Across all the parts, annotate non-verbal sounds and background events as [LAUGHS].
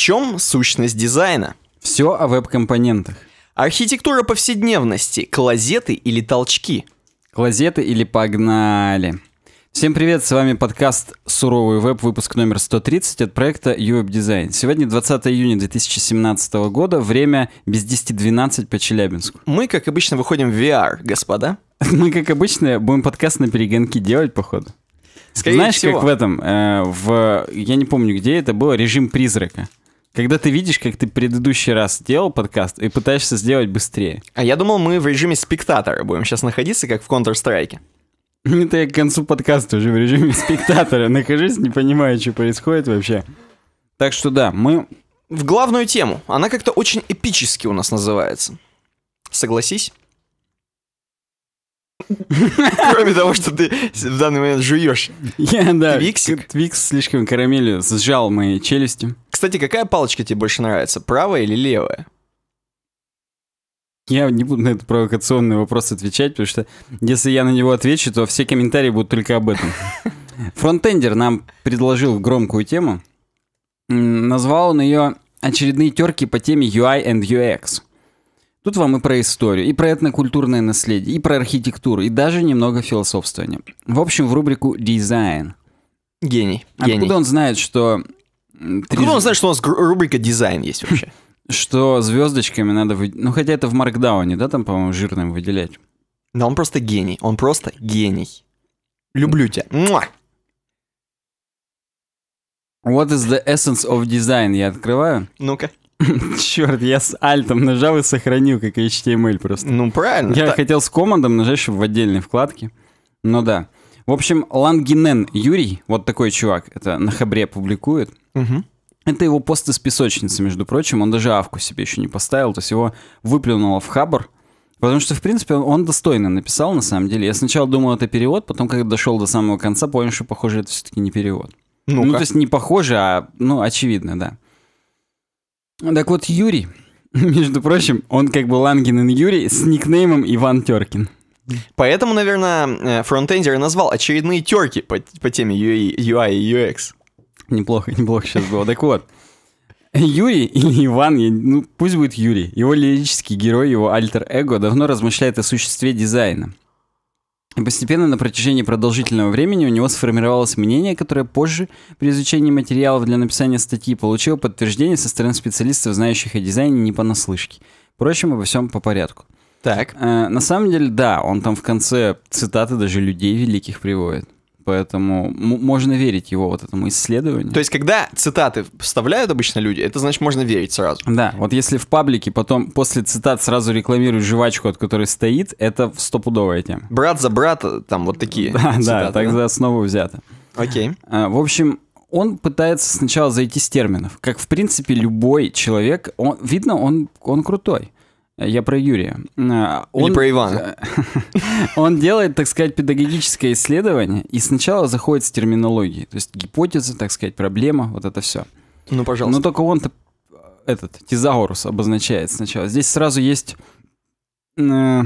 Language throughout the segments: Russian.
чем сущность дизайна? Все о веб-компонентах. Архитектура повседневности, клозеты или толчки? Клозеты или погнали. Всем привет, с вами подкаст «Суровый веб», выпуск номер 130 от проекта UWeb Design. Сегодня 20 июня 2017 года, время без 10-12 по Челябинску. Мы, как обычно, выходим в VR, господа. [LAUGHS] Мы, как обычно, будем подкаст на перегонки делать, походу. Скорее Знаешь, всего. как в этом, э, в, я не помню, где это было, режим призрака. Когда ты видишь, как ты предыдущий раз делал подкаст и пытаешься сделать быстрее. А я думал, мы в режиме спектатора будем сейчас находиться, как в Counter-Strike. Это я к концу подкаста уже в режиме спектатора нахожусь, не понимаю, что происходит вообще. Так что да, мы... В главную тему. Она как-то очень эпически у нас называется. Согласись? [LAUGHS] Кроме того, что ты в данный момент жуешь. Я, да. Твиксик. Твикс слишком карамелью сжал мои челюсти. Кстати, какая палочка тебе больше нравится, правая или левая? Я не буду на этот провокационный вопрос отвечать, потому что если я на него отвечу, то все комментарии будут только об этом. [LAUGHS] Фронтендер нам предложил громкую тему. Назвал он ее «Очередные терки по теме UI and UX». Тут вам и про историю, и про этнокультурное наследие, и про архитектуру, и даже немного философствования. В общем, в рубрику «Дизайн». Гений. Откуда он знает, что Три... Кто знает, что у нас рубрика дизайн есть вообще? [LAUGHS] Что звездочками надо... Вы... Ну, хотя это в Маркдауне, да, там, по-моему, жирным выделять? Но он просто гений. Он просто гений. Люблю тебя. What is the essence of design? Я открываю. [LAUGHS] Ну-ка. Черт, я с альтом нажал и сохранил, как HTML эм просто. Ну, правильно. Я так. хотел с командом нажать, чтобы в отдельной вкладке. Ну да. В общем, Лангинен Юрий, вот такой чувак, это на Хабре публикует. Угу. Это его посты с песочницы, между прочим. Он даже авку себе еще не поставил, то есть его выплюнуло в Хабр. Потому что, в принципе, он достойно написал, на самом деле. Я сначала думал, это перевод, потом, когда дошел до самого конца, понял, что, похоже, это все-таки не перевод. Ну, ну то есть не похоже, а, ну, очевидно, да. Так вот, Юрий, [LAUGHS] между прочим, он как бы Лангинен Юрий с никнеймом Иван Теркин. Поэтому, наверное, э, фронтендер назвал очередные терки по, по теме UI, UI и UX. Неплохо, [LAUGHS] неплохо сейчас было. Так вот, Юрий или Иван, ну пусть будет Юрий, его лирический герой, его альтер-эго давно размышляет о существе дизайна. И постепенно на протяжении продолжительного времени у него сформировалось мнение, которое позже, при изучении материалов для написания статьи, получило подтверждение со стороны специалистов, знающих о дизайне не понаслышке. Впрочем, обо всем по порядку. Так. Э, на самом деле, да, он там в конце цитаты даже людей великих приводит. Поэтому можно верить его вот этому исследованию. То есть, когда цитаты вставляют обычно люди, это значит, можно верить сразу. Да, вот если в паблике потом после цитат сразу рекламируют жвачку, от которой стоит, это стопудовая тема. Брат за брата, там вот такие [LAUGHS] Да, цитаты, да, так да? за основу взято. Окей. Э, в общем, он пытается сначала зайти с терминов. Как, в принципе, любой человек, он, видно, он, он крутой. Я про Юрия. Э, он, Или про Ивана. [LAUGHS] Он делает, так сказать, педагогическое исследование и сначала заходит с терминологией. То есть гипотеза, так сказать, проблема, вот это все. Ну, пожалуйста. Но только он-то э, этот, тезаурус обозначает сначала. Здесь сразу есть... Э,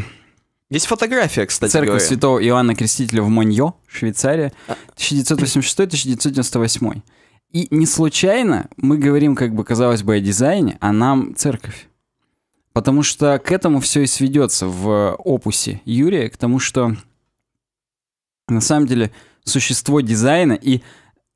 есть фотография, кстати Церковь говоря. святого Иоанна Крестителя в Моньо, Швейцария, 1986-1998. А. И не случайно мы говорим, как бы, казалось бы, о дизайне, а нам церковь. Потому что к этому все и сведется в опусе Юрия, к тому, что на самом деле существо дизайна и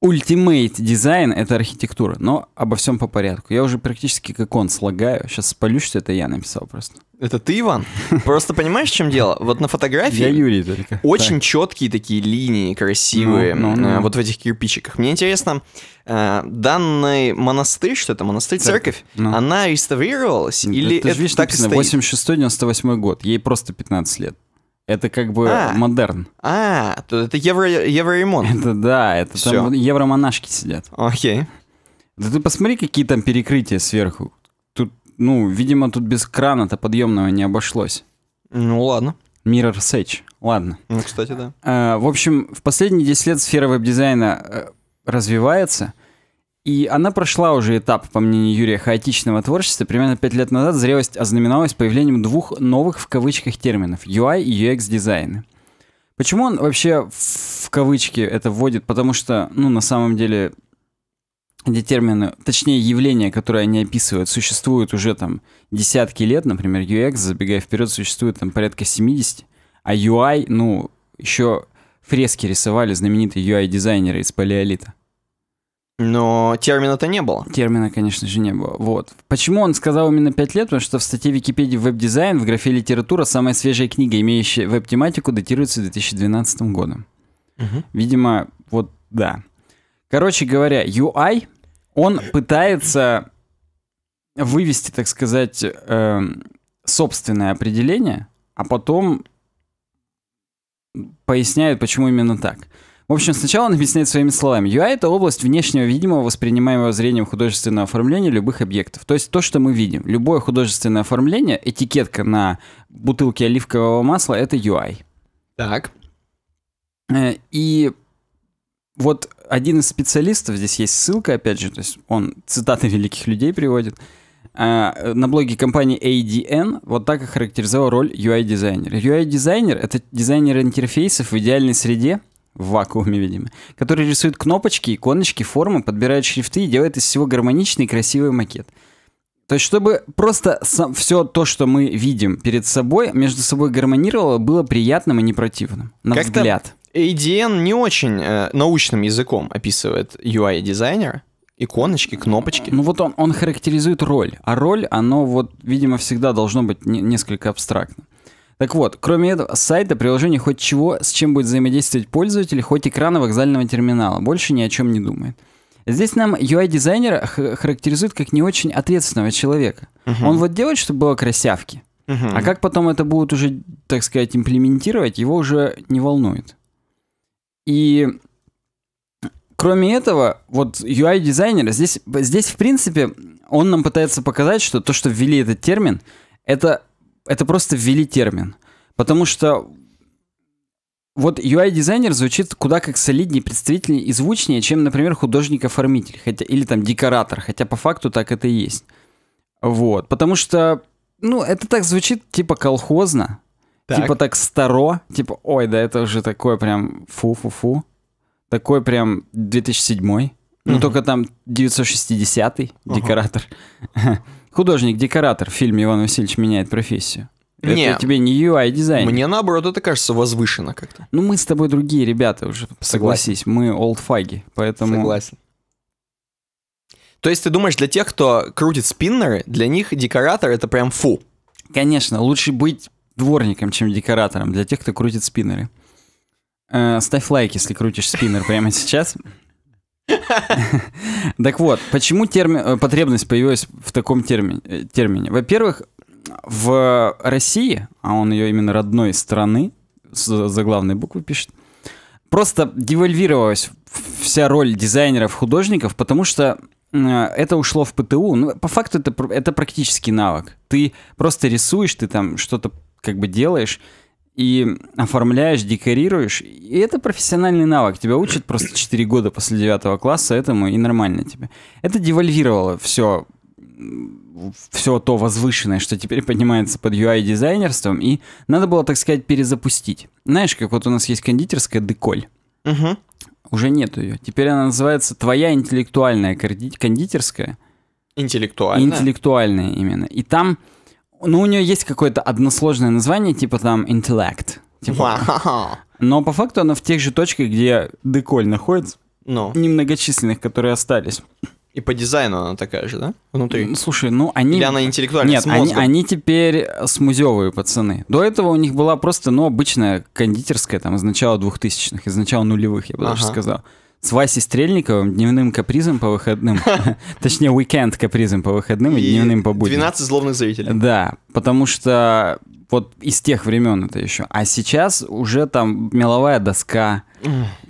ультимейт дизайн — это архитектура, но обо всем по порядку. Я уже практически как он слагаю. Сейчас спалю, что это я написал просто. Это ты, Иван? [LAUGHS] Просто понимаешь, в чем дело? Вот на фотографии Я Юрий только. очень так. четкие такие линии красивые ну, ну, э, ну. вот в этих кирпичиках. Мне интересно, э, данный монастырь, что это монастырь, церковь, ну. она реставрировалась или это, это видишь, так написано, и 86-98 год, ей просто 15 лет. Это как бы а, модерн. А, то это евро, евроремонт. [LAUGHS] Это да, это все там евромонашки сидят. Окей. Да ты посмотри, какие там перекрытия сверху ну, видимо, тут без крана-то подъемного не обошлось. Ну, ладно. Mirror Sage. Ладно. Ну, кстати, да. А, в общем, в последние 10 лет сфера веб-дизайна э, развивается, и она прошла уже этап, по мнению Юрия, хаотичного творчества. Примерно 5 лет назад зрелость ознаменовалась появлением двух новых в кавычках терминов – UI и ux дизайны. Почему он вообще в кавычки это вводит? Потому что, ну, на самом деле, эти термины, точнее явления, которые они описывают, существуют уже там десятки лет, например, UX, забегая вперед, существует там порядка 70, а UI, ну, еще фрески рисовали знаменитые UI-дизайнеры из палеолита. Но термина-то не было. Термина, конечно же, не было. Вот. Почему он сказал именно 5 лет? Потому что в статье Википедии «Веб-дизайн» в графе «Литература» самая свежая книга, имеющая веб-тематику, датируется 2012 годом. Угу. Видимо, вот да. Короче говоря, UI он пытается вывести, так сказать, э, собственное определение, а потом поясняет, почему именно так. В общем, сначала он объясняет своими словами. UI — это область внешнего видимого, воспринимаемого зрением художественного оформления любых объектов. То есть то, что мы видим. Любое художественное оформление, этикетка на бутылке оливкового масла — это UI. Так. Э, и вот один из специалистов, здесь есть ссылка, опять же, то есть он цитаты великих людей приводит, э, на блоге компании ADN вот так охарактеризовал роль UI-дизайнера. UI-дизайнер — это дизайнер интерфейсов в идеальной среде, в вакууме, видимо, который рисует кнопочки, иконочки, формы, подбирает шрифты и делает из всего гармоничный и красивый макет. То есть, чтобы просто сам, все то, что мы видим перед собой, между собой гармонировало, было приятным и не противным. На как взгляд. Там, ADN не очень э, научным языком описывает ui дизайнер Иконочки, кнопочки. Ну вот он, он характеризует роль, а роль, оно вот, видимо, всегда должно быть не, несколько абстрактно. Так вот, кроме этого, сайта приложение хоть чего, с чем будет взаимодействовать пользователь, хоть экрана вокзального терминала, больше ни о чем не думает. Здесь нам UI-дизайнер характеризует как не очень ответственного человека. Угу. Он вот делает, чтобы было красявки. Угу. А как потом это будут уже, так сказать, имплементировать, его уже не волнует. И кроме этого, вот UI-дизайнер, здесь, здесь, в принципе, он нам пытается показать, что то, что ввели этот термин, это, это просто ввели термин. Потому что вот UI-дизайнер звучит куда как солиднее, представительнее и звучнее, чем, например, художник-оформитель хотя, или там декоратор, хотя по факту так это и есть. Вот, потому что, ну, это так звучит типа колхозно, так. Типа так старо, типа, ой, да это уже такое прям фу-фу-фу. Такой прям 2007 Ну, угу. только там 960-й декоратор. Ага. [LAUGHS] Художник-декоратор в фильме «Иван Васильевич меняет профессию». Не, это тебе не UI дизайн. Мне наоборот это кажется возвышенно как-то. Ну мы с тобой другие ребята уже, согласись, Согласен. мы олдфаги, поэтому... Согласен. То есть ты думаешь, для тех, кто крутит спиннеры, для них декоратор это прям фу? Конечно, лучше быть дворником, чем декоратором, для тех, кто крутит спиннеры. Э, ставь лайк, если крутишь спиннер прямо сейчас. [LAUGHS] Так вот, почему э, потребность появилась в таком э, термине? Во-первых, в России, а он ее именно родной страны, за заглавной буквы пишет, просто девальвировалась вся роль дизайнеров, художников, потому что это ушло в ПТУ. Ну, по факту это, это практический навык. Ты просто рисуешь, ты там что-то как бы делаешь и оформляешь, декорируешь. И это профессиональный навык. Тебя учат просто 4 года после 9 класса этому, и нормально тебе. Это девальвировало все все то возвышенное, что теперь поднимается под UI-дизайнерством, и надо было, так сказать, перезапустить. Знаешь, как вот у нас есть кондитерская «Деколь». Угу. Уже нет ее. Теперь она называется «Твоя интеллектуальная кондитерская». Интеллектуальная? Интеллектуальная именно. И там ну, у нее есть какое-то односложное название, типа там интеллект. Типа. Но по факту она в тех же точках, где деколь находится. No. Ну. Немногочисленных, которые остались. И по дизайну она такая же, да? Внутри. Слушай, ну они... Или она интеллектуальная, Нет, они, они теперь э, смузевые пацаны. До этого у них была просто, ну, обычная кондитерская, там, из начала двухтысячных, из начала нулевых, я бы ага. даже сказал с Васей Стрельниковым дневным капризом по выходным. [LAUGHS] Точнее, уикенд капризом по выходным и, дневным по будням. 12 злобных зрителей. Да, потому что вот из тех времен это еще. А сейчас уже там меловая доска,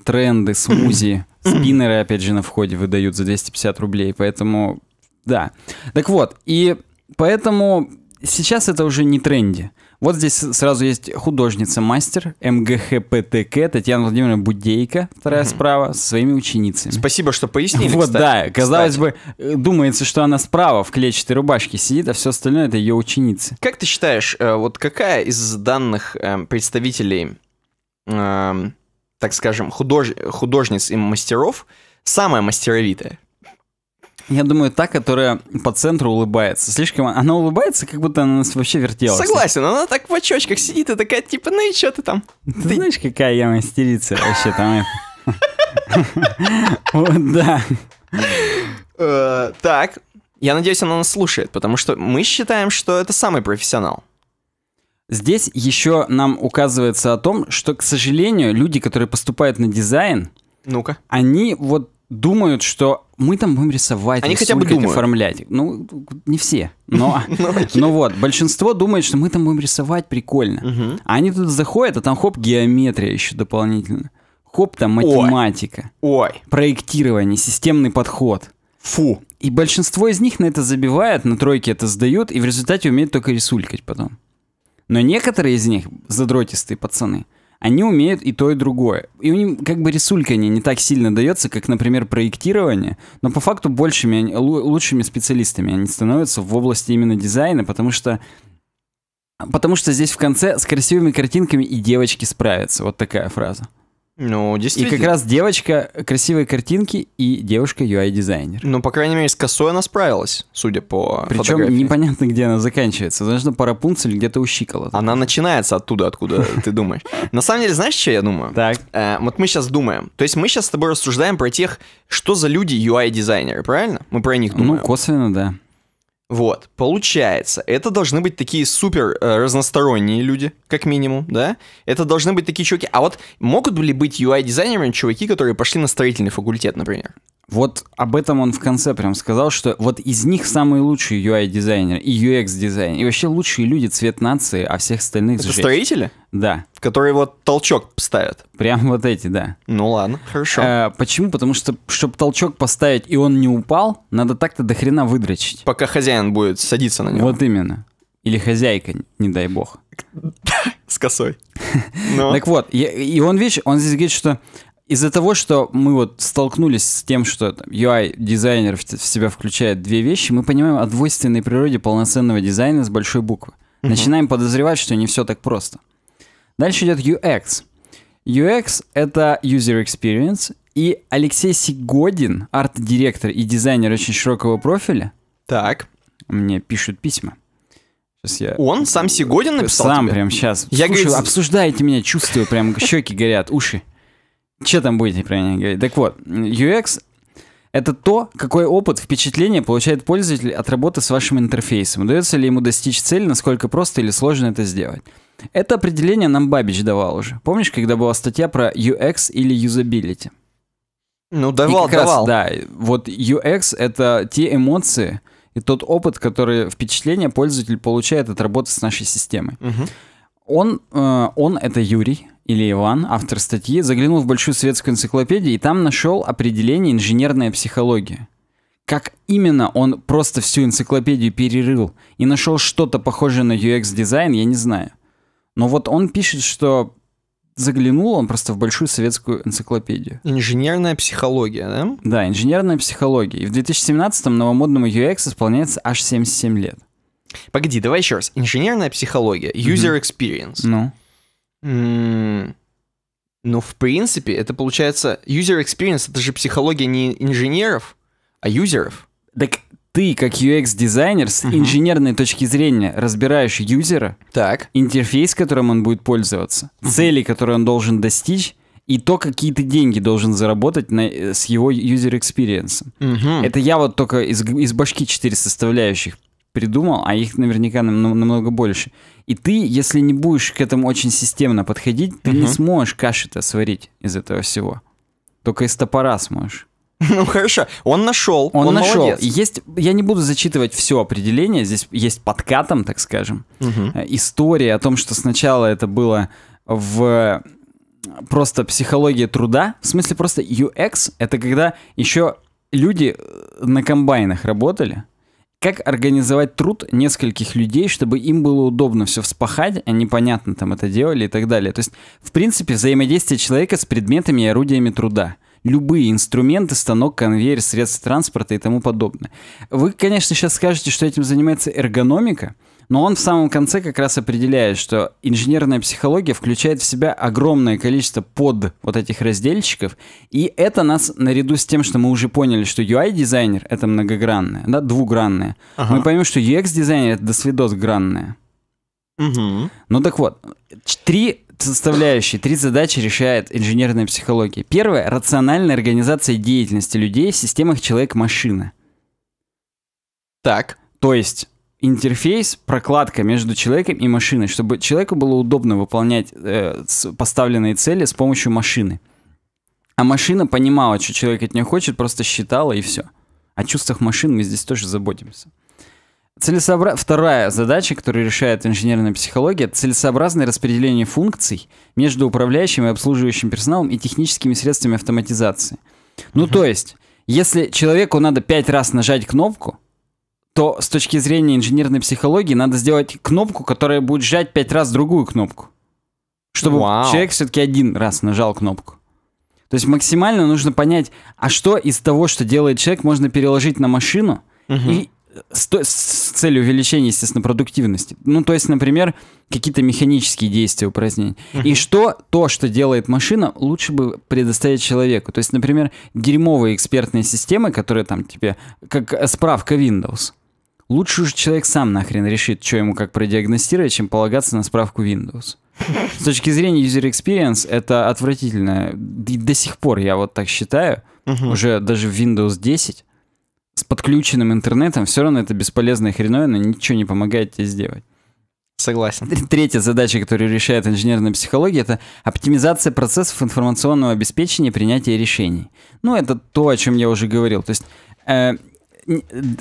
тренды, смузи, спиннеры, опять же, на входе выдают за 250 рублей. Поэтому, да. Так вот, и поэтому сейчас это уже не тренди. Вот здесь сразу есть художница-мастер МГХПТК Татьяна Владимировна Будейко, вторая угу. справа, со своими ученицами. Спасибо, что пояснили, Вот, кстати. да, казалось кстати. бы, э, думается, что она справа в клетчатой рубашке сидит, а все остальное это ее ученицы. Как ты считаешь, э, вот какая из данных э, представителей, так скажем, худож... художниц и мастеров самая мастеровитая? Я думаю, та, которая по центру улыбается. Слишком она улыбается, как будто она нас вообще вертелась. Согласен, она так в очочках сидит и такая, типа, ну и что ты там? Ты, ты... знаешь, какая я мастерица вообще там? Э? [LAUGHS] Вот, да. Э, так, я надеюсь, она нас слушает, потому что мы считаем, что это самый профессионал. Здесь еще нам указывается о том, что, к сожалению, люди, которые поступают на дизайн, ну-ка, они вот думают, что мы там будем рисовать, Они хотя бы думают. оформлять. Ну, не все, но... [LAUGHS] но ну, [LAUGHS] ну вот, большинство думает, что мы там будем рисовать прикольно. А они тут заходят, а там хоп, геометрия еще дополнительно. Хоп, там математика. Ой. Проектирование, системный подход. Фу. И большинство из них на это забивает, на тройки это сдают, и в результате умеют только рисулькать потом. Но некоторые из них, задротистые пацаны, они умеют и то, и другое. И у них как бы рисулька не, не так сильно дается, как, например, проектирование, но по факту большими, лучшими специалистами они становятся в области именно дизайна, потому что Потому что здесь в конце с красивыми картинками и девочки справятся. Вот такая фраза. Ну, действительно. И как раз девочка красивой картинки и девушка UI-дизайнер. Ну, по крайней мере, с косой она справилась, судя по Причем непонятно, где она заканчивается. Возможно, ну, по Рапунцель где-то ущикала. Она начинается оттуда, откуда [LAUGHS] ты думаешь. На самом деле, знаешь, что я думаю? Так. Э, вот мы сейчас думаем. То есть мы сейчас с тобой рассуждаем про тех, что за люди UI-дизайнеры, правильно? Мы про них ну, думаем. Ну, косвенно, да. Вот, получается, это должны быть такие супер э, разносторонние люди, как минимум, да? Это должны быть такие чуваки. А вот могут ли быть UI-дизайнерами чуваки, которые пошли на строительный факультет, например? Вот об этом он в конце прям сказал, что вот из них самые лучшие UI-дизайнеры и UX-дизайнеры. И вообще лучшие люди, цвет нации, а всех остальных... Это строители? Да. Которые вот толчок поставят. Прям вот эти, да. Ну ладно, хорошо. Э, почему? Потому что, чтобы толчок поставить и он не упал, надо так-то до хрена выдрочить. Пока хозяин будет садиться на него. Вот именно. Или хозяйка, не дай бог. [LAUGHS] С косой. [LAUGHS] Ну. Так вот, и он, видишь, он здесь говорит, что из-за того, что мы вот столкнулись с тем, что UI-дизайнер в, себя включает две вещи, мы понимаем о двойственной природе полноценного дизайна с большой буквы. uh Начинаем подозревать, что не все так просто. Дальше идет UX. UX — это User Experience, и Алексей Сигодин, арт-директор и дизайнер очень широкого профиля, так. мне пишут письма. Сейчас я... Он сам Сигодин написал Сам тебе? прям сейчас. Я Слушай, говорит... обсуждаете меня, чувствую, прям щеки горят, уши. Че там будете про меня говорить? Так вот, UX это то, какой опыт, впечатление получает пользователь от работы с вашим интерфейсом. Удается ли ему достичь цели, насколько просто или сложно это сделать. Это определение нам Бабич давал уже. Помнишь, когда была статья про UX или usability? Ну, давал, давал. Раз, да, вот UX — это те эмоции и тот опыт, который впечатление пользователь получает от работы с нашей системой. Угу. Он, э, он — это Юрий, или Иван, автор статьи, заглянул в Большую советскую энциклопедию и там нашел определение инженерная психология. Как именно он просто всю энциклопедию перерыл и нашел что-то похожее на UX-дизайн, я не знаю. Но вот он пишет, что заглянул он просто в большую советскую энциклопедию. Инженерная психология, да? Да, инженерная психология. И в 2017-м новомодному UX исполняется аж 77 лет. Погоди, давай еще раз. Инженерная психология, user mm-hmm. experience. Ну. Ну, в принципе, это получается... User experience — это же психология не инженеров, а юзеров. Так ты, как UX-дизайнер, с угу. инженерной точки зрения разбираешь юзера, так. интерфейс, которым он будет пользоваться, угу. цели, которые он должен достичь, и то, какие ты деньги должен заработать на, э, с его user experience. Угу. Это я вот только из, из башки четыре составляющих придумал, а их наверняка нам намного больше. И ты, если не будешь к этому очень системно подходить, ты угу. не сможешь каши-то сварить из этого всего. Только из топора сможешь. [LAUGHS] Ну хорошо, он нашел. Он, он нашел. Есть, я не буду зачитывать все определение. Здесь есть подкатом, так скажем, угу. история о том, что сначала это было в просто психология труда, в смысле просто UX, это когда еще люди э, на комбайнах работали, как организовать труд нескольких людей, чтобы им было удобно все вспахать, а непонятно там это делали и так далее. То есть, в принципе, взаимодействие человека с предметами и орудиями труда любые инструменты, станок, конвейер, средства транспорта и тому подобное. Вы, конечно, сейчас скажете, что этим занимается эргономика, но он в самом конце как раз определяет, что инженерная психология включает в себя огромное количество под вот этих разделчиков, и это нас наряду с тем, что мы уже поняли, что UI-дизайнер — это многогранное, да, двугранное. Ага. Мы поймем, что UX-дизайнер — это досвидос гранное. Угу. Ну так вот, три составляющие, три задачи решает инженерная психология. Первая — рациональная организация деятельности людей в системах человек-машина. Так. То есть интерфейс, прокладка между человеком и машиной, чтобы человеку было удобно выполнять э, поставленные цели с помощью машины. А машина понимала, что человек от нее хочет, просто считала и все. О чувствах машин мы здесь тоже заботимся. Целесообра... Вторая задача, которую решает инженерная психология, целесообразное распределение функций между управляющим и обслуживающим персоналом и техническими средствами автоматизации. Ну, то есть, если человеку надо пять раз нажать кнопку, то с точки зрения инженерной психологии надо сделать кнопку, которая будет жать пять раз другую кнопку. Чтобы Вау. человек все-таки один раз нажал кнопку. То есть максимально нужно понять, а что из того, что делает человек, можно переложить на машину угу. и э, с, с целью увеличения, естественно, продуктивности. Ну, то есть, например, какие-то механические действия упразднений. Угу. И что то, что делает машина, лучше бы предоставить человеку. То есть, например, дерьмовые экспертные системы, которые там тебе, как э, справка Windows. Лучше уже человек сам нахрен решит, что ему как продиагностировать, чем полагаться на справку Windows. С точки зрения user experience это отвратительно. И до сих пор я вот так считаю. Угу. Уже даже в Windows 10 с подключенным интернетом все равно это бесполезная хреновина, ничего не помогает тебе сделать. Согласен. Третья задача, которую решает инженерная психология, это оптимизация процессов информационного обеспечения и принятия решений. Ну, это то, о чем я уже говорил. То есть э,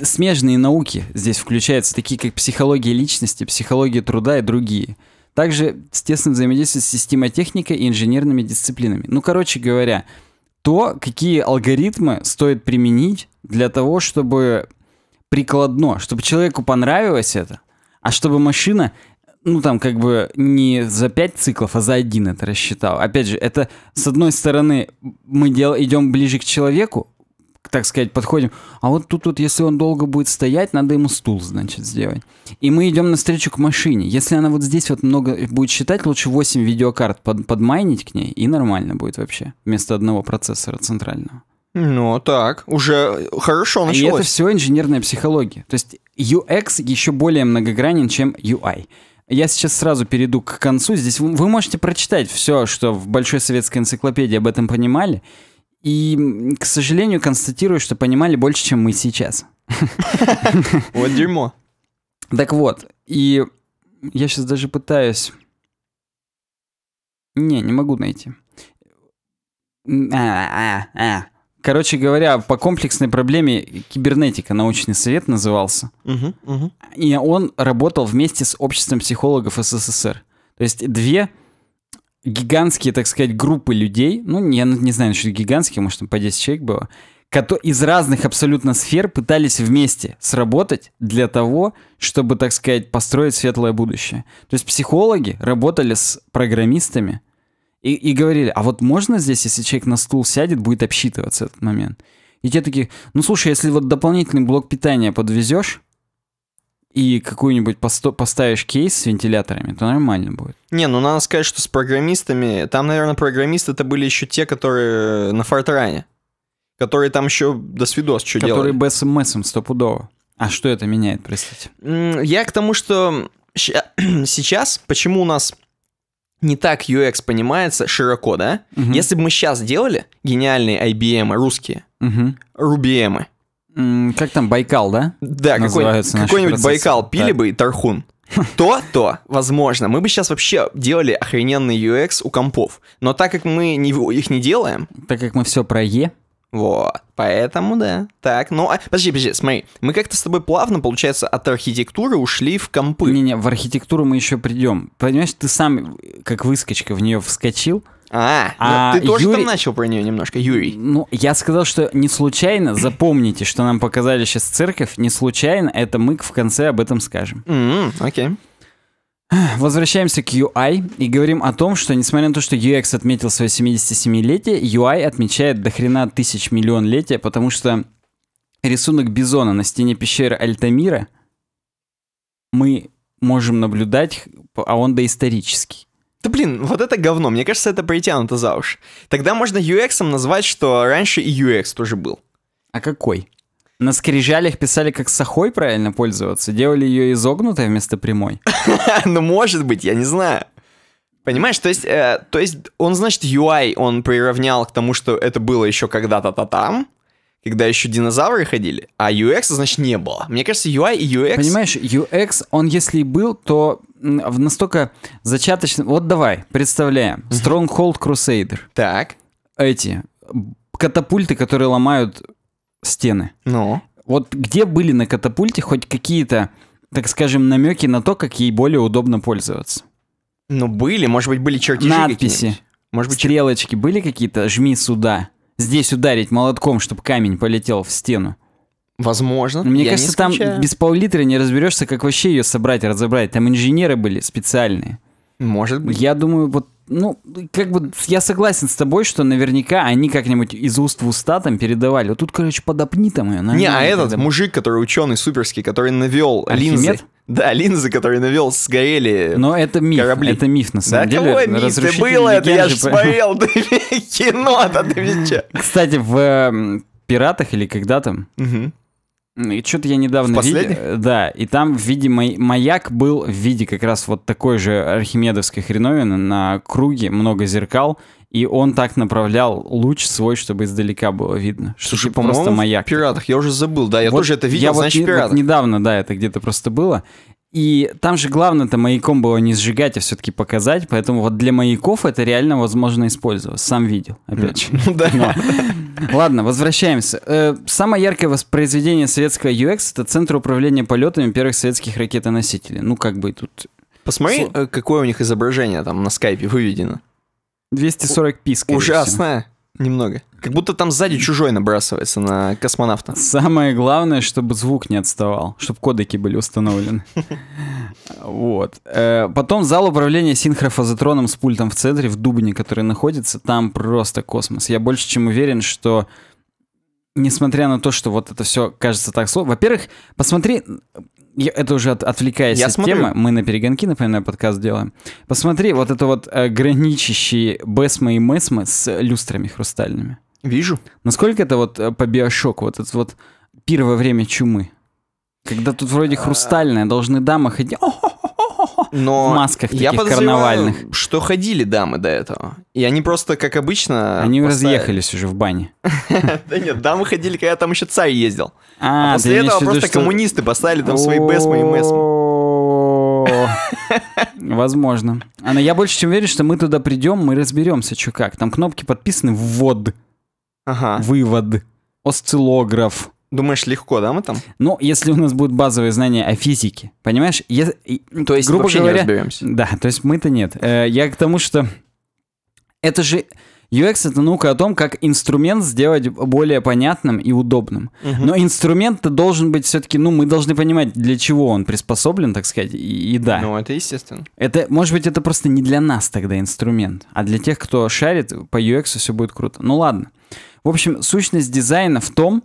смежные науки здесь включаются, такие как психология личности, психология труда и другие. Также тесно взаимодействует с системотехникой и инженерными дисциплинами. Ну, короче говоря, то, какие алгоритмы стоит применить для того, чтобы прикладно, чтобы человеку понравилось это, а чтобы машина ну, там, как бы не за 5 циклов, а за один это рассчитал. Опять же, это, с одной стороны, мы дел идем ближе к человеку, так сказать, подходим. А вот тут вот, если он долго будет стоять, надо ему стул, значит, сделать. И мы идем навстречу к машине. Если она вот здесь вот много э, будет считать, лучше 8 видеокарт под, подмайнить к ней, и нормально будет вообще. Вместо одного процессора центрального. Ну, так, уже э, хорошо началось. И это все инженерная психология. То есть UX еще более многогранен, чем UI. Я сейчас сразу перейду к концу. Здесь вы, вы можете прочитать все, что в Большой советской энциклопедии об этом понимали. И, к сожалению, констатирую, что понимали больше, чем мы сейчас. [LAUGHS] Вот дерьмо. Так вот, и я сейчас даже пытаюсь... Не, не могу найти. А, а, а. Короче говоря, по комплексной проблеме кибернетика научный совет назывался. Угу, И он работал вместе с обществом психологов СССР. То есть две гигантские, так сказать, группы людей, ну, я не знаю что гигантские, может, там по 10 человек было, которые из разных абсолютно сфер пытались вместе сработать для того, чтобы, так сказать, построить светлое будущее. То есть психологи работали с программистами и, и говорили, а вот можно здесь, если человек на стул сядет, будет обсчитываться этот момент? И те такие, ну слушай, если вот дополнительный блок питания подвезешь, и какую-нибудь посто- поставишь кейс с вентиляторами, то нормально будет. Не, ну надо сказать, что с программистами... Там, наверное, программисты это были еще те, которые на фортране. Которые там еще до свидос что которые делали. Которые БСМСом эм стопудово. А что это меняет, простите? Я к тому, что [CLEARS THROAT] сейчас, почему у нас не так UX понимается широко, да? Угу. Если бы мы сейчас делали гениальные IBM эм русские, угу. RubyM, как там, Байкал, да? Да, какой, нибудь процессы. Байкал пили да. бы и Тархун. То-то, [LAUGHS] возможно. Мы бы сейчас вообще делали охрененный UX у компов. Но так как мы не, их не делаем... Так как мы все про Е... Вот, поэтому да. Так, ну, а, подожди, подожди, смотри, мы как-то с тобой плавно, получается, от архитектуры ушли в компы. Не-не, в архитектуру мы еще придем. Понимаешь, ты сам, как выскочка, в нее вскочил, а, а ну, ты тоже Юрий... там начал про нее немножко, Юрий. Ну, я сказал, что не случайно, запомните, что нам показали сейчас церковь, не случайно, это мы в конце об этом скажем. Окей. Mm-hmm, okay. Возвращаемся к UI и говорим о том, что несмотря на то, что UX отметил свое 77-летие, UI отмечает до хрена тысяч миллион летия, потому что рисунок бизона на стене пещеры Альтамира мы можем наблюдать, а он доисторический. Да блин, вот это говно, мне кажется, это притянуто за уши. Тогда можно UX назвать, что раньше и UX тоже был. А какой? На скрижалях писали, как сахой правильно пользоваться, делали ее изогнутой вместо прямой. [LAUGHS] Ну, может быть, я не знаю. Понимаешь, то есть, э, то есть он, значит, UI он приравнял к тому, что это было еще когда-то-то там, когда еще динозавры ходили, а UX, значит, не было. Мне кажется, UI и UX... Понимаешь, UX, он если и был, то в настолько зачаточный... Вот давай, представляем. Stronghold Crusader. Так. Эти катапульты, которые ломают стены. Ну? Вот где были на катапульте хоть какие-то, так скажем, намеки на то, как ей более удобно пользоваться? Ну, были. Может быть, были чертежи Надписи. Может быть, стрелочки чер... были какие-то? Жми сюда здесь ударить молотком, чтобы камень полетел в стену? Возможно. Мне Я кажется, там без пол-литра не разберешься, как вообще ее собрать, разобрать. Там инженеры были специальные. Может быть. Я думаю, вот ну, как бы я согласен с тобой, что наверняка они как-нибудь из уст в уста там передавали. Вот тут, короче, подопни там ее. Не, а этот когда... мужик, который ученый суперский, который навел Архимед? линзы. Да, линзы, которые навел, сгорели. Но это миф, корабли. это миф на самом да, деле. Кого миф? Да было это, я же смотрел кино-то, [LAUGHS] ты Кстати, в эм, «Пиратах» или когда там, и что-то я недавно видел. Э, да, и там в виде май... маяк был в виде как раз вот такой же архимедовской хреновины на круге, много зеркал, и он так направлял луч свой, чтобы издалека было видно. Что Слушай, типа по-моему, просто маяк. В пиратах я уже забыл, да, я вот тоже это видел, я значит, вот, пиратах. Вот недавно, да, это где-то просто было. И там же главное-то маяком было не сжигать, а все-таки показать. Поэтому вот для маяков это реально возможно использовать. Сам видел, опять же. Да. Ладно, возвращаемся. Э, самое яркое воспроизведение советского UX — это Центр управления полетами первых советских ракетоносителей. Ну, как бы тут... Посмотри, э, какое у них изображение там на скайпе выведено. 240 пи, Ужасное. Немного. Как будто там сзади чужой набрасывается на космонавта. Самое главное, чтобы звук не отставал, чтобы кодеки были установлены. Вот. Э, потом зал управления синхрофазотроном с пультом в центре, в Дубне, который находится, там просто космос. Я больше чем уверен, что несмотря на то, что вот это все кажется так сложно. Во-первых, посмотри, я, это уже от, отвлекаясь я от смотрю. темы, мы на перегонки, напоминаю, подкаст делаем. Посмотри, вот это вот э, граничащие Бесмы и Месмы с люстрами хрустальными. Вижу. Насколько это вот э, по биошоку, вот это вот первое время чумы? Когда тут вроде а. хрустальное, должны дамы ходить, о но в масках таких я карнавальных. что ходили дамы до этого. И они просто, как обычно... Они поставили... разъехались уже в бане. [LAUGHS] Да нет, дамы ходили, когда там еще царь ездил. А, а после этого просто коммунисты поставили там свои бэсмы и мэсмы. Возможно. но я больше чем верю, что мы туда придем, мы разберемся, что как. Там кнопки подписаны ввод. Вывод. Осциллограф. Думаешь, легко, да, мы там? Ну, если у нас будут базовые знания о физике, понимаешь? Я, ну, то есть, грубо вообще говоря, не разберемся. Да, то есть мы-то нет. Э, я к тому, что это же... UX это наука о том, как инструмент сделать более понятным и удобным. Угу. Но инструмент-то должен быть все-таки, ну, мы должны понимать, для чего он приспособлен, так сказать, и, и да. Ну, это естественно. Это, может быть, это просто не для нас тогда инструмент, а для тех, кто шарит по UX все будет круто. Ну ладно. В общем, сущность дизайна в том,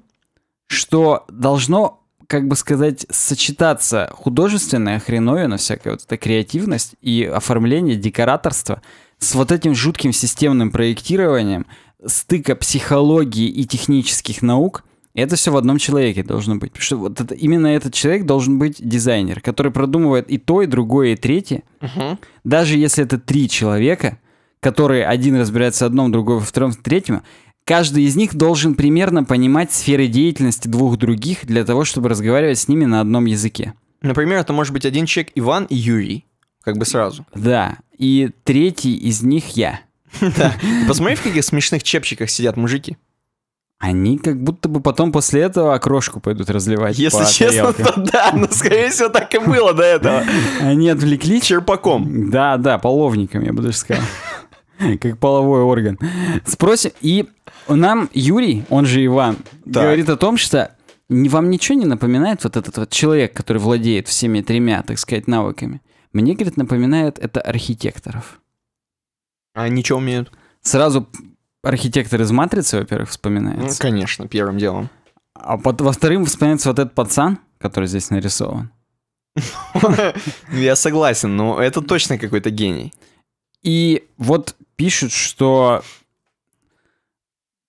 что должно как бы сказать, сочетаться художественная хреновина, всякая вот эта креативность и оформление, декораторство с вот этим жутким системным проектированием, стыка психологии и технических наук, это все в одном человеке должно быть. Потому что вот это, именно этот человек должен быть дизайнер, который продумывает и то, и другое, и третье. Угу. Даже если это три человека, которые один разбирается в одном, другой во втором, в третьем, Каждый из них должен примерно понимать сферы деятельности двух других для того, чтобы разговаривать с ними на одном языке. Например, это может быть один человек Иван и Юрий, как бы сразу. Да, и третий из них я. [LAUGHS] Да. Посмотри, в каких смешных чепчиках сидят мужики. Они как будто бы потом после этого окрошку пойдут разливать. Если честно, то да, но скорее всего так и было до этого. Они отвлеклись. Черпаком. Да, да, половником, я бы даже сказал. [LAUGHS] как половой орган. Спросим. И нам Юрий, он же Иван, так. говорит о том, что вам ничего не напоминает вот этот вот человек, который владеет всеми тремя, так сказать, навыками? Мне, говорит, напоминает это архитекторов. А они что умеют? Сразу архитектор из «Матрицы», во-первых, вспоминается. Ну, конечно, первым делом. А во вторым вспоминается вот этот пацан, который здесь нарисован. [LAUGHS] Ну, я согласен, но это точно какой-то гений. И вот пишут, что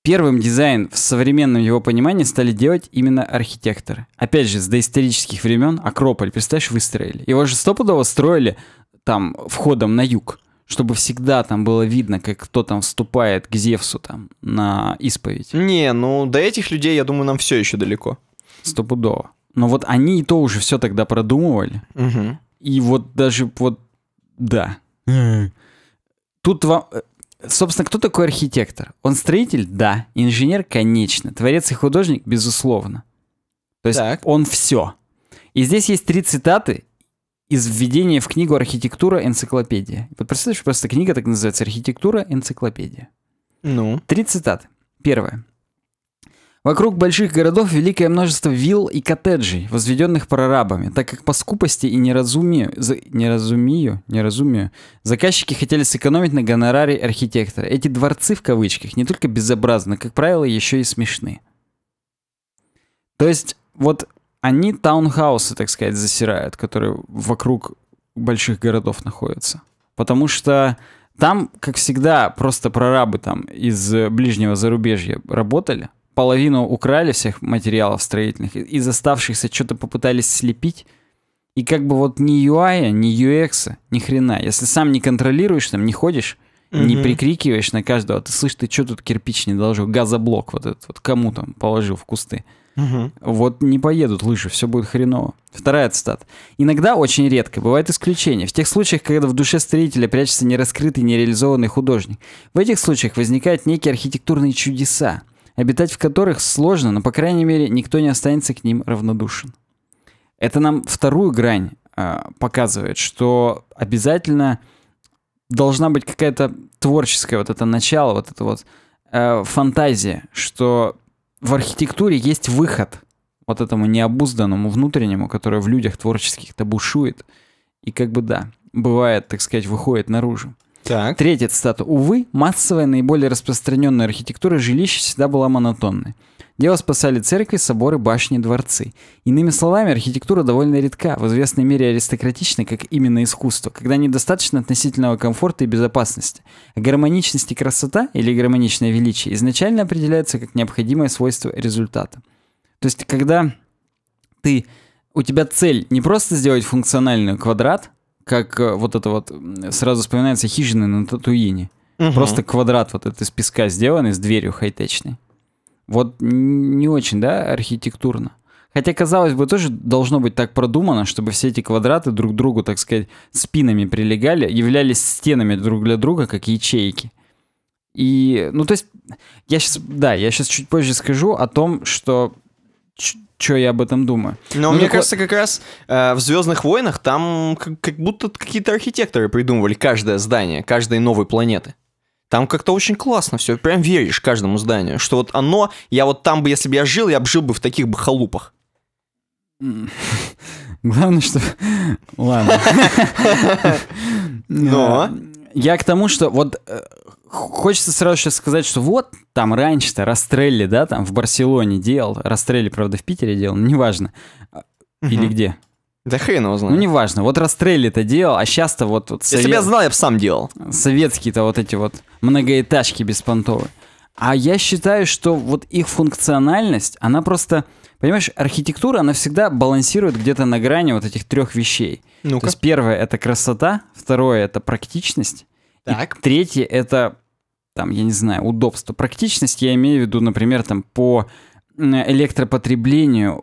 первым дизайн в современном его понимании стали делать именно архитекторы. Опять же, с доисторических времен Акрополь, представляешь, выстроили. Его же стопудово строили там входом на юг, чтобы всегда там было видно, как кто там вступает к Зевсу там на исповедь. Не, ну до этих людей, я думаю, нам все еще далеко. Стопудово. Но вот они и то уже все тогда продумывали. Угу. И вот даже вот, да. Тут вам... Э, собственно, кто такой архитектор? Он строитель? Да. Инженер? Конечно. Творец и художник? Безусловно. То есть так. он все. И здесь есть три цитаты из введения в книгу «Архитектура. Энциклопедия». Вот представляешь, просто книга так называется «Архитектура. Энциклопедия». Ну? Три цитаты. Первое. Вокруг больших городов великое множество вилл и коттеджей, возведенных прорабами, так как по скупости и неразумию, за, неразумию, неразумию заказчики хотели сэкономить на гонораре архитектора. Эти «дворцы» в кавычках не только безобразны, как правило, еще и смешны. То есть вот они таунхаусы, так сказать, засирают, которые вокруг больших городов находятся. Потому что там, как всегда, просто прорабы там из ближнего зарубежья работали – половину украли всех материалов строительных, из оставшихся что-то попытались слепить. И как бы вот ни UI, ни UX, ни хрена. Если сам не контролируешь, там не ходишь, mm-hmm. не прикрикиваешь на каждого, ты слышишь, ты что тут кирпич не должен, газоблок вот этот вот кому там положил в кусты. Угу. Вот не поедут лыжи, все будет хреново. Вторая цитата. Иногда, очень редко, бывают исключения. В тех случаях, когда в душе строителя прячется нераскрытый, нереализованный художник. В этих случаях возникают некие архитектурные чудеса обитать в которых сложно, но, по крайней мере, никто не останется к ним равнодушен. Это нам вторую грань э, показывает, что обязательно должна быть какая-то творческая вот это начало, вот это вот э, фантазия, что в архитектуре есть выход вот этому необузданному внутреннему, которое в людях творческих-то бушует. И как бы да, бывает, так сказать, выходит наружу. Так. Третья цитата. «Увы, массовая, наиболее распространенная архитектура жилища всегда была монотонной. Дело спасали церкви, соборы, башни, дворцы. Иными словами, архитектура довольно редка, в известной мере аристократична, как именно искусство, когда недостаточно относительного комфорта и безопасности. А гармоничность и красота, или гармоничное величие, изначально определяются как необходимое свойство результата. То есть, когда ты у тебя цель не просто сделать функциональный квадрат, как э, вот это вот, сразу вспоминается хижины на Татуине. Угу. Просто квадрат вот этот из песка сделанный, с дверью хай-течной. Вот не очень, да, архитектурно. Хотя, казалось бы, тоже должно быть так продумано, чтобы все эти квадраты друг к другу, так сказать, спинами прилегали, являлись стенами друг для друга, как ячейки. И, ну, то есть, я сейчас, да, я сейчас чуть позже скажу о том, что что я об этом думаю. Но ну, мне так... кажется, как раз э, в Звездных войнах там как, как будто какие-то архитекторы придумывали каждое здание, каждой новой планеты. Там как-то очень классно все, прям веришь каждому зданию, что вот оно, я вот там бы, если бы я жил, я бы жил бы в таких бы халупах. [LAUGHS] Главное, что... [LAUGHS] Ладно. [LAUGHS] Но... Ну а? Я к тому, что вот э, Хочется сразу сейчас сказать, что вот там раньше-то Растрелли, да, там в Барселоне делал, Растрелли, правда, в Питере делал, неважно. А, или где? Да хрен его знает. Ну, неважно. Вот растрелли это делал, а сейчас-то вот... вот совет... Если бы я знал, я бы сам делал. Советские-то вот эти вот многоэтажки беспонтовые. А я считаю, что вот их функциональность, она просто... Понимаешь, архитектура, она всегда балансирует где-то на грани вот этих трех вещей. ну -ка. То есть первое — это красота, второе — это практичность, так. и третье — это там, я не знаю, удобство. Практичность я имею в виду, например, там по электропотреблению,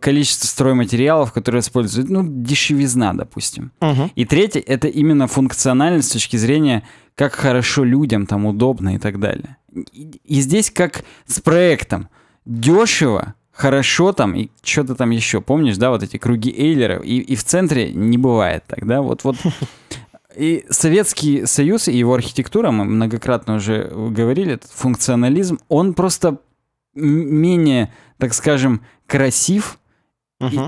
количество стройматериалов, которые используют, ну, дешевизна, допустим. Угу. И третье, это именно функциональность с точки зрения, как хорошо людям там удобно и так далее. И, здесь как с проектом. Дешево, хорошо там и что-то там еще. Помнишь, да, вот эти круги Эйлера? И, и в центре не бывает тогда. Вот, вот [LAUGHS] И Советский Союз и его архитектура, мы многократно уже говорили, функционализм, он просто менее, так скажем, красив, угу. и,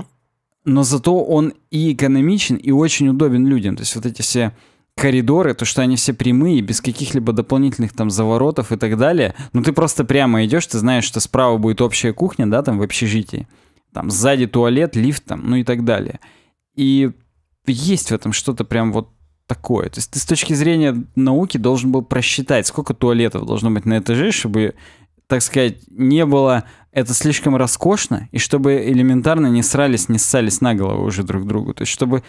но зато он и экономичен, и очень удобен людям. То есть вот эти все коридоры, то, что они все прямые, без каких-либо дополнительных там заворотов и так далее. Ну, ты просто прямо идешь, ты знаешь, что справа будет общая кухня, да, там в общежитии. Там сзади туалет, лифт там, ну и так далее. И есть в этом что-то прям вот такое. То есть ты с точки зрения науки должен был просчитать, сколько туалетов должно быть на этаже, чтобы, так сказать, не было это слишком роскошно, и чтобы элементарно не срались, не ссались на голову уже друг другу. То есть чтобы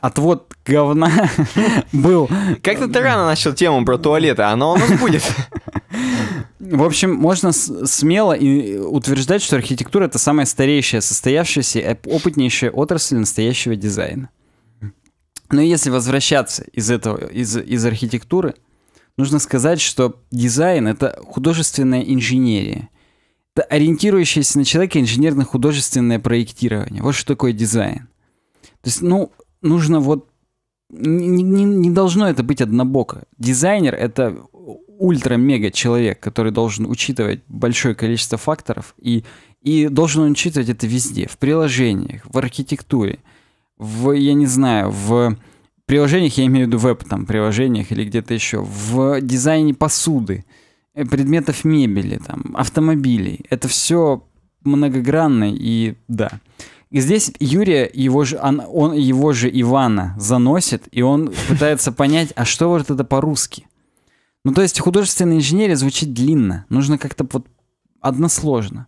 отвод говна [LAUGHS] был. Как-то ты рано начал тему про туалеты, а она у нас будет. В общем, можно смело и утверждать, что архитектура — это самая старейшая, состоявшаяся опытнейшая отрасль настоящего дизайна. Но если возвращаться из этого, из, из архитектуры, нужно сказать, что дизайн — это художественная инженерия. Это ориентирующееся на человека инженерно-художественное проектирование. Вот что такое дизайн. То есть, ну, нужно вот... Не, не, не должно это быть однобоко. Дизайнер — это ультра-мега человек, который должен учитывать большое количество факторов и, и должен учитывать это везде, в приложениях, в архитектуре — в, я не знаю, в приложениях, я имею в виду веб там, приложениях или где-то еще, в дизайне посуды, э, предметов мебели, там, автомобилей. Это все многогранно и да. И здесь Юрия его же, он, он, его же Ивана заносит, и он [LAUGHS] пытается понять, а что вот это по-русски. Ну, то есть художественная инженерия звучит длинно. Нужно как-то вот односложно.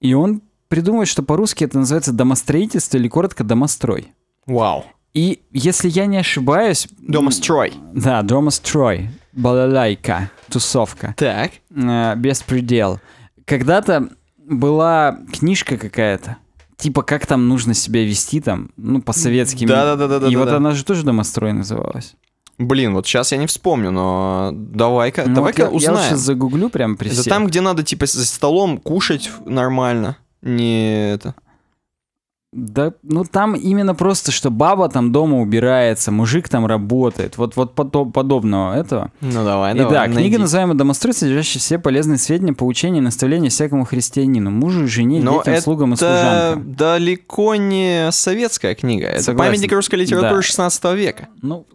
И он придумывает, что по-русски это называется домостроительство или коротко домострой. Вау. И, если я не ошибаюсь... Домас Трой. Да, Домас Трой. Балалайка. Тусовка. Так. Э, беспредел. Когда-то была книжка какая-то, типа как там нужно себя вести там, ну, по советским. да Да-да-да. И да, вот да. она же тоже домострой называлась. Блин, вот сейчас я не вспомню, но давай-ка, ну, давай-ка вот я, узнаем. Я сейчас загуглю прям при Это там, где надо типа за столом кушать нормально, не это. Да, ну там именно просто, что баба там дома убирается, мужик там работает, вот вот подобного этого. Ну давай, Итак, давай. Итак, книга называемая «Домостроица», содержащая все полезные сведения, поучения и наставления всякому христианину, мужу, жене, Но детям, это слугам и служанкам. далеко не советская книга, это Согласен. памятник русской литературы да. 16 века. Ну,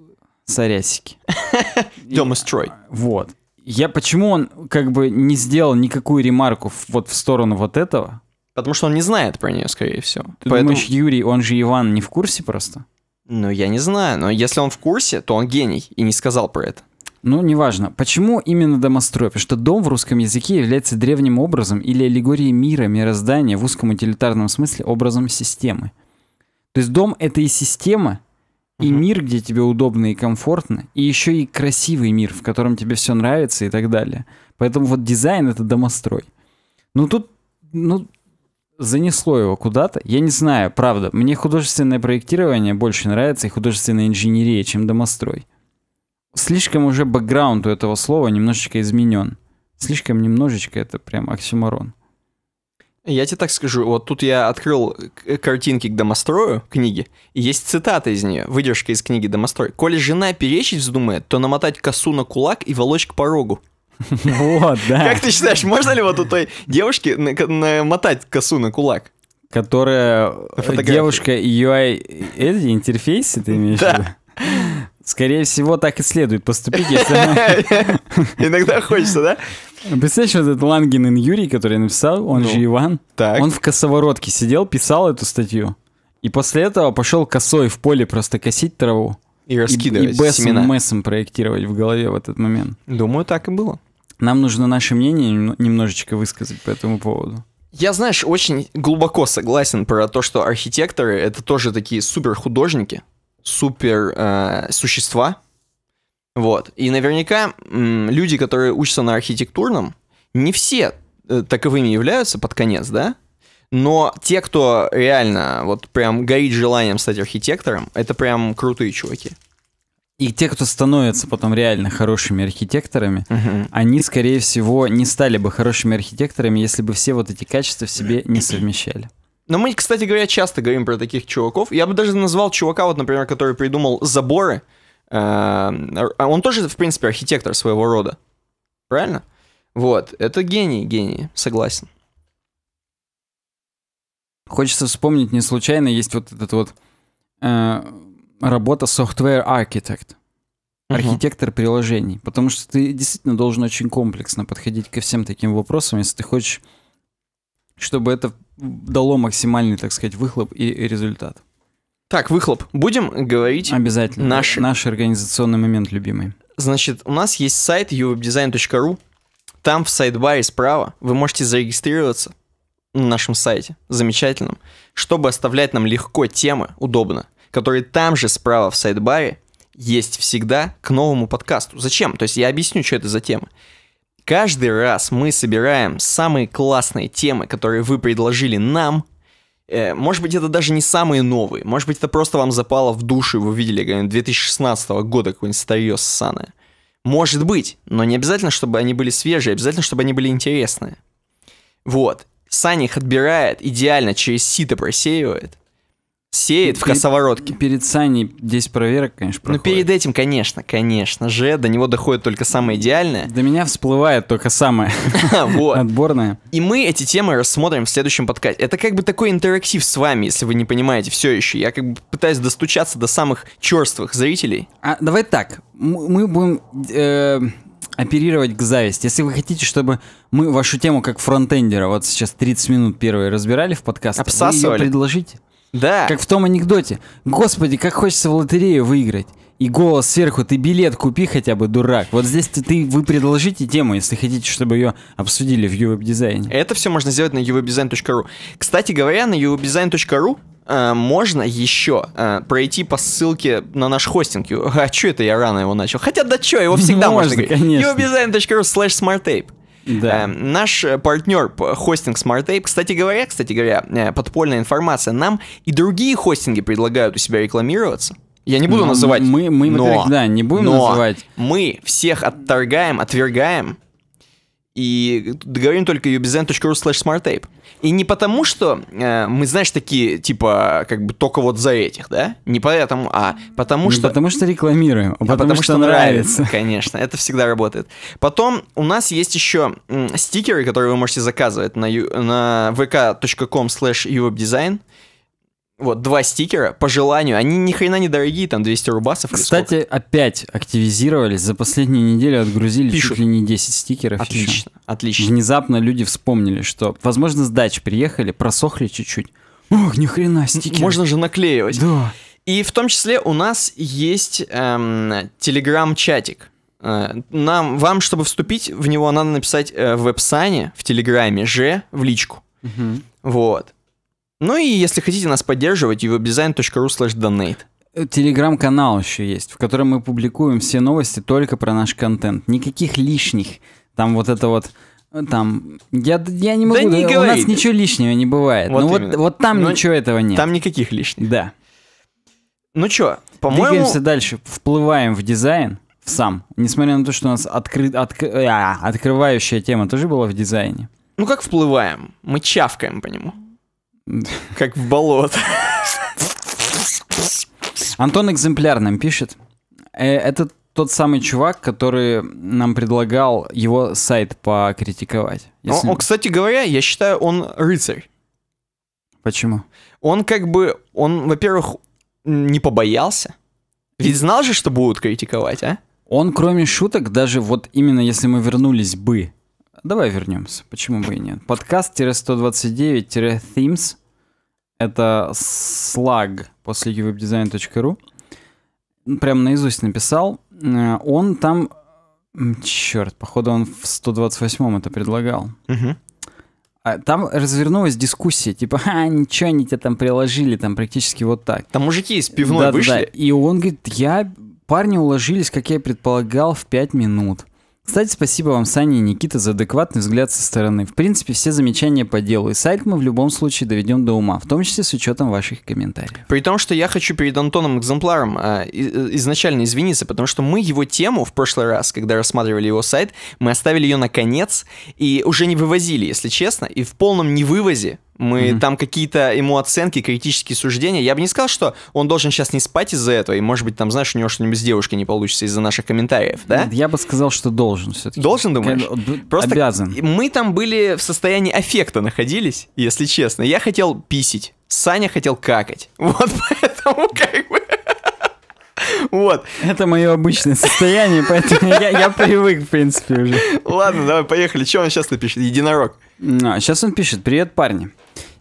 сорясики. [LAUGHS] Домострой. Вот. Я почему он как бы не сделал никакую ремарку вот в сторону вот этого, Потому что он не знает про нее, скорее всего. Ты Поэтому... думаешь, Юрий, он же Иван, не в курсе просто? Ну, я не знаю, но если он в курсе, то он гений и не сказал про это. Ну, неважно. Почему именно домострой? Потому что дом в русском языке является древним образом или аллегорией мира, мироздания в узком утилитарном смысле образом системы. То есть дом — это и система, и угу. мир, где тебе удобно и комфортно, и еще и красивый мир, в котором тебе все нравится и так далее. Поэтому вот дизайн — это домострой. Ну, тут, ну, занесло его куда-то. Я не знаю, правда. Мне художественное проектирование больше нравится и художественная инженерия, чем домострой. Слишком уже бэкграунд у этого слова немножечко изменен. Слишком немножечко это прям оксюморон. Я тебе так скажу, вот тут я открыл картинки к домострою, книги, и есть цитата из нее, выдержка из книги «Домострой». «Коли жена перечить вздумает, то намотать косу на кулак и волочь к порогу. [LAUGHS] Вот, да. Как ты считаешь, можно ли вот у той девушки намотать косу на кулак? Которая э, девушка UI интерфейс, ты имеешь в виду? Скорее всего, так и следует поступить, если [LAUGHS] Иногда хочется, да? Представляешь, вот этот Лангин и Юрий, который написал, он ну, же Иван, он в косоворотке сидел, писал эту статью. И после этого пошел косой в поле просто косить траву. И раскидывать и, и бесом, семена. И проектировать в голове в этот момент. Думаю, так и было. Нам нужно наше мнение немножечко высказать по этому поводу. Я, знаешь, очень глубоко согласен про то, что архитекторы — это тоже такие супер художники, супер э, существа. Вот. И наверняка м, люди, которые учатся на архитектурном, не все э, таковыми являются под конец, да? Но те, кто реально вот прям горит желанием стать архитектором, это прям крутые чуваки. И те, кто становятся потом реально хорошими архитекторами, uh они, скорее всего, не стали бы хорошими архитекторами, если бы все вот эти качества в себе не совмещали. Но мы, кстати говоря, часто говорим про таких чуваков. Я бы даже назвал чувака, вот, например, который придумал заборы. Э, а он тоже, в принципе, архитектор своего рода. Правильно? Вот. Это гений, гений. Согласен. Хочется вспомнить, не случайно есть вот этот вот э, работа software architect, uh-huh. архитектор приложений, потому что ты действительно должен очень комплексно подходить ко всем таким вопросам, если ты хочешь, чтобы это дало максимальный, так сказать, выхлоп и результат. Так, выхлоп. Будем говорить... Обязательно. Наш, наш организационный момент любимый. Значит, у нас есть сайт uwebdesign.ru. Там в сайт-баре справа вы можете зарегистрироваться на нашем сайте, замечательном, чтобы оставлять нам легко темы, удобно который там же справа в сайдбаре есть всегда к новому подкасту. Зачем? То есть я объясню, что это за тема. Каждый раз мы собираем самые классные темы, которые вы предложили нам. Э, может быть, это даже не самые новые. Может быть, это просто вам запало в душу, и вы видели говорим, 2016 года какое-нибудь старье ссаное. Может быть, но не обязательно, чтобы они были свежие, обязательно, чтобы они были интересные. Вот. Саня их отбирает, идеально через сито просеивает. Сеет в косоворотке. Перед Саней 10 проверок, конечно, ну, проходит. Но перед этим, конечно, конечно же, до него доходит только самое идеальное. До меня всплывает только самое [LAUGHS] а, отборное. И мы эти темы рассмотрим в следующем подкасте. Это как бы такой интерактив с вами, если вы не понимаете все еще. Я как бы пытаюсь достучаться до самых черствых зрителей. А давай так, мы будем э, оперировать к зависти. Если вы хотите, чтобы мы вашу тему как фронтендера, вот сейчас 30 минут первые разбирали в подкасте, Обсасывали. вы ее предложите. Да. Как в том анекдоте. Господи, как хочется в лотерею выиграть. И голос сверху, ты билет купи хотя бы, дурак. Вот здесь ты, ты вы предложите тему, если хотите, чтобы ее обсудили в uwebdesign. Это все можно сделать на uwebdesign.ru. Кстати говоря, на uwebdesign.ru э, можно еще э, пройти по ссылке на наш хостинг. А что это я рано его начал? Хотя да что, его всегда [LAUGHS] можно. можно конечно. uwebdesign.ru smart Tape. Да. Эм, э, наш партнер хостинг SmartApe, кстати говоря, кстати говоря, э, подпольная информация, нам и другие хостинги предлагают у себя рекламироваться. Я не буду но ну, называть. Мы, мы, мы но, да, не будем но называть. Мы всех отторгаем, отвергаем и договорим только ubizen.ru slash smarttape. И не потому, что э, мы, знаешь, такие, типа, как бы только вот за этих, да? Не поэтому, а потому не что... потому что рекламируем, а, а потому, потому что, что нравится. нравится. Конечно, это всегда работает. Потом у нас есть еще стикеры, которые вы можете заказывать на, на vk.com slash uwebdesign. Вот, два стикера, по желанию. Они ни хрена не дорогие, там 200 рубасов. Кстати, опять активизировались. За последнюю неделю отгрузили Пишут. чуть ли не 10 стикеров. Отлично, еще. отлично. Внезапно люди вспомнили, что, возможно, с дач приехали, просохли чуть-чуть. Ох, ни хрена стикеры. Можно же наклеивать. Да. И в том числе у нас есть эм, телеграм-чатик. Э, нам, вам, чтобы вступить в него, надо написать э, в веб-сане, в телеграме же, в личку. Угу. Вот. Ну и если хотите нас поддерживать, webdesign.ru slash donate. Э, телеграм-канал еще есть, в котором мы публикуем все новости только про наш контент. Никаких лишних. Там вот это вот э, там. Я, я не могу. Да не э, у говори. нас ничего лишнего не бывает. Вот ну вот, вот там Но ничего этого нет. Там никаких лишних. Да. Ну что? по-моему... Двигаемся дальше, вплываем в дизайн в сам. Несмотря на то, что у нас откры... отк... а, открывающая тема тоже была в дизайне. Ну как вплываем? Мы чавкаем по нему. Как в болото. Антон Экземпляр нам пишет. Э, это тот самый чувак, который нам предлагал его сайт покритиковать. Ну, если... Он, он, кстати говоря, я считаю, он рыцарь. Почему? Он как бы, он, во-первых, не побоялся. Ведь знал же, что будут критиковать, а? Он, кроме шуток, даже вот именно если мы вернулись бы Давай вернемся, почему бы и нет. Подкаст-129-themes. Это слаг после uwebdesign.ru. Прям наизусть написал. Э, он там... Черт, походу он в 128-м это предлагал. А там развернулась дискуссия, типа, а, ничего, они тебя там приложили, там практически вот так. Там мужики из пивной да, вышли. Да, И он говорит, я... Парни уложились, как я предполагал, в 5 минут. Кстати, спасибо вам, Саня и Никита, за адекватный взгляд со стороны. В принципе, все замечания по делу, и сайт мы в любом случае доведем до ума, в том числе с учетом ваших комментариев. При том, что я хочу перед Антоном экземпляром а, э, изначально извиниться, потому что мы его тему в прошлый раз, когда рассматривали его сайт, мы оставили ее на конец и уже не вывозили, если честно, и в полном невывозе мы mm-hmm. там какие-то ему оценки, критические суждения. Я бы не сказал, что он должен сейчас не спать из-за этого, и, может быть, там, знаешь, у него что-нибудь с девушкой не получится из-за наших комментариев, да? Нет, я бы сказал, что должен все-таки. Должен, думаешь? Как... Просто Обязан. Мы там были в состоянии аффекта находились, если честно. Я хотел писить, Саня хотел какать. [LAUGHS] Вот поэтому как бы... Вот. Это мое обычное состояние, поэтому я, я привык, в принципе, уже. Ладно, давай, поехали. Что он сейчас напишет? Единорог. А, сейчас он пишет. Привет, парни.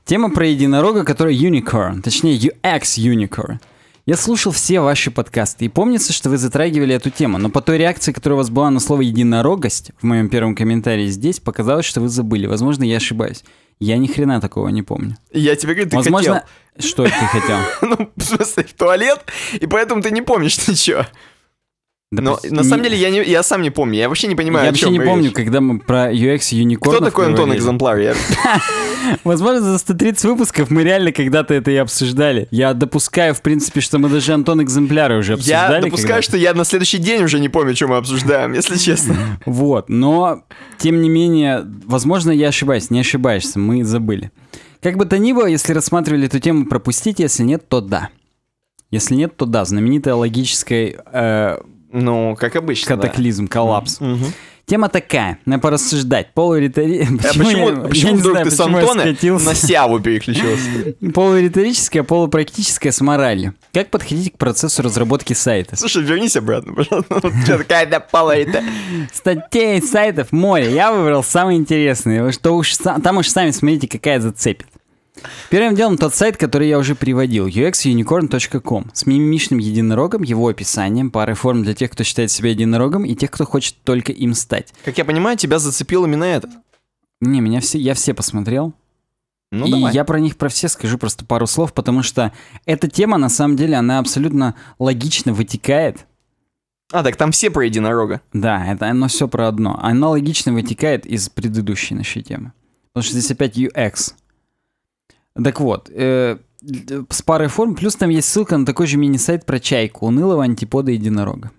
Тема про единорога, который Unicorn, точнее UX Unicorn. Я слушал все ваши подкасты, и помнится, что вы затрагивали эту тему, но по той реакции, которая у вас была на слово «единорогость» в моем первом комментарии здесь, показалось, что вы забыли. Возможно, я ошибаюсь. Я ни хрена такого не помню. Я тебе говорю, ты Возможно, хотел. Что ты хотел? [LAUGHS] Ну, в смысле, в туалет, и поэтому ты не помнишь ничего. Допустим, Но на самом деле я, не, я сам не помню, я вообще не понимаю, Я вообще не помню, говоришь. когда мы про UX Unicorn. Кто такой Антон Экземпляр? Я... [LAUGHS] Возможно, за 130 выпусков мы реально когда-то это и обсуждали. Я допускаю, в принципе, что мы даже Антон Экземпляры уже обсуждали. Я допускаю, что я на следующий день уже не помню, что мы обсуждаем, если честно. Вот, но, тем не менее, возможно, я ошибаюсь, не ошибаешься, мы забыли. Как бы то ни было, если рассматривали эту тему, пропустить, если нет, то да. Если нет, то да, знаменитая логическая э, ну, как обычно. Катаклизм, да. коллапс. Угу. Тема такая, надо порассуждать. Полуриторическое... А почему, я, почему я вдруг знаю, ты с Антона на Сяву переключился? [LAUGHS] Полуриторическое, полупрактическая с моралью. Как подходить к процессу разработки сайта? Слушай, вернись обратно, пожалуйста. [LAUGHS] Какая-то полурита. Статей, сайтов, море. Я выбрал самые интересные, Что уж, там уж сами смотрите, какая зацепит. Первым делом тот сайт, который я уже приводил, uxunicorn.com, с мимимишным единорогом, его описанием, парой форм для тех, кто считает себя единорогом, и тех, кто хочет только им стать. Как я понимаю, тебя зацепил именно этот. Не, меня все, я все посмотрел. Ну, и давай. я про них про все скажу просто пару слов, потому что эта тема, на самом деле, она абсолютно логично вытекает а, так там все про единорога. Да, это оно все про одно. Оно логично вытекает из предыдущей нашей темы. Потому что здесь опять UX. Так вот, э, с парой форм, плюс там есть ссылка на такой же мини-сайт про чайку, унылого антипода единорога.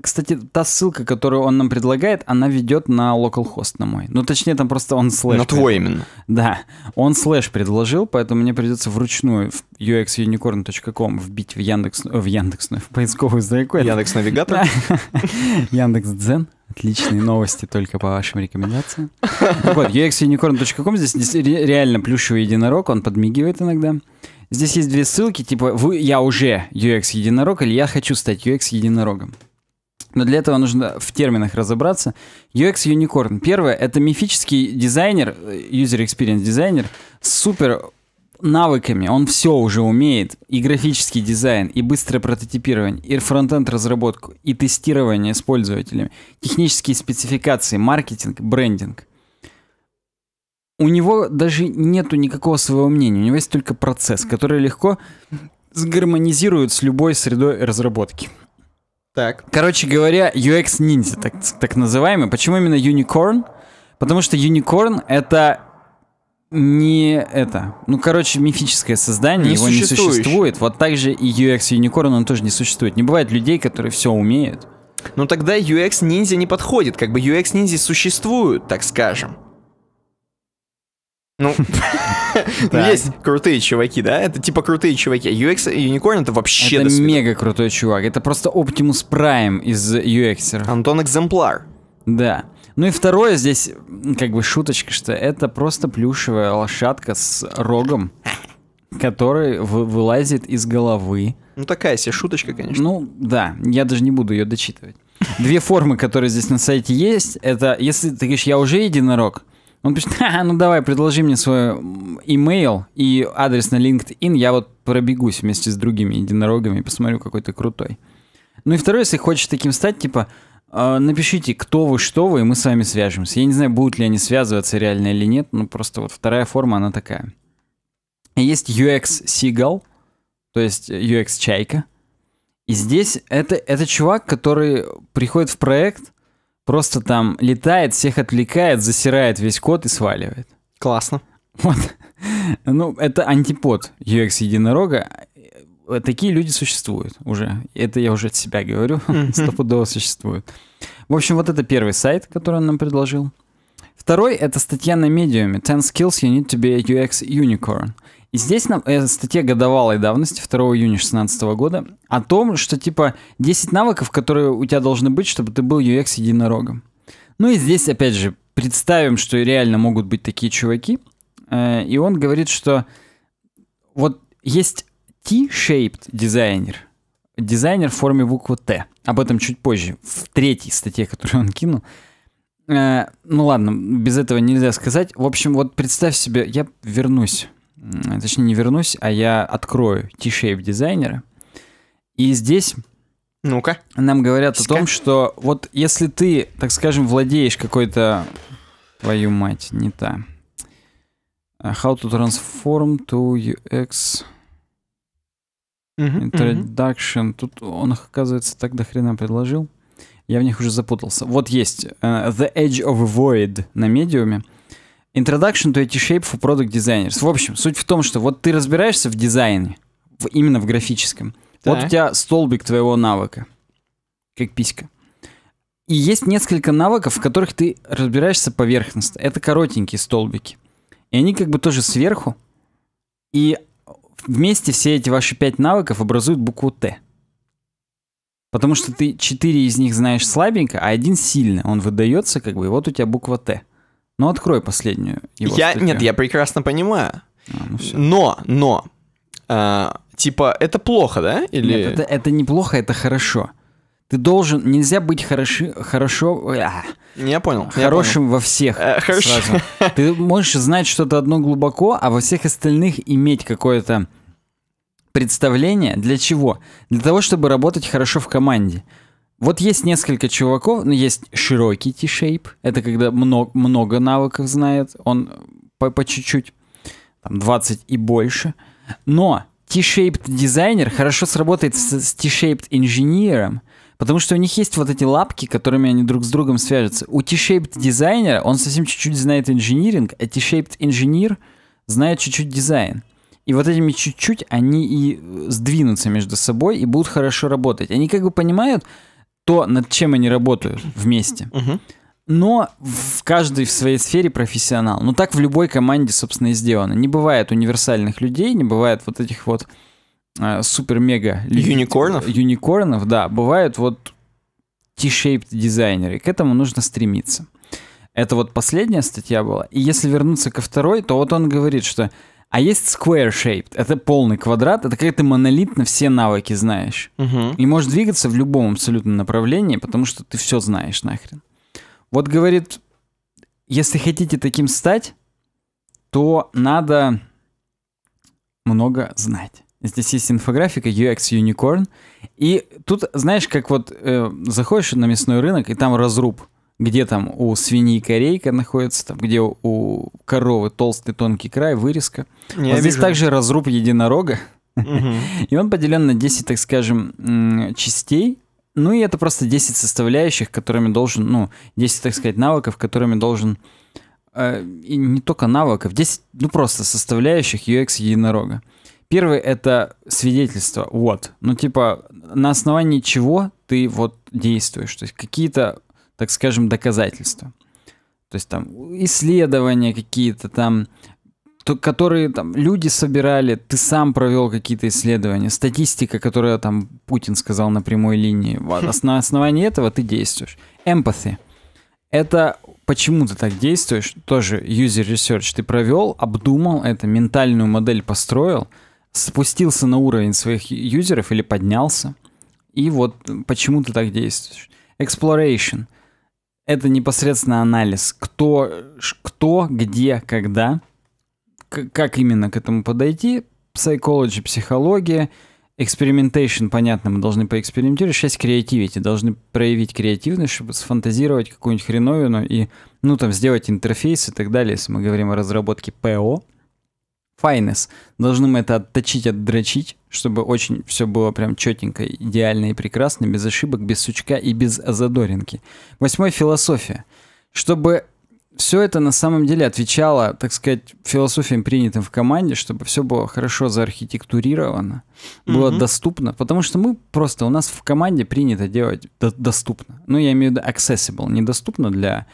Кстати, та ссылка, которую он нам предлагает, она ведет на localhost на мой. Ну, точнее, там просто он слэш. На твой именно. Да. Он слэш предложил, поэтому мне придется вручную в uxunicorn.com вбить в Яндекс... В Яндекс, в поисковую строку. Яндекс Навигатор. [LAUGHS] Яндекс Дзен. Отличные новости только по вашим рекомендациям. Так вот, uxunicorn.com, здесь реально плюшевый единорог, он подмигивает иногда. Здесь есть две ссылки, типа вы, я уже UX-единорог или я хочу стать UX-единорогом. Но для этого нужно в терминах разобраться. UX Unicorn. Первое — это мифический дизайнер, э, user experience дизайнер, с супер навыками, он все уже умеет, и графический дизайн, и быстрое прототипирование, и фронтенд разработку, и тестирование с пользователями, технические спецификации, маркетинг, брендинг. У него даже нету никакого своего мнения, у него есть только процесс, который легко сгармонизирует с любой средой разработки. Так. Короче говоря, UX ниндзя, так, так называемый. Почему именно Unicorn? Потому что Unicorn это не это. Ну, короче, мифическое создание, не его не существует. Вот так же и UX Unicorn, он тоже не существует. Не бывает людей, которые все умеют. Ну тогда UX ниндзя не подходит, как бы UX ниндзя существуют, так скажем. Ну, [LAUGHS] [LAUGHS] есть крутые чуваки, да? Это типа крутые чуваки. UX а Unicorn это вообще... Это мега крутой чувак. Это просто Optimus Prime из UX. Антон Экземпляр. Да. Ну и второе здесь, как бы шуточка, что это просто плюшевая лошадка с рогом, который вы вылазит из головы. Ну такая себе шуточка, конечно. Ну да, я даже не буду ее дочитывать. Две формы, которые здесь на сайте есть, это если ты говоришь, я уже единорог, он пишет, ну давай, предложи мне свой имейл и адрес на LinkedIn, я вот пробегусь вместе с другими единорогами посмотрю, какой ты крутой. Ну и второе, если хочешь таким стать, типа, э, напишите, кто вы, что вы, и мы с вами свяжемся. Я не знаю, будут ли они связываться реально или нет, но просто вот вторая форма, она такая. Есть UX Seagull, то есть UX Чайка. И здесь это, это чувак, который приходит в проект, Просто там летает, всех отвлекает, засирает весь код и сваливает. Классно. Вот. Ну, это антипод UX единорога. Э, такие люди существуют уже. Это я уже от себя говорю. [LAUGHS] Стопудово существует. В общем, вот это первый сайт, который он нам предложил. Второй — это статья на медиуме «10 skills you need to be a UX unicorn». И здесь нам э, статья годовалой давности, 2 июня 2016 года, о том, что типа 10 навыков, которые у тебя должны быть, чтобы ты был UX-единорогом. Ну и здесь, опять же, представим, что реально могут быть такие чуваки. Э, и он говорит, что вот есть T-shaped дизайнер, дизайнер в форме буквы Т. Об этом чуть позже, в третьей статье, которую он кинул э, ну ладно, без этого нельзя сказать. В общем, вот представь себе, я вернусь точнее не вернусь, а я открою T-Shape дизайнера. И здесь ну-ка. Нам говорят Ска. о том, что вот если ты, так скажем, владеешь какой-то... Твою мать, не та. Э, how to transform to UX introduction. Тут он оказывается, так до хрена предложил. Я в них уже запутался. Вот есть uh, The Edge of Void на медиуме. Introduction to Anti-Shape for Product Designers. В общем, суть в том, что вот ты разбираешься в дизайне, в, именно в графическом. Да. Вот у тебя столбик твоего навыка, как писька. И есть несколько навыков, в которых ты разбираешься поверхностно. Это коротенькие столбики. И они как бы тоже сверху. И вместе все эти ваши пять навыков образуют букву «Т». Потому что ты четыре из них знаешь слабенько, а один сильно. Он выдается как бы, и вот у тебя буква «Т». Ну, открой последнюю. Его я, нет, я прекрасно понимаю. А, ну Но, но, э, типа, это плохо, да? Или... Нет, это, это неплохо, это хорошо. Ты должен, нельзя быть хороши, хорошо, а, я понял. Хорошим я понял. во всех. Э, хорош... сразу. [LAUGHS] Ты можешь знать что-то одно глубоко, а во всех остальных иметь какое-то представление. Для чего? Для того, чтобы работать хорошо в команде. Вот есть несколько чуваков, но ну, есть широкий T-shape, это когда много, много навыков знает, он по, по чуть-чуть, там 20 и больше. Но T-shaped дизайнер хорошо сработает с, с T-shaped инженером, потому что у них есть вот эти лапки, которыми они друг с другом свяжутся. У T-shaped дизайнера он совсем чуть-чуть знает инжиниринг, а T-shaped инженер знает чуть-чуть дизайн. И вот этими чуть-чуть они и сдвинутся между собой и будут хорошо работать. Они как бы понимают, то, над чем они работают вместе. Угу. Но в каждой в своей сфере профессионал. Ну так в любой команде, собственно, и сделано. Не бывает универсальных людей, не бывает вот этих вот э, супер-мега... Юникорнов? Юникорнов, да. Бывают вот T-shaped дизайнеры. К этому нужно стремиться. Это вот последняя статья была. И если вернуться ко второй, то вот он говорит, что а есть square shaped, это полный квадрат, это когда ты монолитно все навыки знаешь. Угу. И можешь двигаться в любом абсолютном направлении, потому что ты все знаешь нахрен. Вот говорит, если хотите таким стать, то надо много знать. Здесь есть инфографика UX Unicorn. И тут, знаешь, как вот э, заходишь на мясной рынок, и там разруб – где там у свиньи корейка находится, там, где у коровы толстый тонкий край, вырезка. Не, вот здесь также разруб единорога. И он поделен на 10, так скажем, частей. Ну и это просто 10 составляющих, которыми должен, ну, 10, так сказать, навыков, которыми должен э, и не только навыков, 10, ну просто составляющих UX единорога. Первый это свидетельство, вот. Ну типа на основании чего ты вот действуешь, то есть какие-то так скажем, доказательства. То есть там исследования какие-то там, то, которые там люди собирали, ты сам провел какие-то исследования, статистика, которая там Путин сказал на прямой линии. Вот, [LAUGHS] на основании этого ты действуешь. Empathy. Это почему ты так действуешь, тоже user research ты провел, обдумал это, ментальную модель построил, спустился на уровень своих юзеров или поднялся, и вот почему ты так действуешь. Exploration — это непосредственно анализ. Кто, кто где, когда, как именно к этому подойти. Psychology, психология, экспериментейшн, понятно, мы должны поэкспериментировать. Сейчас креативити, должны проявить креативность, чтобы сфантазировать какую-нибудь хреновину и, ну, там, сделать интерфейс и так далее, если мы говорим о разработке ПО. Файнес, Должны мы это отточить, отдрочить, чтобы очень все было прям четенько, идеально и прекрасно, без ошибок, без сучка и без задоринки. Восьмой — философия. Чтобы все это на самом деле отвечало, так сказать, философиям, принятым в команде, чтобы все было хорошо заархитектурировано, mm-hmm. было доступно, потому что мы просто, у нас в команде принято делать доступно. Ну, я имею в виду accessible, недоступно для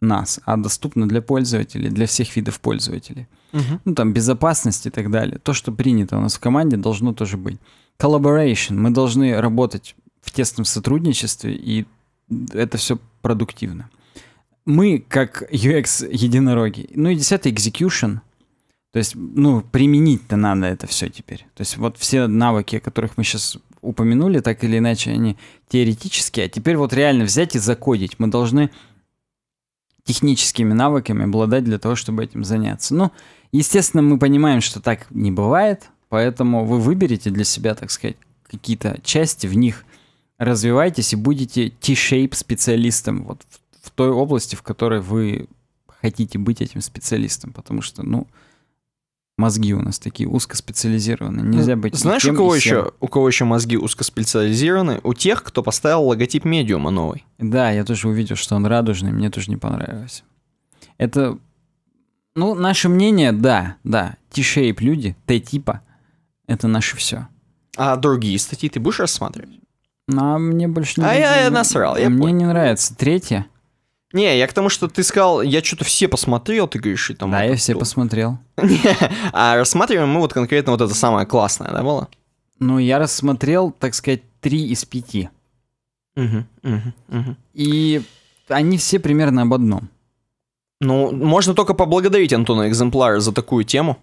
нас, а доступно для пользователей, для всех видов пользователей. Угу. Ну, там, безопасность и так далее. То, что принято у нас в команде, должно тоже быть. Collaboration. Мы должны работать в тесном сотрудничестве, и это все продуктивно. Мы, как UX-единороги. Ну и десятый, execution. То есть, ну, применить-то надо это все теперь. То есть вот все навыки, о которых мы сейчас упомянули, так или иначе, они теоретические, а теперь вот реально взять и закодить. Мы должны техническими навыками обладать для того, чтобы этим заняться. Ну, естественно, мы понимаем, что так не бывает, поэтому вы выберете для себя, так сказать, какие-то части в них, развивайтесь и будете T-shape специалистом вот в, в той области, в которой вы хотите быть этим специалистом, потому что, ну, мозги у нас такие узкоспециализированные. Ну, Нельзя быть. Знаешь, у кого еще у кого еще мозги узкоспециализированы? У тех, кто поставил логотип медиума новый. Да, я тоже увидел, что он радужный, мне тоже не понравилось. Это, ну, наше мнение, да, да, T-shape люди, Т-типа, это наше все. А другие статьи ты будешь рассматривать? Ну, а мне больше не... А я, я насрал, я Мне понял. не нравится. Третья. Не, я к тому, что ты сказал, я что-то все посмотрел, ты говоришь, и там... Да, вот я все был. посмотрел. [LAUGHS] Не, а рассматриваем мы вот конкретно вот это самое классное, да, было? Ну, я рассмотрел, так сказать, три из пяти. И они все примерно об одном. Ну, можно только поблагодарить Антона Экземпляра за такую тему.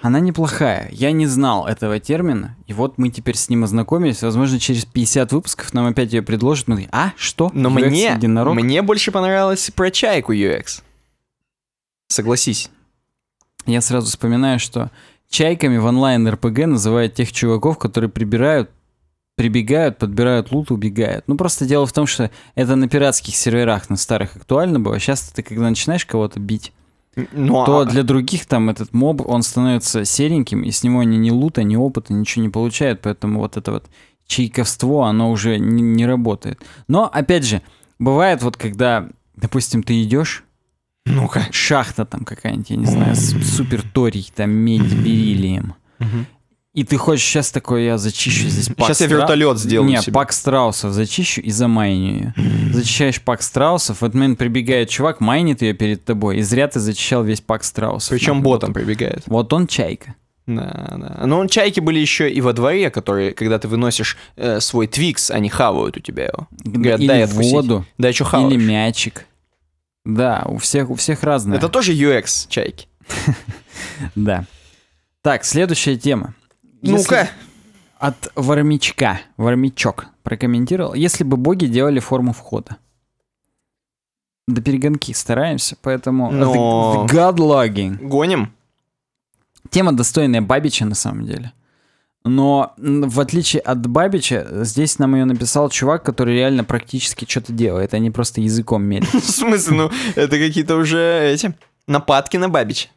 Она неплохая. Я не знал этого термина. И вот мы теперь с ним ознакомились. Возможно, через 50 выпусков нам опять ее предложат. Мы а, что? Но мне, мне больше понравилось про чайку UX. Согласись. Я сразу вспоминаю, что чайками в онлайн-РПГ называют тех чуваков, которые прибирают прибегают, подбирают лут, убегают. Ну, просто дело в том, что это на пиратских серверах, на старых актуально было. Сейчас ты, когда начинаешь кого-то бить, но... Ну, то а- для других там этот моб, он становится сереньким, и с него они ни лута, ни опыта, ничего не получают, поэтому вот это вот чайковство, оно уже не, не работает. Но, опять же, бывает вот когда, допустим, ты идешь, ну-ка. Шахта там какая-нибудь, я не знаю, супер торий, там медь бериллием. И ты хочешь сейчас такой, я зачищу здесь Пак Сейчас Стра... я вертолет сделаю Нет, себе. Пак Страусов зачищу и замайню ее. Зачищаешь Пак Страусов, в этот момент прибегает чувак, майнит ее перед тобой. И зря ты зачищал весь Пак Страусов. Причем ботом прибегает. Вот он чайка. Да, да. Но он чайки были еще и во дворе, которые, когда ты выносишь э, свой твикс, они хавают у тебя его. Говорят, Или дай откусить. воду. Да, что хаваешь. Или мячик. Да, у всех, у всех разное. Это тоже UX чайки. [LAUGHS] Да. Так, следующая тема. Ну-ка. От Вормичка, Вормичок прокомментировал. Если бы боги делали форму входа. До перегонки стараемся, поэтому... Но... The, God logging. Гоним. Тема достойная Бабича, на самом деле. Но в отличие от Бабича, здесь нам ее написал чувак, который реально практически что-то делает, а не просто языком мелит. [LAUGHS] В смысле? Ну, это какие-то уже эти нападки на Бабича.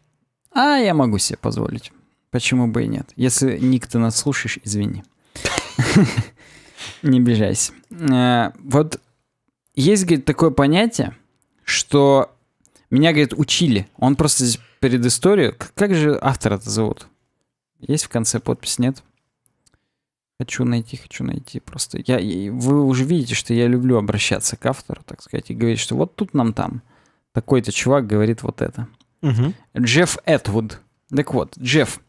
А, я могу себе позволить. Почему бы и нет? Если никто нас слушаешь, извини. Не обижайся. Э, вот есть, говорит, такое понятие, что меня, говорит, учили. Он просто здесь предысторию. Как же автора это зовут? Есть в конце подпись, нет? Хочу найти, хочу найти. Просто я, вы уже видите, что я люблю обращаться к автору, так сказать, и говорить, что вот тут нам там. Такой-то чувак говорит вот это. Угу. Джефф Этвуд. Так вот, Джефф,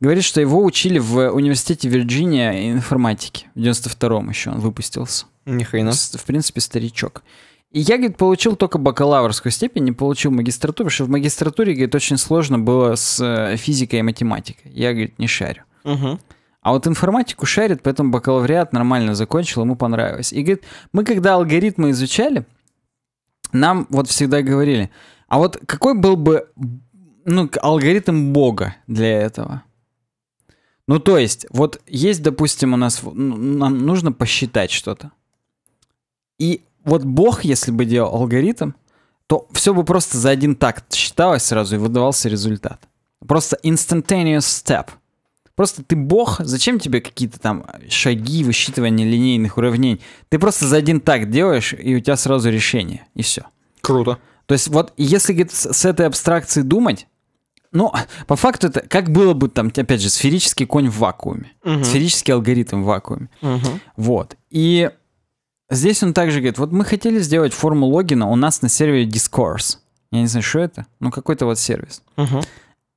говорит, что его учили в университете Вирджиния информатики. В 92-м еще он выпустился. Ни хрена. В принципе, старичок. И я, говорит, получил только бакалаврскую степень, не получил магистратуру, потому что в магистратуре, говорит, очень сложно было с э, физикой и математикой. Я, говорит, не шарю. Угу. А вот информатику шарит, поэтому бакалавриат нормально закончил, ему понравилось. И говорит, мы когда алгоритмы изучали, нам вот всегда говорили, а вот какой был бы ну, алгоритм бога для этого. Ну, то есть, вот есть, допустим, у нас, ну, нам нужно посчитать что-то. И вот бог, если бы делал алгоритм, то все бы просто за один такт считалось сразу и выдавался результат. Просто instantaneous step. Просто ты бог, зачем тебе какие-то там шаги, высчитывание линейных уравнений? Ты просто за один так делаешь, и у тебя сразу решение, и все. Круто. То есть вот если с этой абстракции думать, ну, по факту это как было бы там, опять же, сферический конь в вакууме, угу. сферический алгоритм в вакууме. Угу. Вот. И здесь он также говорит, вот мы хотели сделать форму логина у нас на сервере Discourse. Я не знаю, что это, ну какой-то вот сервис. Угу.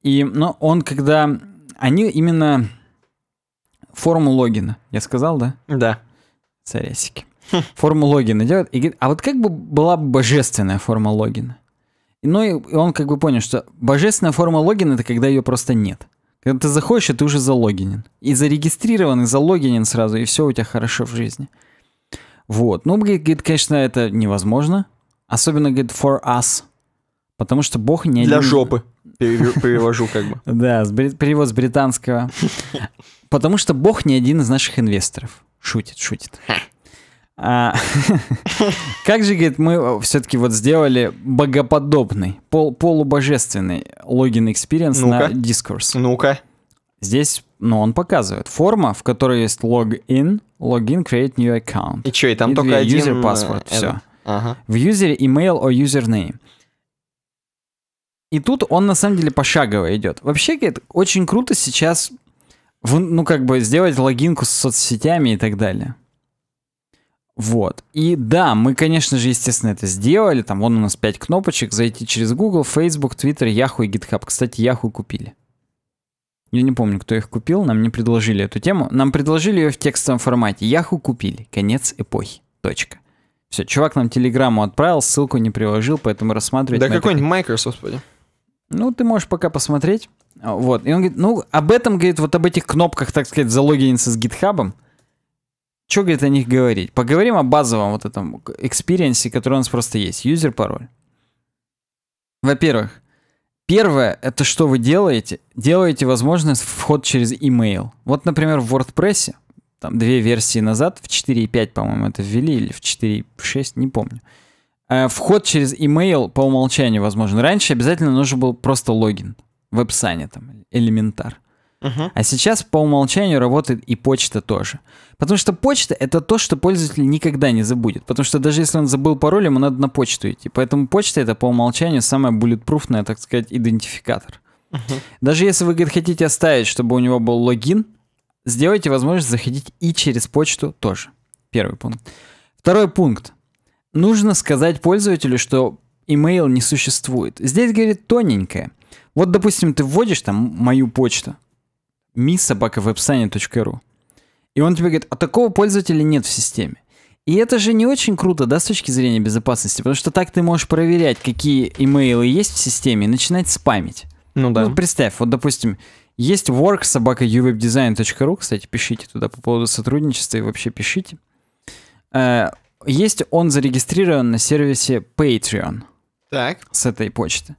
И, но ну, он когда... Они именно форму логина, я сказал, да? Да. Царясики. Форму логина делают и говорит, а вот как бы была бы божественная форма логина? Ну и он как бы понял, что божественная форма логина это когда ее просто нет. Когда ты заходишь, и ты уже залогинен. И зарегистрирован, и залогинен сразу, и все у тебя хорошо в жизни. Вот. Ну, говорит, конечно, это невозможно. Особенно, говорит, for us. Потому что Бог не Для один... жопы. [LAUGHS] Перевожу как бы. Да, перевод с британского. [LAUGHS] Потому что Бог не один из наших инвесторов. Шутит, шутит. А, [LAUGHS] как же, говорит, мы э, все-таки вот сделали богоподобный, пол, полубожественный логин экспириенс на Discourse. Ну-ка. Здесь, ну, он показывает. Форма, в которой есть логин, логин, create new account. И что, и там и только один... User password, э, все. Ага. В юзере email or username. И тут он на самом деле пошагово идет. Вообще, говорит, очень круто сейчас, в, ну, как бы сделать логинку с соцсетями и так далее. Вот. И да, мы, конечно же, естественно, это сделали. Там вон у нас 5 кнопочек. Зайти через Google, Facebook, Twitter, Yahoo и GitHub. Кстати, Yahoo купили. Я не помню, кто их купил, нам не предложили эту тему. Нам предложили ее в текстовом формате. Яху купили. Конец эпохи. Точка. Все, чувак нам телеграмму отправил, ссылку не приложил, поэтому рассматривать... Да какой-нибудь это... Microsoft, пойдем. Ну, ты можешь пока посмотреть. Вот. И он говорит, ну, об этом, говорит, вот об этих кнопках, так сказать, залогиниться с гитхабом. Что, говорит, о них говорить? Поговорим о базовом вот этом экспириенсе, который у нас просто есть. Юзер, пароль. Во-первых, первое, это что вы делаете? Делаете возможность вход через email. Вот, например, в WordPress, там две версии назад, в 4.5, по-моему, это ввели, или в 4.6, не помню. Э, вход через email по умолчанию возможен. Раньше обязательно нужен был просто логин. в сане там, элементар. Uh-huh. А сейчас по умолчанию работает и почта тоже. Потому что почта — это то, что пользователь никогда не забудет. Потому что даже если он забыл пароль, ему надо на почту идти. Поэтому почта — это по умолчанию самая буллетпруфная, так сказать, идентификатор. Uh-huh. Даже если вы говорит, хотите оставить, чтобы у него был логин, сделайте возможность заходить и через почту тоже. Первый пункт. Второй пункт. Нужно сказать пользователю, что email не существует. Здесь, говорит, тоненькое. Вот, допустим, ты вводишь там мою почту, mi и он тебе говорит, а такого пользователя нет в системе. И это же не очень круто, да, с точки зрения безопасности, потому что так ты можешь проверять, какие имейлы есть в системе, и начинать спамить. Ну да. Ну, представь, вот, допустим, есть work собака uwebdesign.ru, кстати, пишите туда по поводу сотрудничества и вообще пишите. Э, есть он зарегистрирован на сервисе Patreon. Так. С этой почты.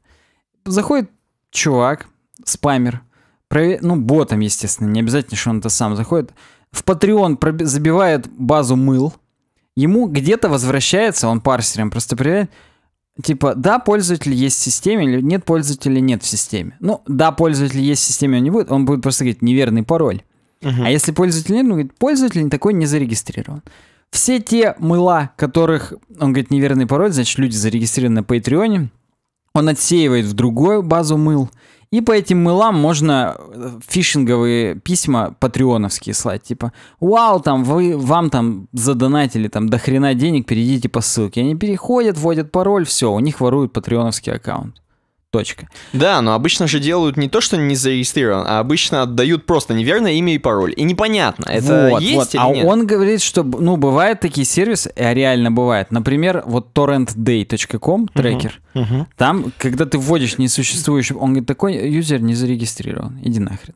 Заходит чувак, спамер, провер... ну, ботом, естественно, не обязательно, что он это сам заходит, в Patreon забивает базу мыл, ему где-то возвращается, он парсером просто привет. типа, да, пользователь есть в системе, или нет пользователя нет в системе. Ну, да, пользователь есть в системе, он не будет, он будет просто говорить неверный пароль. Uh-huh. А если пользователь нет, он говорит, пользователь не такой не зарегистрирован. Все те мыла, которых, он говорит, неверный пароль, значит, люди зарегистрированы на Патреоне, он отсеивает в другую базу мыл, и по этим мылам можно э, фишинговые письма патреоновские слать, типа «Вау, там, вы, вам там задонатили там до хрена денег, перейдите по ссылке». Они переходят, вводят пароль, все, у них воруют патреоновский аккаунт. Точка. Да, но обычно же делают не то, что не зарегистрирован, а обычно отдают просто неверное имя и пароль. И непонятно, это вот, есть вот. или а нет. А он говорит, что, ну, бывают такие сервисы, а реально бывает. Например, вот torrentday.com трекер. Угу, угу. Там, когда ты вводишь несуществующий, он говорит, такой юзер не зарегистрирован, иди нахрен.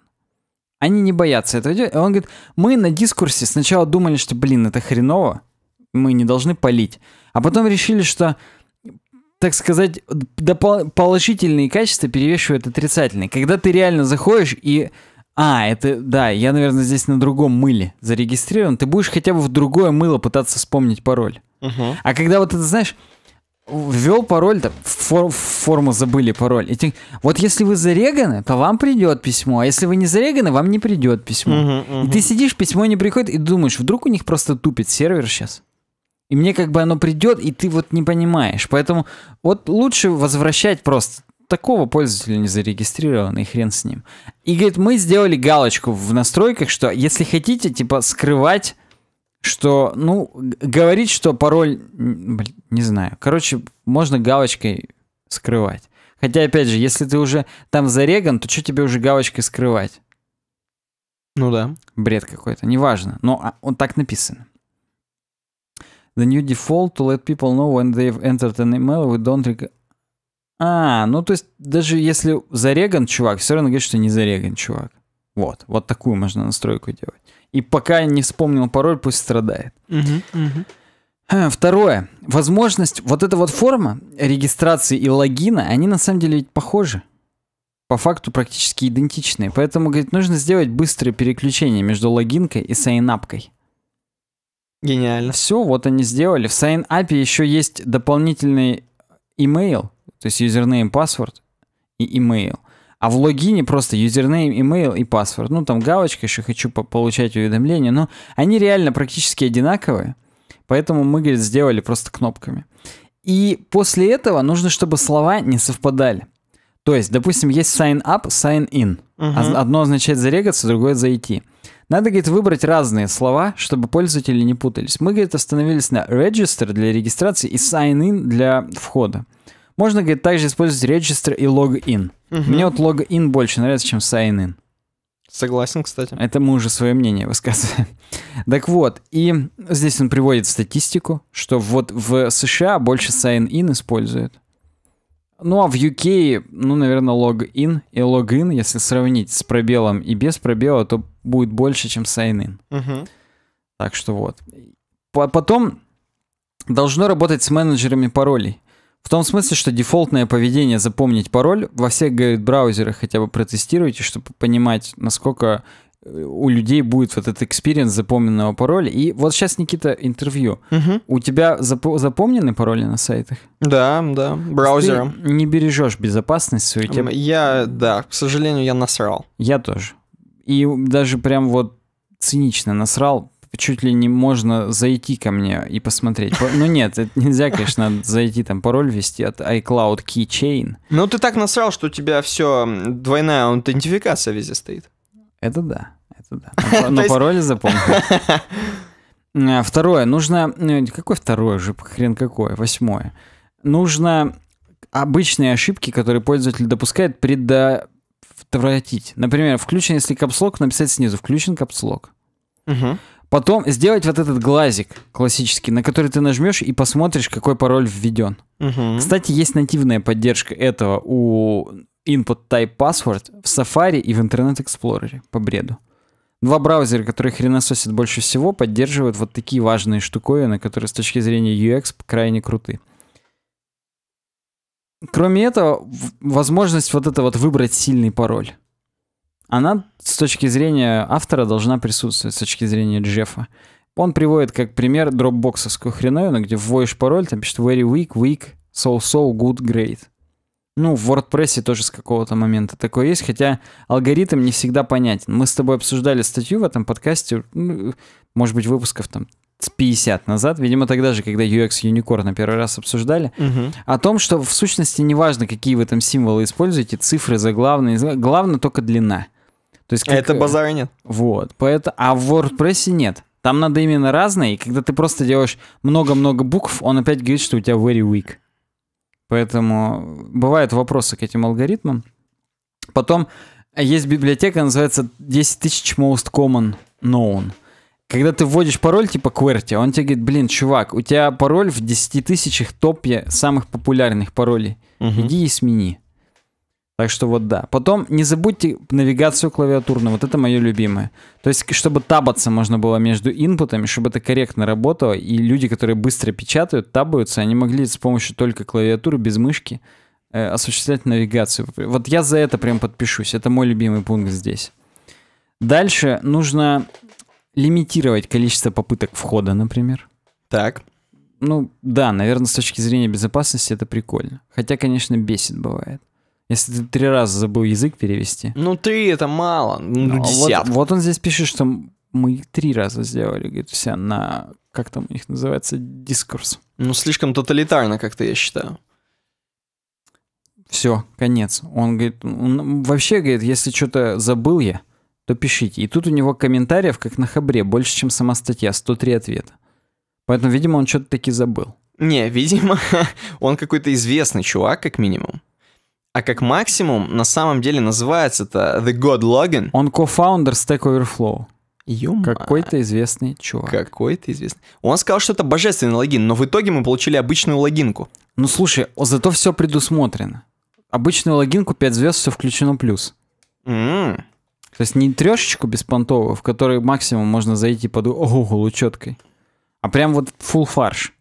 Они не боятся этого делать. Он говорит, мы на дискурсе сначала думали, что, блин, это хреново, мы не должны палить. А потом решили, что так сказать, положительные качества перевешивают отрицательные. Когда ты реально заходишь и... А, это, да, я, наверное, здесь на другом мыле зарегистрирован. Ты будешь хотя бы в другое мыло пытаться вспомнить пароль. Угу. А когда вот это, знаешь, ввел пароль, там, фор, форму забыли пароль. И ты, вот если вы зареганы, то вам придет письмо, а если вы не зареганы, вам не придет письмо. Угу, угу. И ты сидишь, письмо не приходит, и думаешь, вдруг у них просто тупит сервер сейчас. И мне как бы оно придет, и ты вот не понимаешь. Поэтому вот лучше возвращать просто такого пользователя не зарегистрирован, хрен с ним. И говорит, мы сделали галочку в настройках, что если хотите, типа, скрывать, что, ну, говорить, что пароль, не знаю. Короче, можно галочкой скрывать. Хотя, опять же, если ты уже там зареган, то что тебе уже галочкой скрывать? Ну да. Бред какой-то, неважно. Но а, он так написано. The new default to let people know when they've entered an email we don't... А, ну то есть даже если зареган чувак, все равно говорит, что не зареган чувак. Вот, вот такую можно настройку делать. И пока я не вспомнил пароль, пусть страдает. Э, второе. Возможность, вот эта вот форма регистрации и логина, они на самом деле ведь похожи. По факту практически идентичные. Поэтому, говорит, нужно сделать быстрое переключение между логинкой и сайнапкой. Гениально. Все, вот они сделали. В Sign up еще есть дополнительный email, то есть username, паспорт и email. А в логине просто username, email и паспорт. Ну, там галочка еще хочу по получать уведомления, но они реально практически одинаковые. Поэтому мы, говорит, сделали просто кнопками. И после этого нужно, чтобы слова не совпадали. То есть, допустим, есть sign up, sign in. Угу. Одно означает зарегаться, другое зайти. Надо, говорит, выбрать разные слова, чтобы пользователи не путались. Мы, говорит, остановились на register для регистрации и sign-in для входа. Можно, говорит, также использовать register и login. Угу. Мне вот login больше нравится, чем sign-in. Согласен, кстати. Это мы уже свое мнение высказываем. Так вот, и здесь он приводит статистику, что вот в США больше sign-in используют. Ну а в UK, ну, наверное, login и login, если сравнить с пробелом и без пробела, то будет больше, чем Сайнин. Угу. Так что вот. Потом должно работать с менеджерами паролей. В том смысле, что дефолтное поведение запомнить пароль во всех говорит, браузерах хотя бы протестируйте, чтобы понимать, насколько э, у людей будет вот этот экспириенс запомненного пароля. И вот сейчас, Никита, интервью. Угу. У тебя зап- запомнены пароли на сайтах? Да, да, браузером. Ты не бережешь безопасность свою. Тебя... Я, да, к сожалению, я насрал. Я тоже и даже прям вот цинично насрал, чуть ли не можно зайти ко мне и посмотреть. Ну нет, это нельзя, конечно, зайти там пароль ввести от iCloud Keychain. Ну ты так насрал, что у тебя все двойная аутентификация везде стоит. Это да, это да. [LAUGHS] Но пароль запомнил. [LAUGHS] Э, второе, нужно... Ну, какое второе же? Хрен какое? Восьмое. Нужно обычные ошибки, которые пользователь допускает, предо превратить. Например, включен, если капслок, написать снизу «включен капслок». Угу. Потом сделать вот этот глазик классический, на который ты нажмешь и посмотришь, какой пароль введен. Угу. Кстати, есть нативная поддержка этого у input type password в Safari и в Internet Explorer по бреду. Два браузера, которые хренососят больше всего, поддерживают вот такие важные штуковины, которые с точки зрения UX крайне крутые кроме этого, возможность вот это вот выбрать сильный пароль, она с точки зрения автора должна присутствовать, с точки зрения Джеффа. Он приводит как пример дропбоксовскую хреновину, где вводишь пароль, там пишет very weak, weak, so-so, good, great. Ну, в WordPress тоже с какого-то момента такое есть, хотя алгоритм не всегда понятен. Мы с тобой обсуждали статью в этом подкасте, ну, может быть, выпусков там 50 назад, видимо, тогда же, когда UX Unicorn на первый раз обсуждали, угу. о том, что в сущности неважно, какие вы там символы используете, цифры заглавные, главное только длина. То есть а как... Это э, базара нет. Вот, поэтому... а в WordPress нет. Там надо именно разные, и когда ты просто делаешь много-много букв, он опять говорит, что у тебя very weak. Поэтому бывают вопросы к этим алгоритмам. Потом э, есть библиотека, называется 10 тысяч most common known когда ты вводишь пароль типа QWERTY, он тебе говорит, блин, чувак, у тебя пароль в 10 тысячах топе самых популярных паролей. Угу. Иди и смени. Так что вот да. Потом не забудьте навигацию клавиатурную, вот это мое любимое. То есть, чтобы табаться можно было между инпутами, чтобы это корректно работало, и люди, которые быстро печатают, табаются, они могли с помощью только клавиатуры, без мышки, э, осуществлять навигацию. Вот я за это прям подпишусь, это мой любимый пункт здесь. Дальше нужно лимитировать количество попыток входа, например. Так. Ну да, наверное, с точки зрения безопасности это прикольно. Хотя, конечно, бесит бывает. Если ты три раза забыл язык перевести. Ну три это мало, ну а десятка. Вот, вот он здесь пишет, что мы три раза сделали, говорит, вся на, как там у них называется, дискурс. Ну слишком тоталитарно как-то, я считаю. Все, конец. Он говорит, он, ну, вообще, говорит, если что-то забыл я, то пишите. И тут у него комментариев, как на хабре, больше, чем сама статья, 103 ответа. Поэтому, видимо, он что-то таки забыл. Не, видимо, [LAUGHS] он какой-то известный чувак, как минимум. А как максимум, на самом деле называется это The God Login. Он кофаундер Stack Overflow. Юма. Какой-то известный чувак. Какой-то известный. Он сказал, что это божественный логин, но в итоге мы получили обычную логинку. Ну слушай, зато все предусмотрено. Обычную логинку 5 звезд, все включено плюс. Mm. То есть не трешечку беспонтовую, в которой максимум можно зайти под ого лучеткой, а прям вот full фарш.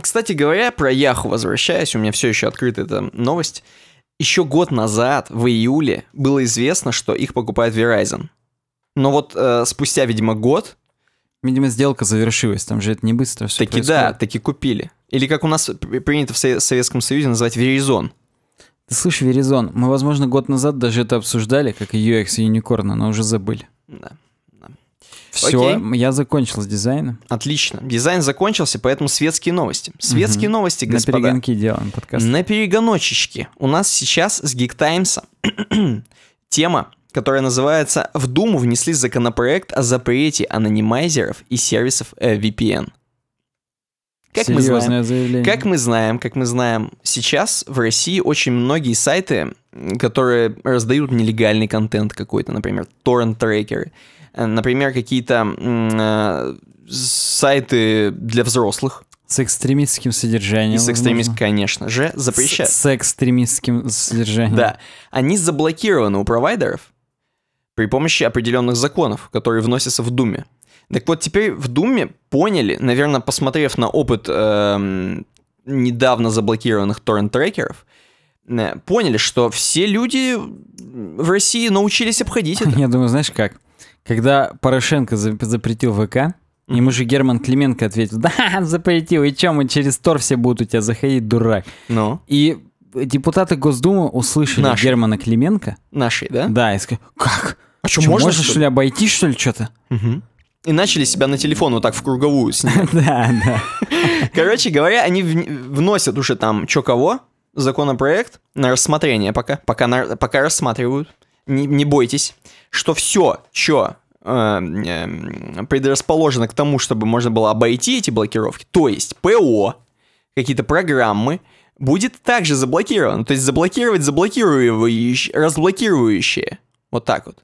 Кстати говоря, про Яху возвращаясь, у меня все еще открыта эта новость. Еще год назад, в июле, было известно, что их покупает Verizon. Но вот э, спустя, видимо, год... Видимо, сделка завершилась, там же это не быстро все Таки происходит. да, таки купили. Или как у нас принято в Советском Союзе называть Verizon. Ты слышишь, Веризон, мы, возможно, год назад даже это обсуждали, как и UX и Unicorn, но уже забыли. Да. да. Все, Окей. я закончил с дизайном. Отлично. Дизайн закончился, поэтому светские новости. Светские угу. новости, господа. На перегонки делаем подкаст. На перегоночечки. У нас сейчас с Geek Times [CLEARS THROAT] тема, которая называется «В Думу внесли законопроект о запрете анонимайзеров и сервисов э, VPN». Как мы знаем, заявление. Как мы знаем, как мы знаем, сейчас в России очень многие сайты, которые раздают нелегальный контент какой-то, например, торрент-трекеры, э, например, какие-то э, сайты для взрослых, с экстремистским содержанием. И с экстремистским, конечно же, запрещают. С, с экстремистским содержанием. Да. Они заблокированы у провайдеров при помощи определенных законов, которые вносятся в Думе. Так вот, теперь в Думе поняли, наверное, посмотрев на опыт э, недавно заблокированных торрент-трекеров, э, поняли, что все люди в России научились обходить это. [LAUGHS] Я думаю, знаешь как? Когда Порошенко запретил ВК, Ему же Герман Клименко ответил, да, [LAUGHS] запретил, и чем мы через Тор все будут у тебя заходить, дурак. Ну? И депутаты Госдумы услышали Наши. Германа Клименко. Наши, да? Да, и сказали, как? А что, можно, можно что ли, обойти, что ли, что-то? Угу и начали себя на телефон вот так в круговую снимать. [LAUGHS] Да, да. Короче говоря, они вносят уже там чё кого, законопроект на рассмотрение пока, пока, на, пока рассматривают, не, не бойтесь, что все, чё эм, эм, предрасположено к тому, чтобы можно было обойти эти блокировки, то есть ПО, какие-то программы, будет также заблокировано, То есть заблокировать заблокирующие, разблокирующие. Вот так вот.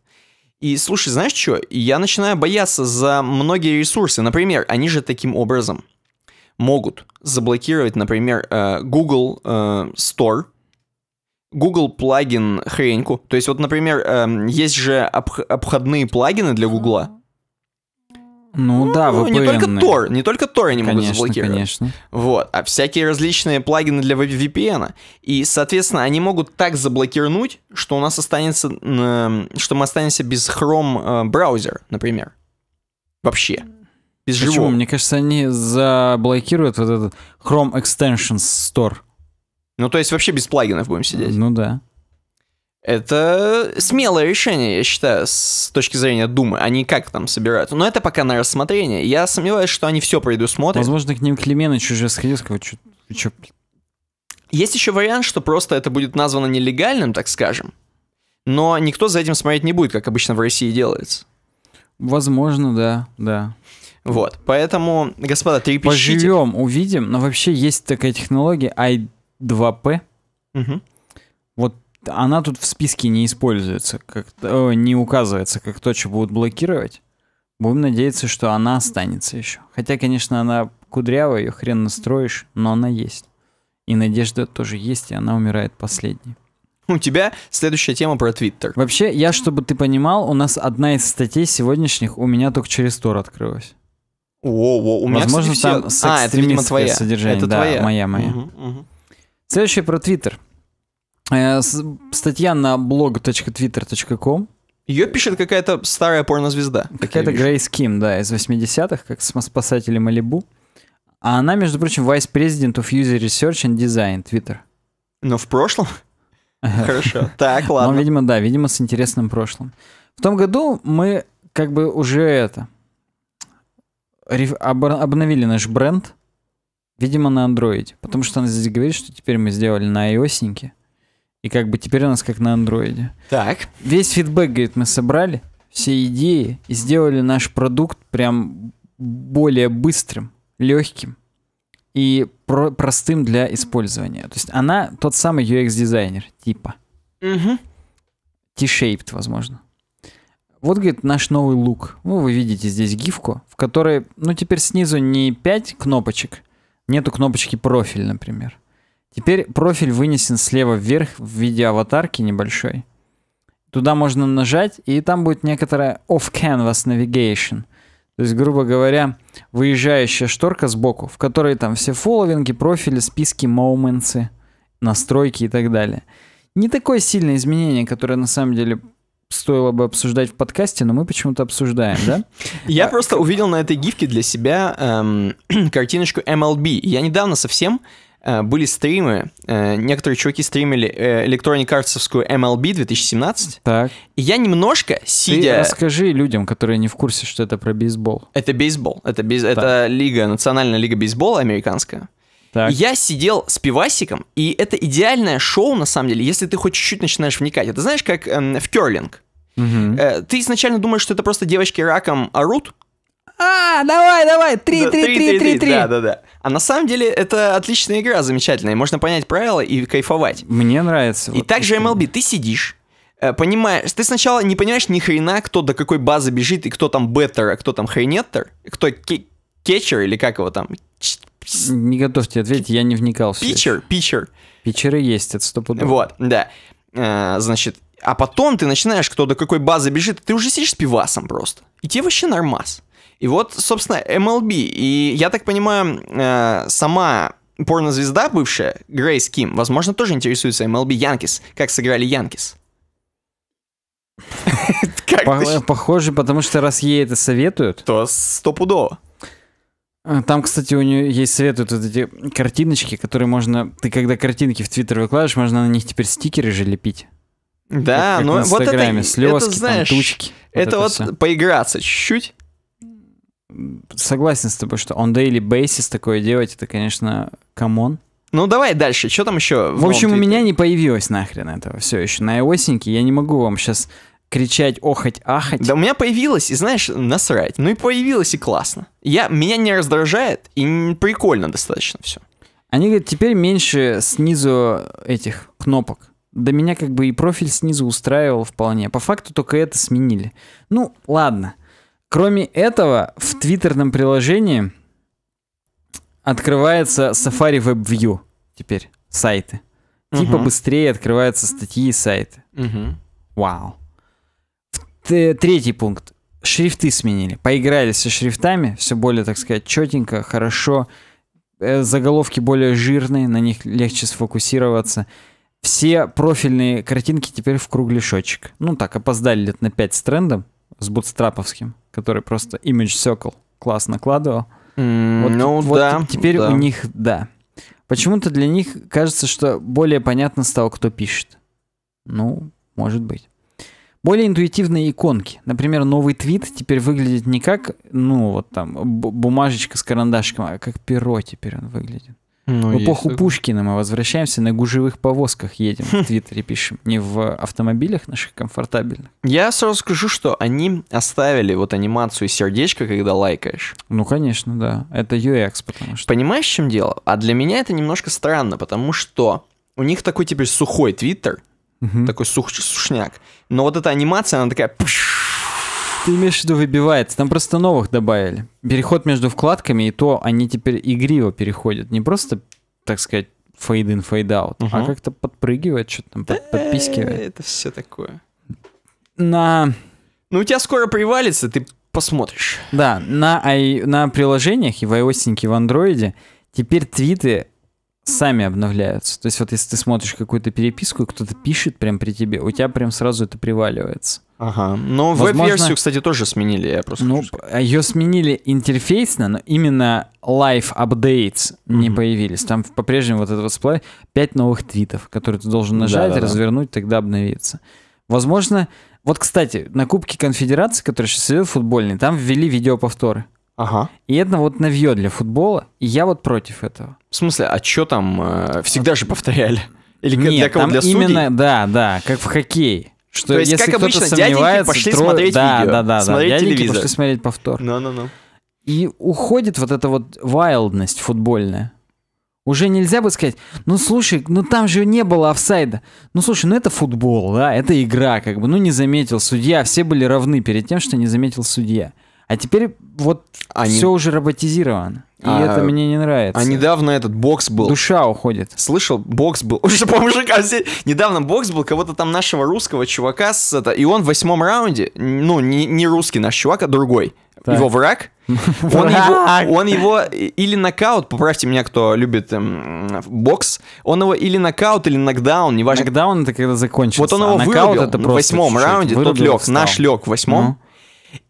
И слушай, знаешь что? Я начинаю бояться за многие ресурсы. Например, они же таким образом могут заблокировать, например, э, Google э, Store, Google плагин хреньку. То есть вот, например, эм, есть же обходные плагины для Google. Ну, ну да, VPN. Не только Tor, не только Tor они конечно, могут заблокировать. Конечно. Вот, а всякие различные плагины для VPN. И, соответственно, они могут так заблокировать, что у нас останется, что мы останемся без Chrome э, браузер, например. Вообще. Без Почему? Живого. Мне кажется, они заблокируют вот этот Chrome Extensions Store. Ну, то есть вообще без плагинов будем сидеть. Ну да. Это смелое решение, я считаю, с точки зрения Думы. Они как там собирают? Но это пока на рассмотрение. Я сомневаюсь, что они все предусмотрят. Возможно, к ним Клименыч уже сходил, сказал, что... Есть еще вариант, что просто это будет названо нелегальным, так скажем. Но никто за этим смотреть не будет, как обычно в России делается. Возможно, да, да. Вот, поэтому, господа, трепещите. Поживем, увидим, но вообще есть такая технология i2p. Угу. Вот она тут в списке не используется, как о, э, не указывается, как то, что будут блокировать. Будем надеяться, что она останется еще. Хотя, конечно, она кудрявая, ее хрен настроишь, но она есть. И надежда тоже есть, и она умирает последней. У тебя следующая тема про Твиттер. Вообще, я, чтобы ты понимал, у нас одна из статей сегодняшних у меня только через Тор открылась. О, о, у меня, Возможно, кстати, все... там а, это, видимо, твоя. содержание. Это да, твоя. моя, моя. Угу, угу. Следующее про Твиттер. Э, статья на blog.twitter.com. Ее пишет какая-то старая порнозвезда. Какая-то Грейс Ким, да, из 80-х, как спасатели Малибу. А она, между прочим, Vice President of User Research and Design, Twitter. Но в прошлом? Хорошо. [LAUGHS] Так, ну, ладно. Ну, видимо, да, видимо, с интересным прошлым. В том году мы как бы уже это... Обновили наш бренд, видимо, на андроиде. Потому что она здесь говорит, что теперь мы сделали на iOS. -ники. И как бы теперь у нас как на андроиде. Так. Весь фидбэк, говорит, мы собрали, все идеи, и сделали наш продукт прям более быстрым, легким и про простым для использования. То есть она тот самый UX-дизайнер, типа. Угу. T-shaped, возможно. Вот, говорит, наш новый лук. Ну, вы видите здесь гифку, в которой, ну, теперь снизу не 5 кнопочек, нету кнопочки профиль, например. Теперь профиль вынесен слева вверх в виде аватарки небольшой. Туда можно нажать, и там будет некоторая off-canvas navigation. То есть, грубо говоря, выезжающая шторка сбоку, в которой там все фолловинги, профили, списки, моументы, настройки и так далее. Не такое сильное изменение, которое на самом деле стоило бы обсуждать в подкасте, но мы почему-то обсуждаем, да? [LAUGHS] Я просто увидел на этой гифке для себя эм, [CLEARS THROAT] картиночку MLB. Я недавно совсем Э, были стримы, э, некоторые чуваки стримили э, Electronic MLB 2017. Так. И я немножко, сидя... Ты расскажи людям, которые не в курсе, что это про бейсбол. Это бейсбол, это, бейс... это лига, национальная лига бейсбола американская. Так. Я сидел с пивасиком, и это идеальное шоу, на самом деле, если ты хоть чуть-чуть начинаешь вникать. Это знаешь, как эм, в керлинг. Угу. Э, ты изначально думаешь, что это просто девочки раком орут, а, давай, давай, три, три, три, три, три. Да, да, да. А на самом деле это отличная игра, замечательная. Можно понять правила и кайфовать. Мне нравится. И вот также MLB, ты сидишь, э, понимаешь, ты сначала не понимаешь ни хрена, кто до какой базы бежит, и кто там беттер, а кто там хренеттер, кто кетчер или как его там. Не готовьте ответить, я не вникал. Питчер, питчер. Питчеры есть, это стопудово. Вот, да. Э, значит, а потом ты начинаешь, кто до какой базы бежит, ты уже сидишь с пивасом просто. И тебе вообще нормас. И вот, собственно, MLB. И я так понимаю, э, сама порнозвезда бывшая, Грейс Ким, возможно, тоже интересуется MLB Янкис. Как сыграли Янкис? [LAUGHS] Похоже, потому что раз ей это советуют... То стопудово. Э, там, кстати, у нее есть советуют вот эти картиночки, которые можно... Ты когда картинки в Твиттер выкладываешь, можно на них теперь стикеры же лепить. Да, как, как ну вот это... Слезки, это, знаешь, там, тучки. Вот это, вот поиграться чуть-чуть согласен с тобой, что on daily basis такое делать, это, конечно, камон. Ну давай дальше, что там еще? В, в общем, у меня не появилось нахрен этого все еще. На осеньке я не могу вам сейчас кричать охоть, ахоть. Да у меня появилось, и знаешь, насрать. Ну и появилось, и классно. Я, меня не раздражает, и прикольно достаточно все. Они говорят, теперь меньше снизу этих кнопок. До меня как бы и профиль снизу устраивал вполне. По факту только это сменили. Ну, ладно. Кроме этого, в твиттерном приложении открывается Safari Web View теперь, сайты. Типа быстрее открываются статьи и сайты. Угу. Вау. третий пункт. Шрифты сменили. Поиграли со шрифтами, все более, так сказать, четенько, хорошо. Э, заголовки более жирные, на них легче сфокусироваться. Все профильные картинки теперь в кругляшочек. Ну так, опоздали лет на 5 с трендом, с бутстраповским который просто Image Circle класс накладывал. Mm, вот, ну вот да. Теперь да. у них, да. Почему-то для них кажется, что более понятно стало, кто пишет. Ну, может быть. Более интуитивные иконки. Например, новый твит теперь выглядит не как, ну, вот там, бумажечка с карандашком, а как перо теперь он выглядит. Ну, в эпоху Пушкина мы возвращаемся, на гужевых повозках едем, в Твиттере пишем, не в автомобилях наших комфортабельных. Я сразу скажу, что они оставили вот анимацию сердечко, когда лайкаешь. Ну, конечно, да. Это UX, потому что... Понимаешь, в чем дело? А для меня это немножко странно, потому что у них такой теперь сухой Твиттер, угу. такой сух сушняк, но вот эта анимация, она такая... Ты имеешь в виду выбивается. Там просто новых добавили. Переход между вкладками, и то они теперь игриво переходят. Не просто, так сказать, fade in, fade out, угу. а как-то подпрыгивает, что-то там под, подпискивает. Это все такое. На... Ну, у тебя скоро привалится, ты посмотришь. Да, на, ай... на приложениях и в iOS, и в Android теперь твиты сами обновляются. То есть вот если ты смотришь какую-то переписку, кто-то пишет прям при тебе, у тебя прям сразу это приваливается. Ага. Но ну, Возможно... веб-версию, кстати, тоже сменили. Я просто ну, ее сменили интерфейсно, но именно live updates mm-hmm. не появились. Там по-прежнему вот этот вот сплай 5 новых твитов, которые ты должен нажать, да, да, развернуть, тогда обновиться. Возможно, вот, кстати, на Кубке Конфедерации, который сейчас идет футбольный, там ввели видеоповторы. Ага. И это вот навье для футбола, и я вот против этого. В смысле, а что там э, всегда же повторяли? Или Нет, для кого? Там для судей? именно, да, да, как в хоккей. Что То есть, если как обычно, дяденьки пошли тро... смотреть да, видео, да, да, смотреть да. дяденьки телевизор. пошли смотреть повтор. Ну, ну, ну. И уходит вот эта вот вайлдность футбольная. Уже нельзя бы сказать, ну слушай, ну там же не было офсайда. Ну слушай, ну это футбол, да, это игра, как бы, ну не заметил судья, все были равны перед тем, что не заметил судья. А теперь вот Они... все уже роботизировано. И а, это мне не нравится. А недавно этот бокс был. Душа уходит. Слышал, бокс был. [LAUGHS] Уже по мужикам. Недавно бокс был кого-то там нашего русского чувака с это. И он в восьмом раунде, ну, не, не русский наш чувак, а другой. Так. Его враг. [LAUGHS] Он его, он его или нокаут, поправьте меня, кто любит эм, бокс, он его или нокаут, или нокдаун, неважно. Нокдаун это когда закончится. Вот он а его а нокаут вырубил это просто в восьмом раунде, тот лег, наш лег в восьмом. Ну.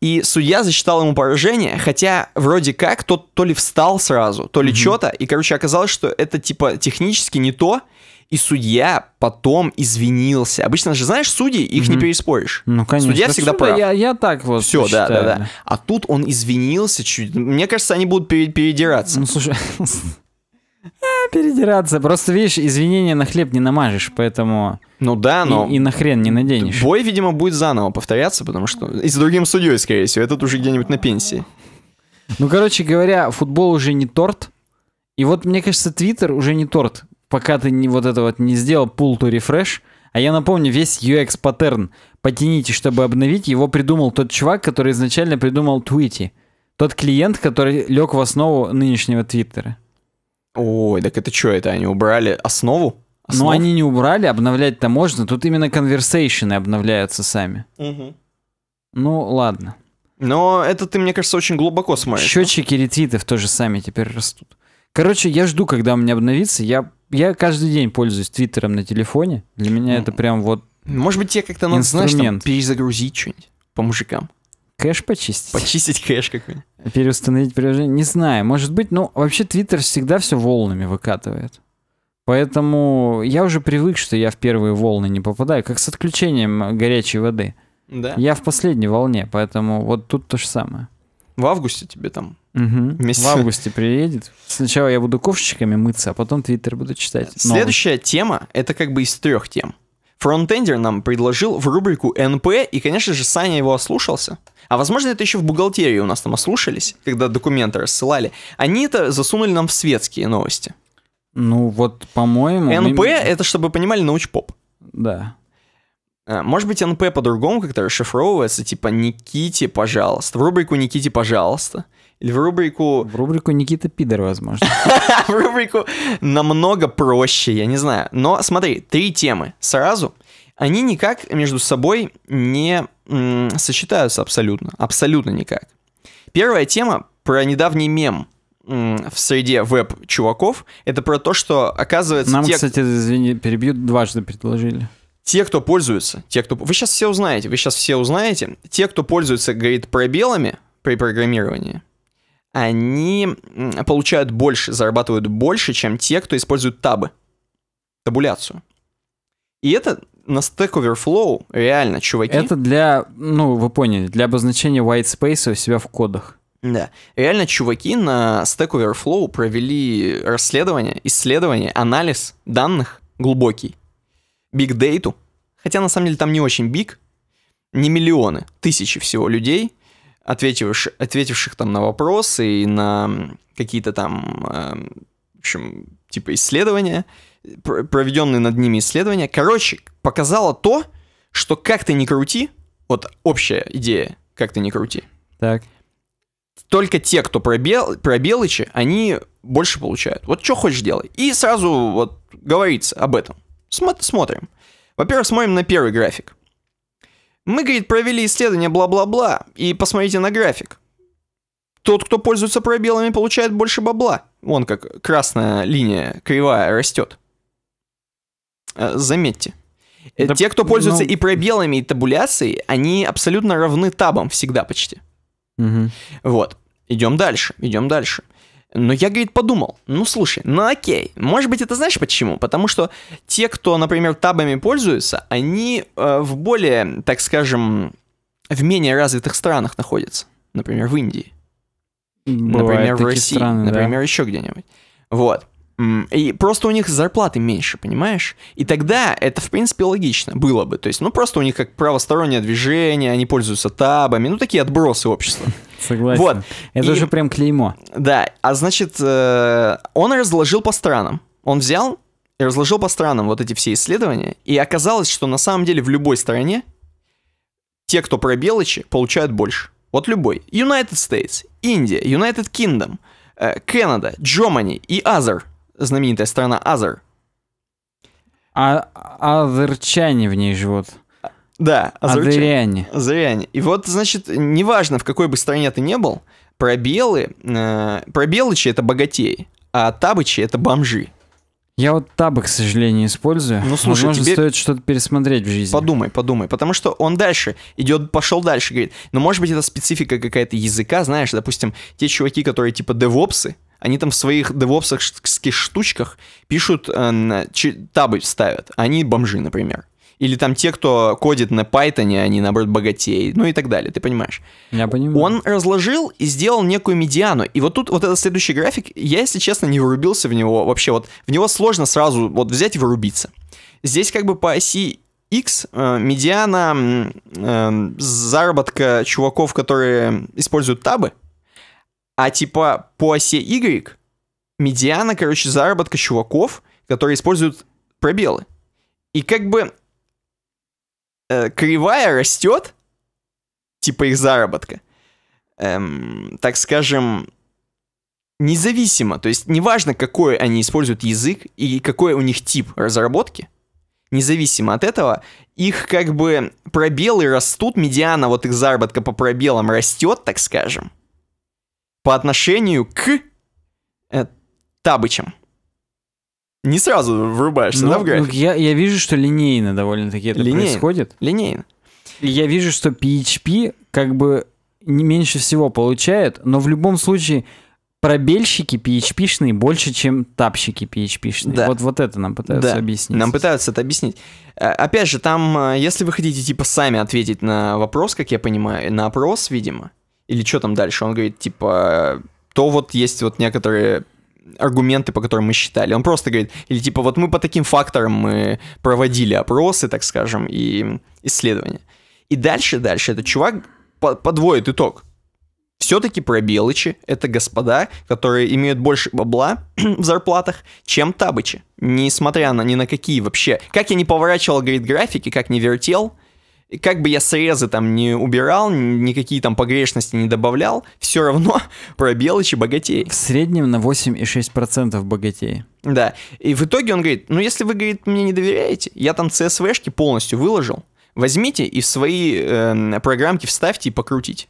И судья засчитал ему поражение, хотя вроде как тот то ли встал сразу, то ли mm-hmm. что-то. И, короче, оказалось, что это типа технически не то. И судья потом извинился. Обычно же, знаешь, судьи, их mm-hmm. не переспоришь. Ну, конечно. Судья да всегда прав. Я, я так вот Все, да, да, да. А тут он извинился чуть. Ну, мне кажется, они будут передираться. Ну, слушай... [LAUGHS] передираться. Просто, видишь, извинения на хлеб не намажешь, поэтому... Ну да, но... И, и на хрен не наденешь. Бой, видимо, будет заново повторяться, потому что... И с другим судьей, скорее всего. Этот уже где-нибудь на пенсии. Ну, короче говоря, футбол уже не торт. И вот, мне кажется, Твиттер уже не торт. Пока ты не, вот это вот не сделал pull to refresh, а я напомню, весь UX-паттерн «потяните, чтобы обновить» его придумал тот чувак, который изначально придумал Твити. Тот клиент, который лег в основу нынешнего Твиттера. Ой, так это что это? Они убрали основу? Ну, они не убрали, обновлять-то можно. Тут именно конверсейшены обновляются сами. Угу. Ну, ладно. Но это ты, мне кажется, очень глубоко смотришь. Счетчики ретвитов тоже сами теперь растут. Короче, я жду, когда у меня обновится. Я, я каждый день пользуюсь Твиттером на телефоне. Для меня это прям вот Может быть, тебе как-то надо, инструмент. знаешь, там, перезагрузить что-нибудь по мужикам. Кэш почистить? Почистить кэш какой-нибудь. Переустановить приложение? Не знаю, может быть. Ну, вообще Твиттер всегда все волнами выкатывает. Поэтому я уже привык, что я в первые волны не попадаю, как с отключением горячей воды. Да. Я в последней волне, поэтому вот тут то же самое. В августе тебе там Угу. Вместе. В августе приедет. Сначала я буду ковшечками мыться, а потом Твиттер буду читать. Следующая тема это как бы из трех тем. Фронтендер нам предложил в рубрику НП, и, конечно же, Саня его ослушался. А возможно, это еще в бухгалтерии у нас там ослушались, когда документы рассылали. Они это засунули нам в светские новости. Ну вот, по-моему... НП мы... — это, чтобы понимали, научпоп. Да. Э, может быть, НП по-другому как-то расшифровывается, типа «Никите, пожалуйста», в рубрику «Никите, пожалуйста». Или в рубрику... В рубрику Никита Пидор, возможно. [LAUGHS] В рубрику намного проще, я не знаю. Но смотри, три темы сразу, они никак между собой не сочетаются абсолютно, абсолютно никак. Первая тема про недавний мем в среде веб-чуваков. Это про то, что оказывается... Нам, те... кстати, извини, перебьют, дважды предложили. Те, кто пользуется те, кто... Вы сейчас все узнаете, вы сейчас все узнаете. Те, кто пользуется, говорит, пробелами при программировании, они получают больше, зарабатывают больше, чем те, кто использует табы, табуляцию. И это на Stack Overflow реально, чуваки... Это для, ну, вы поняли, для обозначения white space у себя в кодах. Да. Реально, чуваки на Stack Overflow провели расследование, исследование, анализ данных глубокий. Big Data. Хотя, на самом деле, там не очень big. Не миллионы, тысячи всего людей, ответивших, ответивших там на вопросы и на какие-то там, эм, в общем, типа исследования проведенные над ними исследования, короче, показало то, что как ты не крути, вот общая идея, как ты не крути. Так. Только те, кто пробел, пробелычи, они больше получают. Вот что хочешь делай. И сразу вот говорится об этом. Смо- смотрим. Во-первых, смотрим на первый график. Мы, говорит, провели исследование бла-бла-бла, и посмотрите на график. Тот, кто пользуется пробелами, получает больше бабла. Вон как красная линия кривая растет. Э, заметьте. Э, да, Те, кто пользуется ну... и пробелами, и табуляцией, они абсолютно равны табам всегда почти. Угу. Вот. Идем дальше, идем дальше. Но я, говорит, подумал, ну слушай, ну окей, может быть это знаешь почему? Потому что те, кто, например, табами пользуются, они э, в более, так скажем, в менее развитых странах находятся. Например, в Индии. Бывают например, в России. Страны, например, да. еще где-нибудь. Вот. И просто у них зарплаты меньше, понимаешь? И тогда это, в принципе, логично было бы. То есть, ну, просто у них как правостороннее движение, они пользуются табами, ну, такие отбросы общества. [LAUGHS] Согласен. Вот. Это и, же прям клеймо. Да, а значит, э, он разложил по странам. Он взял и разложил по странам вот эти все исследования, и оказалось, что на самом деле в любой стране те, кто про белочи, получают больше. Вот любой. United States, Индия, United Kingdom, Канада, э, Germany и Other – знаменитая страна Азер. А азерчане в ней живут. Да, азерчане. азериане. И вот, значит, неважно, в какой бы стране ты не был, пробелы, э, пробелычи — это богатей, а табычи — это бомжи. Я вот табы, к сожалению, использую. Ну, слушай, Возможно, тебе... стоит что-то пересмотреть в жизни. Подумай, подумай. Потому что он дальше идет, пошел дальше, говорит. Ну, может быть, это специфика какая-то языка, знаешь, допустим, те чуваки, которые типа девопсы, они там в своих девопсовских штучках пишут, э, табы ставят, они бомжи, например. Или там те, кто кодит на Python, они, а наоборот, богатеи, ну и так далее, ты понимаешь. Я понимаю. Он разложил и сделал некую медиану. И вот тут вот этот следующий график, я, если честно, не вырубился в него вообще. Вот в него сложно сразу вот взять и вырубиться. Здесь как бы по оси X э, медиана э, заработка чуваков, которые используют табы, а типа по оси Y медиана, короче, заработка чуваков, которые используют пробелы. И как бы э, кривая растет, типа их заработка, эм, так скажем, независимо. То есть неважно, какой они используют язык и какой у них тип разработки, независимо от этого, их как бы пробелы растут, медиана вот их заработка по пробелам растет, так скажем по отношению к э, табычам. Не сразу врубаешься, ну, да, в график? Ну, я, я вижу, что линейно довольно-таки это линейно, происходит. Линейно. Я вижу, что PHP как бы не меньше всего получает, но в любом случае пробельщики PHP-шные больше, чем тапщики PHP-шные. Да. Вот, вот это нам пытаются да. объяснить. Нам пытаются это объяснить. А, опять же, там, а, если вы хотите типа сами ответить на вопрос, как я понимаю, на опрос, видимо, или что там дальше. Он говорит, типа, то вот есть вот некоторые аргументы, по которым мы считали. Он просто говорит, или типа, вот мы по таким факторам мы проводили опросы, так скажем, и исследования. И дальше, дальше этот чувак подводит итог. Все-таки пробелычи — это господа, которые имеют больше бабла [CLEARS THROAT] в зарплатах, чем табычи. Несмотря на ни на какие вообще. Как я не поворачивал, говорит, графики, как не вертел, и как бы я срезы там не убирал, никакие там погрешности не добавлял, все равно про белочи богатей. В среднем на 8,6% богатей. Да. И в итоге он говорит, ну если вы, говорит, мне не доверяете, я там CSV-шки полностью выложил, возьмите и в свои э, программки вставьте и покрутите.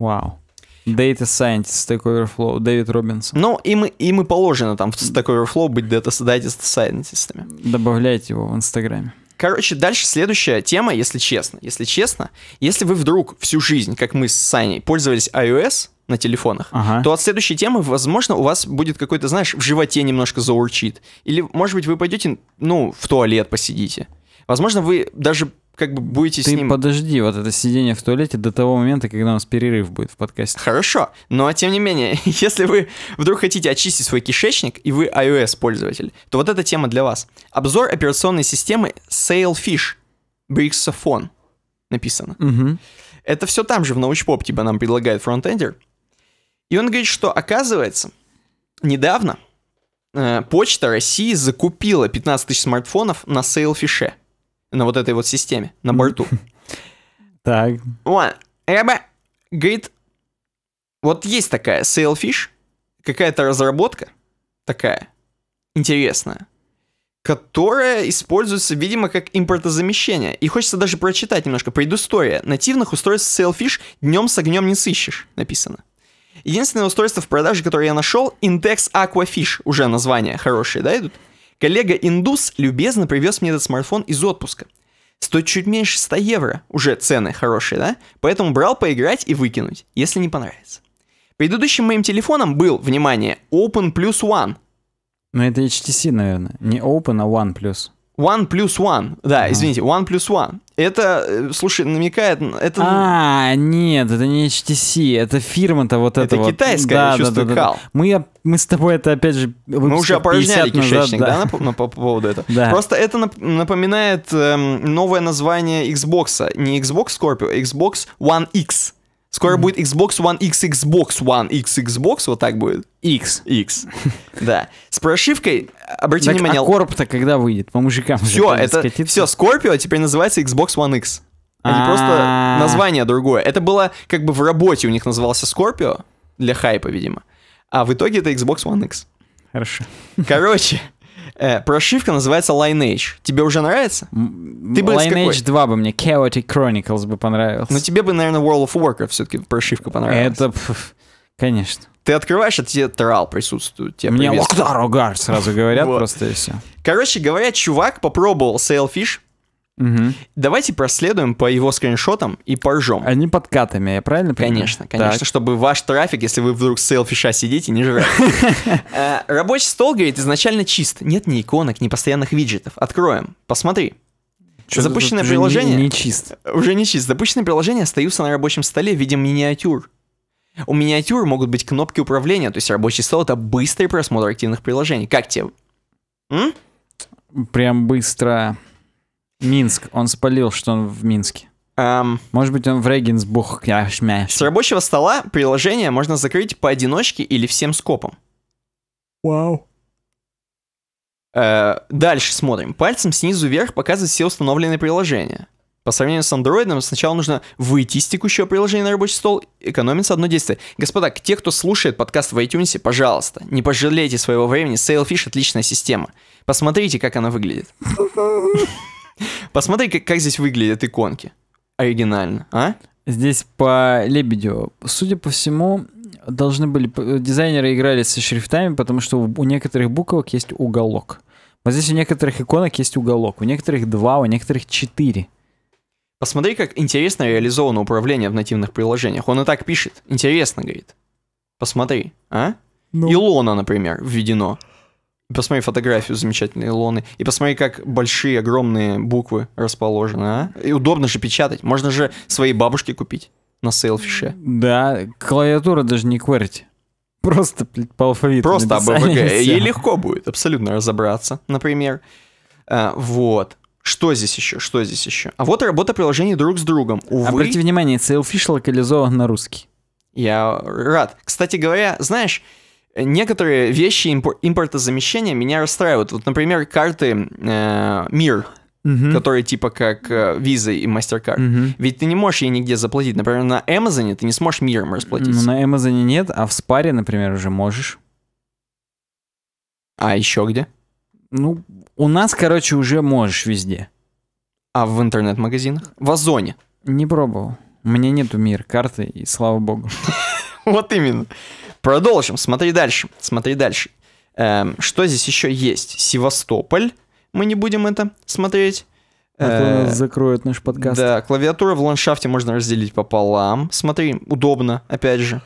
Вау. Data Scientist, Stack Overflow, Дэвид Робинсон. Ну, им, им и положено там в Stack Overflow быть Data, data Scientist'ами. Добавляйте его в Инстаграме. Короче, дальше следующая тема, если честно. Если честно, если вы вдруг всю жизнь, как мы с Саней, пользовались iOS на телефонах, ага. то от следующей темы, возможно, у вас будет какой-то, знаешь, в животе немножко заурчит. Или, может быть, вы пойдете, ну, в туалет посидите. Возможно, вы даже как бы будете Ты с ним... подожди, вот это сидение в туалете до того момента, когда у нас перерыв будет в подкасте. Хорошо, но тем не менее, [LAUGHS] если вы вдруг хотите очистить свой кишечник, и вы iOS-пользователь, то вот эта тема для вас. Обзор операционной системы Sailfish, Brixophone написано. Угу. Это все там же в научпоп, типа нам предлагает фронтендер. И он говорит, что оказывается, недавно э, Почта России закупила 15 тысяч смартфонов на сейлфише на вот этой вот системе, на борту. [LAUGHS] Так. Вот. эба Говорит, вот есть такая Sailfish, какая-то разработка такая интересная, которая используется, видимо, как импортозамещение. И хочется даже прочитать немножко. Предыстория. Нативных устройств Sailfish днем с огнем не сыщешь, написано. Единственное устройство в продаже, которое я нашел, Intex Aquafish. Уже название хорошее, да, идут? Коллега-индус любезно привез мне этот смартфон из отпуска. Стоит чуть меньше 100 евро, уже цены хорошие, да? Поэтому брал поиграть и выкинуть, если не понравится. Предыдущим моим телефоном был, внимание, Open Plus One. Ну это HTC, наверное. Не Open, а One Plus. One plus one, да, извините, one plus one. Это, э, слушай, намекает, это... А, нет, это не HTC, это фирма-то вот эта Это китайская, да, я чувствую, да, да, Мы, мы с тобой это, опять же, Мы уже опорожняли кишечник, назад, да, да на, на, по поводу этого? Да. Просто это напоминает эм, новое название Xbox, а. не Xbox Scorpio, а Xbox One X. Скоро будет Xbox One X, Xbox One X, Xbox, вот так будет. X. X. [LAUGHS] Да. С прошивкой, э, обратите внимание... А корп-то когда выйдет? По мужикам. Все, это... Все, Scorpio а теперь называется Xbox One X. Они а просто... А. Название другое. Это было как бы в работе у них назывался Scorpio, для хайпа, видимо. А в итоге это Xbox One X. Хорошо. Короче, Э, прошивка называется Lineage. Тебе уже нравится? Ты бы Lineage 2 бы мне, Chaotic Chronicles бы понравился. Но ну, тебе бы, наверное, World of Warcraft все-таки прошивка понравилась. Это, конечно. Ты открываешь, а тебе Трал присутствует. Тебе Мне Локтар сразу говорят [LAUGHS] просто и все. Короче говоря, чувак попробовал Sailfish, Угу. Давайте проследуем по его скриншотам и поржем. Они под катами, я правильно понимаю? Конечно, конечно, так. чтобы ваш трафик, если вы вдруг с селфиша сидите, не жрать. [LAUGHS] Э, рабочий стол, говорит, изначально чист. Нет ни иконок, ни постоянных виджетов. Откроем, посмотри. Запущенное приложение... Не, не чист. Уже не чист. Э, Запущенные приложения остаются на рабочем столе в виде миниатюр. У миниатюр могут быть кнопки управления, то есть рабочий стол — это быстрый просмотр активных приложений. Как тебе? Прям быстро... Минск. Он спалил, что он в Минске. Эм, Может быть, он в Регенсбух. с рабочего стола приложение можно закрыть поодиночке или всем скопом. Вау. Э, дальше смотрим. Пальцем снизу вверх показывать все установленные приложения. По сравнению с андроидом, сначала нужно выйти из текущего приложения на рабочий стол, экономится одно действие. Господа, те, кто слушает подкаст в iTunes, пожалуйста, не пожалейте своего времени, Sailfish отличная система. Посмотрите, как она выглядит. [LAUGHS] Посмотри, как, как здесь выглядят иконки. Оригинально, а? Здесь по лебедю. Судя по всему, должны были... Дизайнеры играли со шрифтами, потому что у некоторых буквок есть уголок. Вот здесь у некоторых иконок есть уголок. У некоторых два, у некоторых четыре. Посмотри, как интересно реализовано управление в нативных приложениях. Он и так пишет. Интересно, говорит. Посмотри, а? Ну. Илона, например, введено. Посмотри фотографию замечательной Илоны. И посмотри, как большие, огромные буквы расположены, а? И удобно же печатать. Можно же своей бабушке купить на селфише Да, клавиатура даже не QWERTY. Просто по алфавиту. Просто АБВГ. Ей легко будет абсолютно разобраться, например. А, вот. Что здесь еще? Что здесь еще? А вот работа приложений друг с другом. Увы, Обратите внимание, селфиш локализован на русский. Я рад. Кстати говоря, знаешь, некоторые вещи импор- импортозамещения меня расстраивают. Вот, например, карты э, МИР, угу. которые типа как э, Visa и MasterCard. Угу. Ведь ты не можешь ей нигде заплатить. Например, на Amazon ты не сможешь миром расплатиться. Ну, на Amazon нет, а в спаре, например, уже можешь. А еще где? Ну, у нас, короче, уже можешь везде. А в интернет-магазинах? В Озоне? Не пробовал. У меня нету мир карты, и слава богу. [LAUGHS] Вот именно. Продолжим, смотри дальше, смотри дальше. Эм, что здесь еще есть? Севастополь, мы не будем это смотреть. А закроет наш подкаст. Да, клавиатура в ландшафте можно разделить пополам. Смотри, удобно, опять же.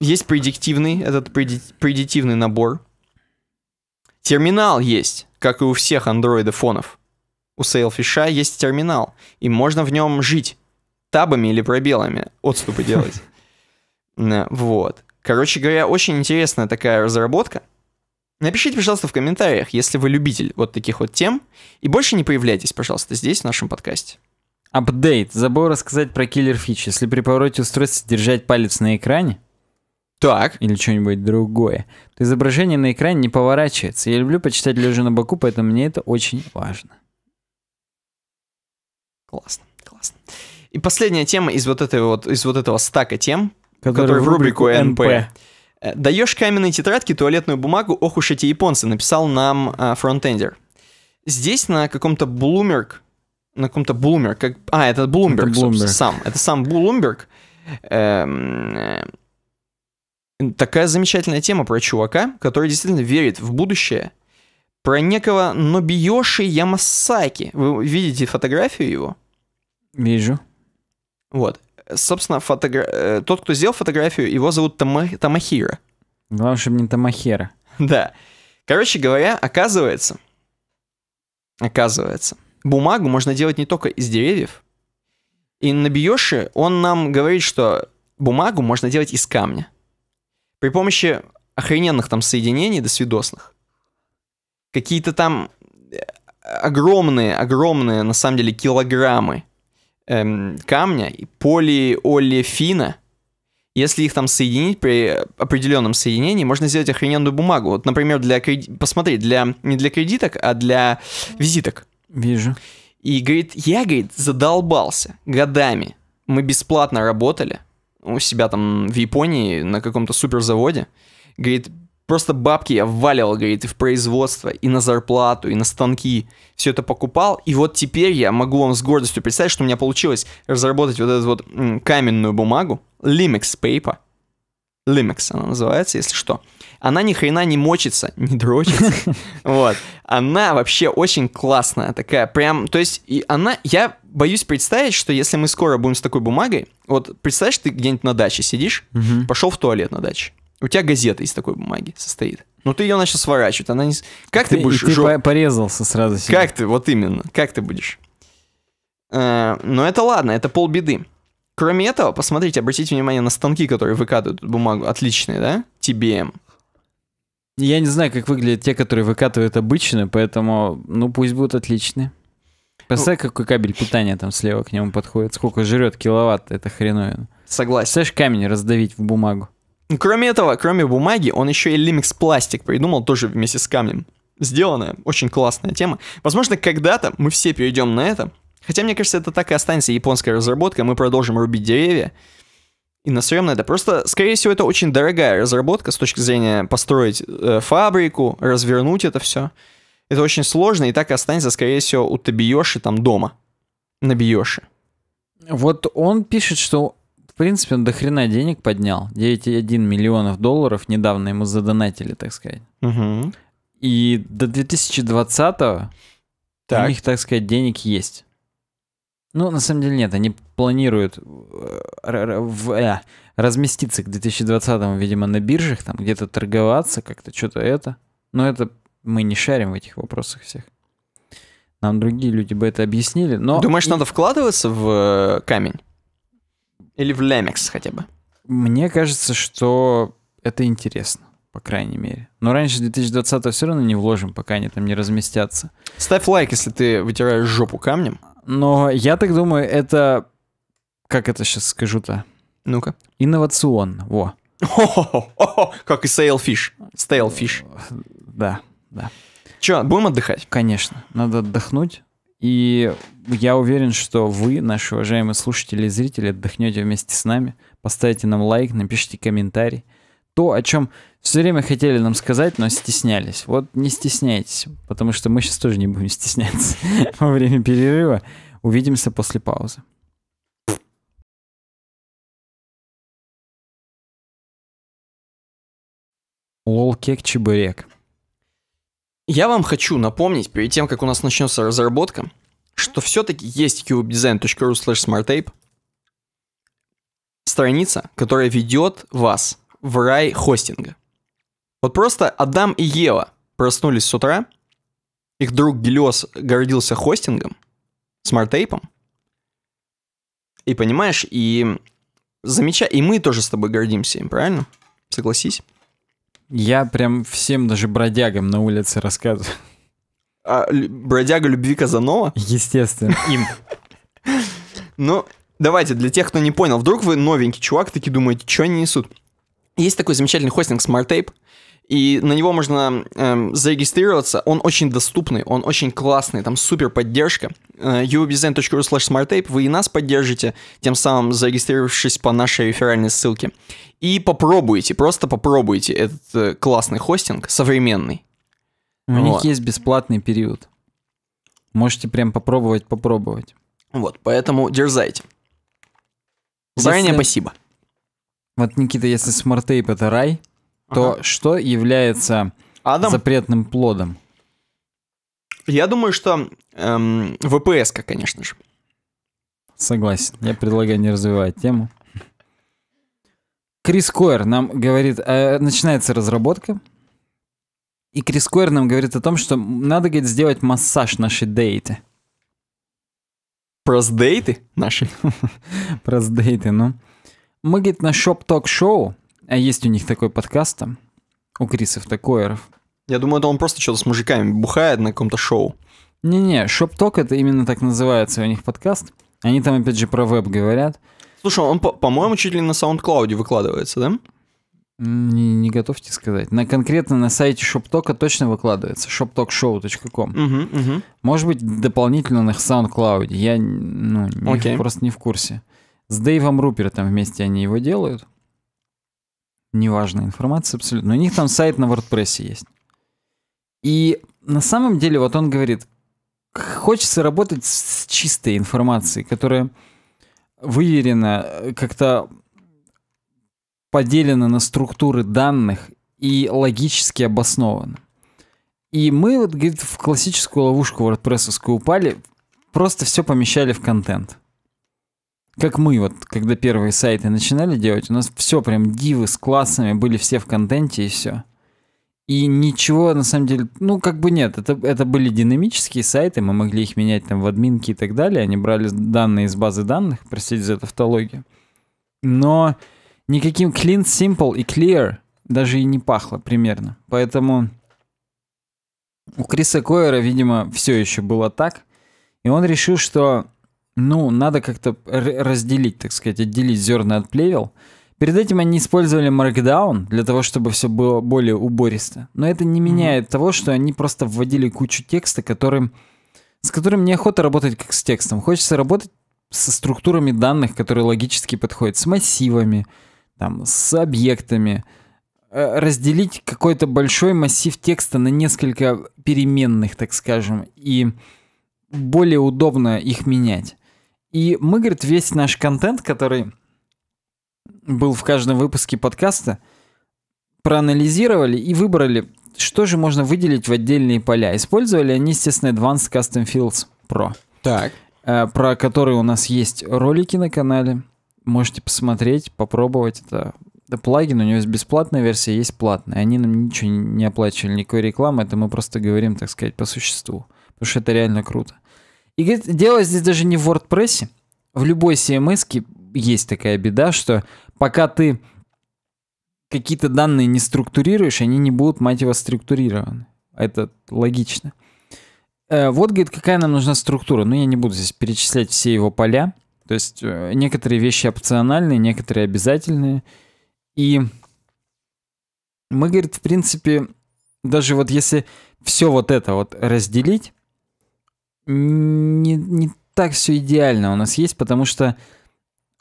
Есть предиктивный, этот предиктивный набор. Терминал есть, как и у всех андроидофонов. У Sailfish есть терминал, и можно в нем жить. Табами или пробелами отступы делать. [LAUGHS] Вот. Короче говоря, очень интересная такая разработка. Напишите, пожалуйста, в комментариях, если вы любитель вот таких вот тем. И больше не появляйтесь, пожалуйста, здесь, в нашем подкасте. Апдейт. Забыл рассказать про киллер фич. Если при повороте устройства держать палец на экране, так. Или что-нибудь другое. То изображение на экране не поворачивается. Я люблю почитать лежа на боку, поэтому мне это очень важно. Классно, классно. И последняя тема из вот, этой вот, из вот этого стака тем — который, в рубрику НП. Э, Даешь каменные тетрадки, туалетную бумагу, ох уж эти японцы, написал нам а, фронтендер. Здесь на каком-то Bloomberg, на каком-то Bloomberg, как... а, это Bloomberg, сам, это сам Bloomberg. Эм, э, такая замечательная тема про чувака, который действительно верит в будущее. Про некого Нобиоши Ямасаки. Вы видите фотографию его? Вижу. Вот. Собственно, фотогра... Э, тот, кто сделал фотографию, его зовут Тома... Томахира. Главное, ну, чтобы не Томахера. [LAUGHS] Да. Короче говоря, оказывается, оказывается, бумагу можно делать не только из деревьев. И на Биоши он нам говорит, что бумагу можно делать из камня. При помощи охрененных там соединений до свидосных. Какие-то там э, огромные, огромные, на самом деле, килограммы эм, камня, полиолефина, если их там соединить при определенном соединении, можно сделать охрененную бумагу. Вот, например, для креди... посмотри, для не для кредиток, а для визиток. Вижу. И говорит, я, говорит, задолбался годами. Мы бесплатно работали у себя там в Японии на каком-то суперзаводе. Говорит, Просто бабки я вваливал, говорит, и в производство, и на зарплату, и на станки. Все это покупал. И вот теперь я могу вам с гордостью представить, что у меня получилось разработать вот эту вот каменную бумагу, Limex Paper. Limex она называется, если что. Она ни хрена не мочится, не дрочится. [LAUGHS] Вот. Она вообще очень классная такая. Прям, то есть, и она, я боюсь представить, что если мы скоро будем с такой бумагой, вот представляешь, ты где-нибудь на даче сидишь, пошел в туалет на даче. У тебя газета из такой бумаги состоит. Ну ты ее начал сворачивать. Она не... Как ты, ты будешь... И ты жоп... порезался сразу себе. Как ты, вот именно. Как ты будешь? Э, но это ладно, это полбеды. Кроме этого, посмотрите, обратите внимание на станки, которые выкатывают бумагу. Отличные, да? TBM. Я не знаю, как выглядят те, которые выкатывают обычно, поэтому, ну, пусть будут отличные. Представь, ну, какой кабель питания там слева к нему подходит. Сколько жрет киловатт, это хреновина. Согласен. Слышь, камень раздавить в бумагу. Ну, кроме этого, кроме бумаги, он еще и Limix пластик придумал тоже вместе с камнем. Сделанная, очень классная тема. Возможно, когда-то мы все перейдем на это. Хотя, мне кажется, это так и останется японская разработка, мы продолжим рубить деревья и насрем на это. Просто, скорее всего, это очень дорогая разработка с точки зрения построить э, фабрику, развернуть это все. Это очень сложно, и так и останется, скорее всего, у Табиёши там дома. На Биёши. Вот он пишет, что принципе, он дохрена денег поднял. 9,1 миллионов долларов недавно ему задонатили, так сказать. Угу. И до 2020 так. у них, так сказать, денег есть. Ну, на самом деле нет, они планируют э, э, разместиться к 2020, му видимо, на биржах, там где-то торговаться, как-то что-то это. Но это мы не шарим в этих вопросах всех. Нам другие люди бы это объяснили, но... Думаешь, и... надо вкладываться в э, камень? Или в Лемекс хотя бы? Мне кажется, что это интересно, по крайней мере. Но раньше 2020 все равно не вложим, пока они там не разместятся. Ставь лайк, если ты вытираешь жопу камнем. Но я так думаю, это... Как это сейчас скажу-то? Ну-ка. Инновационно, во. О, как и Sailfish. Sailfish. Да, да. Че, будем отдыхать? Конечно. Надо отдохнуть. И я уверен, что вы, наши уважаемые слушатели и зрители, отдохнете вместе с нами, поставите нам лайк, напишите комментарий. То, о чем все время хотели нам сказать, но стеснялись. Вот не стесняйтесь, потому что мы сейчас тоже не будем стесняться [LAUGHS] во время перерыва. Увидимся после паузы. Лол кек чебурек. Я вам хочу напомнить, перед тем, как у нас начнется разработка, что все-таки есть cubedesign.ru slash smarttape, страница, которая ведет вас в рай хостинга. Вот просто Адам и Ева проснулись с утра, их друг Гелиос гордился хостингом, смарт-тейпом, и понимаешь, и замечай, и мы тоже с тобой гордимся им, правильно? Согласись. Я прям всем даже бродягам на улице рассказываю. А, бродяга любви Казанова? Естественно, им. Ну, давайте, для тех, кто не понял, вдруг вы новенький чувак, таки думаете, что они несут? Есть такой замечательный хостинг SmartTape, и на него можно эм, зарегистрироваться. Он очень доступный, он очень классный, там супер поддержка. Э, slash smarttape, вы и нас поддержите, тем самым зарегистрировавшись по нашей реферальной ссылке. И попробуйте, просто попробуйте этот э, классный хостинг, современный. У вот. них есть бесплатный период. Можете прям попробовать, попробовать. Вот, поэтому дерзайте. Заранее если... спасибо. Вот, Никита, если Smarttape это рай, то ага. что является Адам? запретным плодом? Я думаю, что эм, ВПС, конечно же. Согласен. Я предлагаю не развивать тему. Крис Койер нам говорит, э, начинается разработка, и Крис Койер нам говорит о том, что надо, говорит, сделать массаж нашей дейте. Просдейты наши? [LAUGHS] Просдейты, ну. Мы, говорит, на шоп-ток шоу. А есть у них такой подкаст там? У Крисов Такоеров. Я думаю, это он просто что-то с мужиками бухает на каком-то шоу. Не-не, Шопток это именно так называется у них подкаст. Они там опять же про веб говорят. Слушай, он, по-моему, чуть ли на SoundCloud выкладывается, да? Не, не готовьте сказать. На конкретно на сайте Шоптока точно выкладывается. shoptalkshow.com. Угу, угу. Может быть, дополнительно на SoundCloud. Я ну, не, просто не в курсе. С Дэйвом Рупертом вместе они его делают неважная информация абсолютно. У них там сайт на WordPress есть. И на самом деле, вот он говорит, хочется работать с чистой информацией, которая выверена, э, как-то поделена на структуры данных и логически обоснована. И мы, вот, говорит, в классическую ловушку WordPress упали, просто все помещали в контент как мы, вот когда первые сайты начинали делать, у нас все прям дивы с классами, были все в контенте и все. И ничего, на самом деле, ну, как бы нет, это, это были динамические сайты, мы могли их менять там в админке и так далее, они брали данные из базы данных, простите за тавтологию. Но никаким clean, simple и clear даже и не пахло примерно. Поэтому у Криса Койера, видимо, все еще было так. И он решил, что ну, надо как-то разделить, так сказать, отделить зерна от плевел. Перед этим они использовали Markdown для того, чтобы все было более убористо. Но это не меняет mm-hmm. того, что они просто вводили кучу текста, которым, с которым неохота работать как с текстом. Хочется работать со структурами данных, которые логически подходят, с массивами, там, с объектами. Э, разделить какой-то большой массив текста на несколько переменных, так скажем, и более удобно их менять. И мы, говорит, весь наш контент, который был в каждом выпуске подкаста, проанализировали и выбрали, что же можно выделить в отдельные поля. Использовали они, естественно, Advanced Custom Fields Pro. Так. Э, про который у нас есть ролики на канале. Можете посмотреть, попробовать. Это да, плагин, у него есть бесплатная версия, есть платная. Они нам ничего не оплачивали, никакой рекламы. Это мы просто говорим, так сказать, по существу. Потому что это реально круто. И дело здесь даже не в WordPress. В любой CMS есть такая беда, что пока ты какие-то данные не структурируешь, они не будут, мать его, структурированы. Это логично. Э, вот, говорит, какая нам нужна структура. Ну, я не буду здесь перечислять все его поля. То есть э, некоторые вещи опциональные, некоторые обязательные. И мы, говорит, в принципе, даже вот если все вот это вот разделить, не, не так все идеально у нас есть, потому что...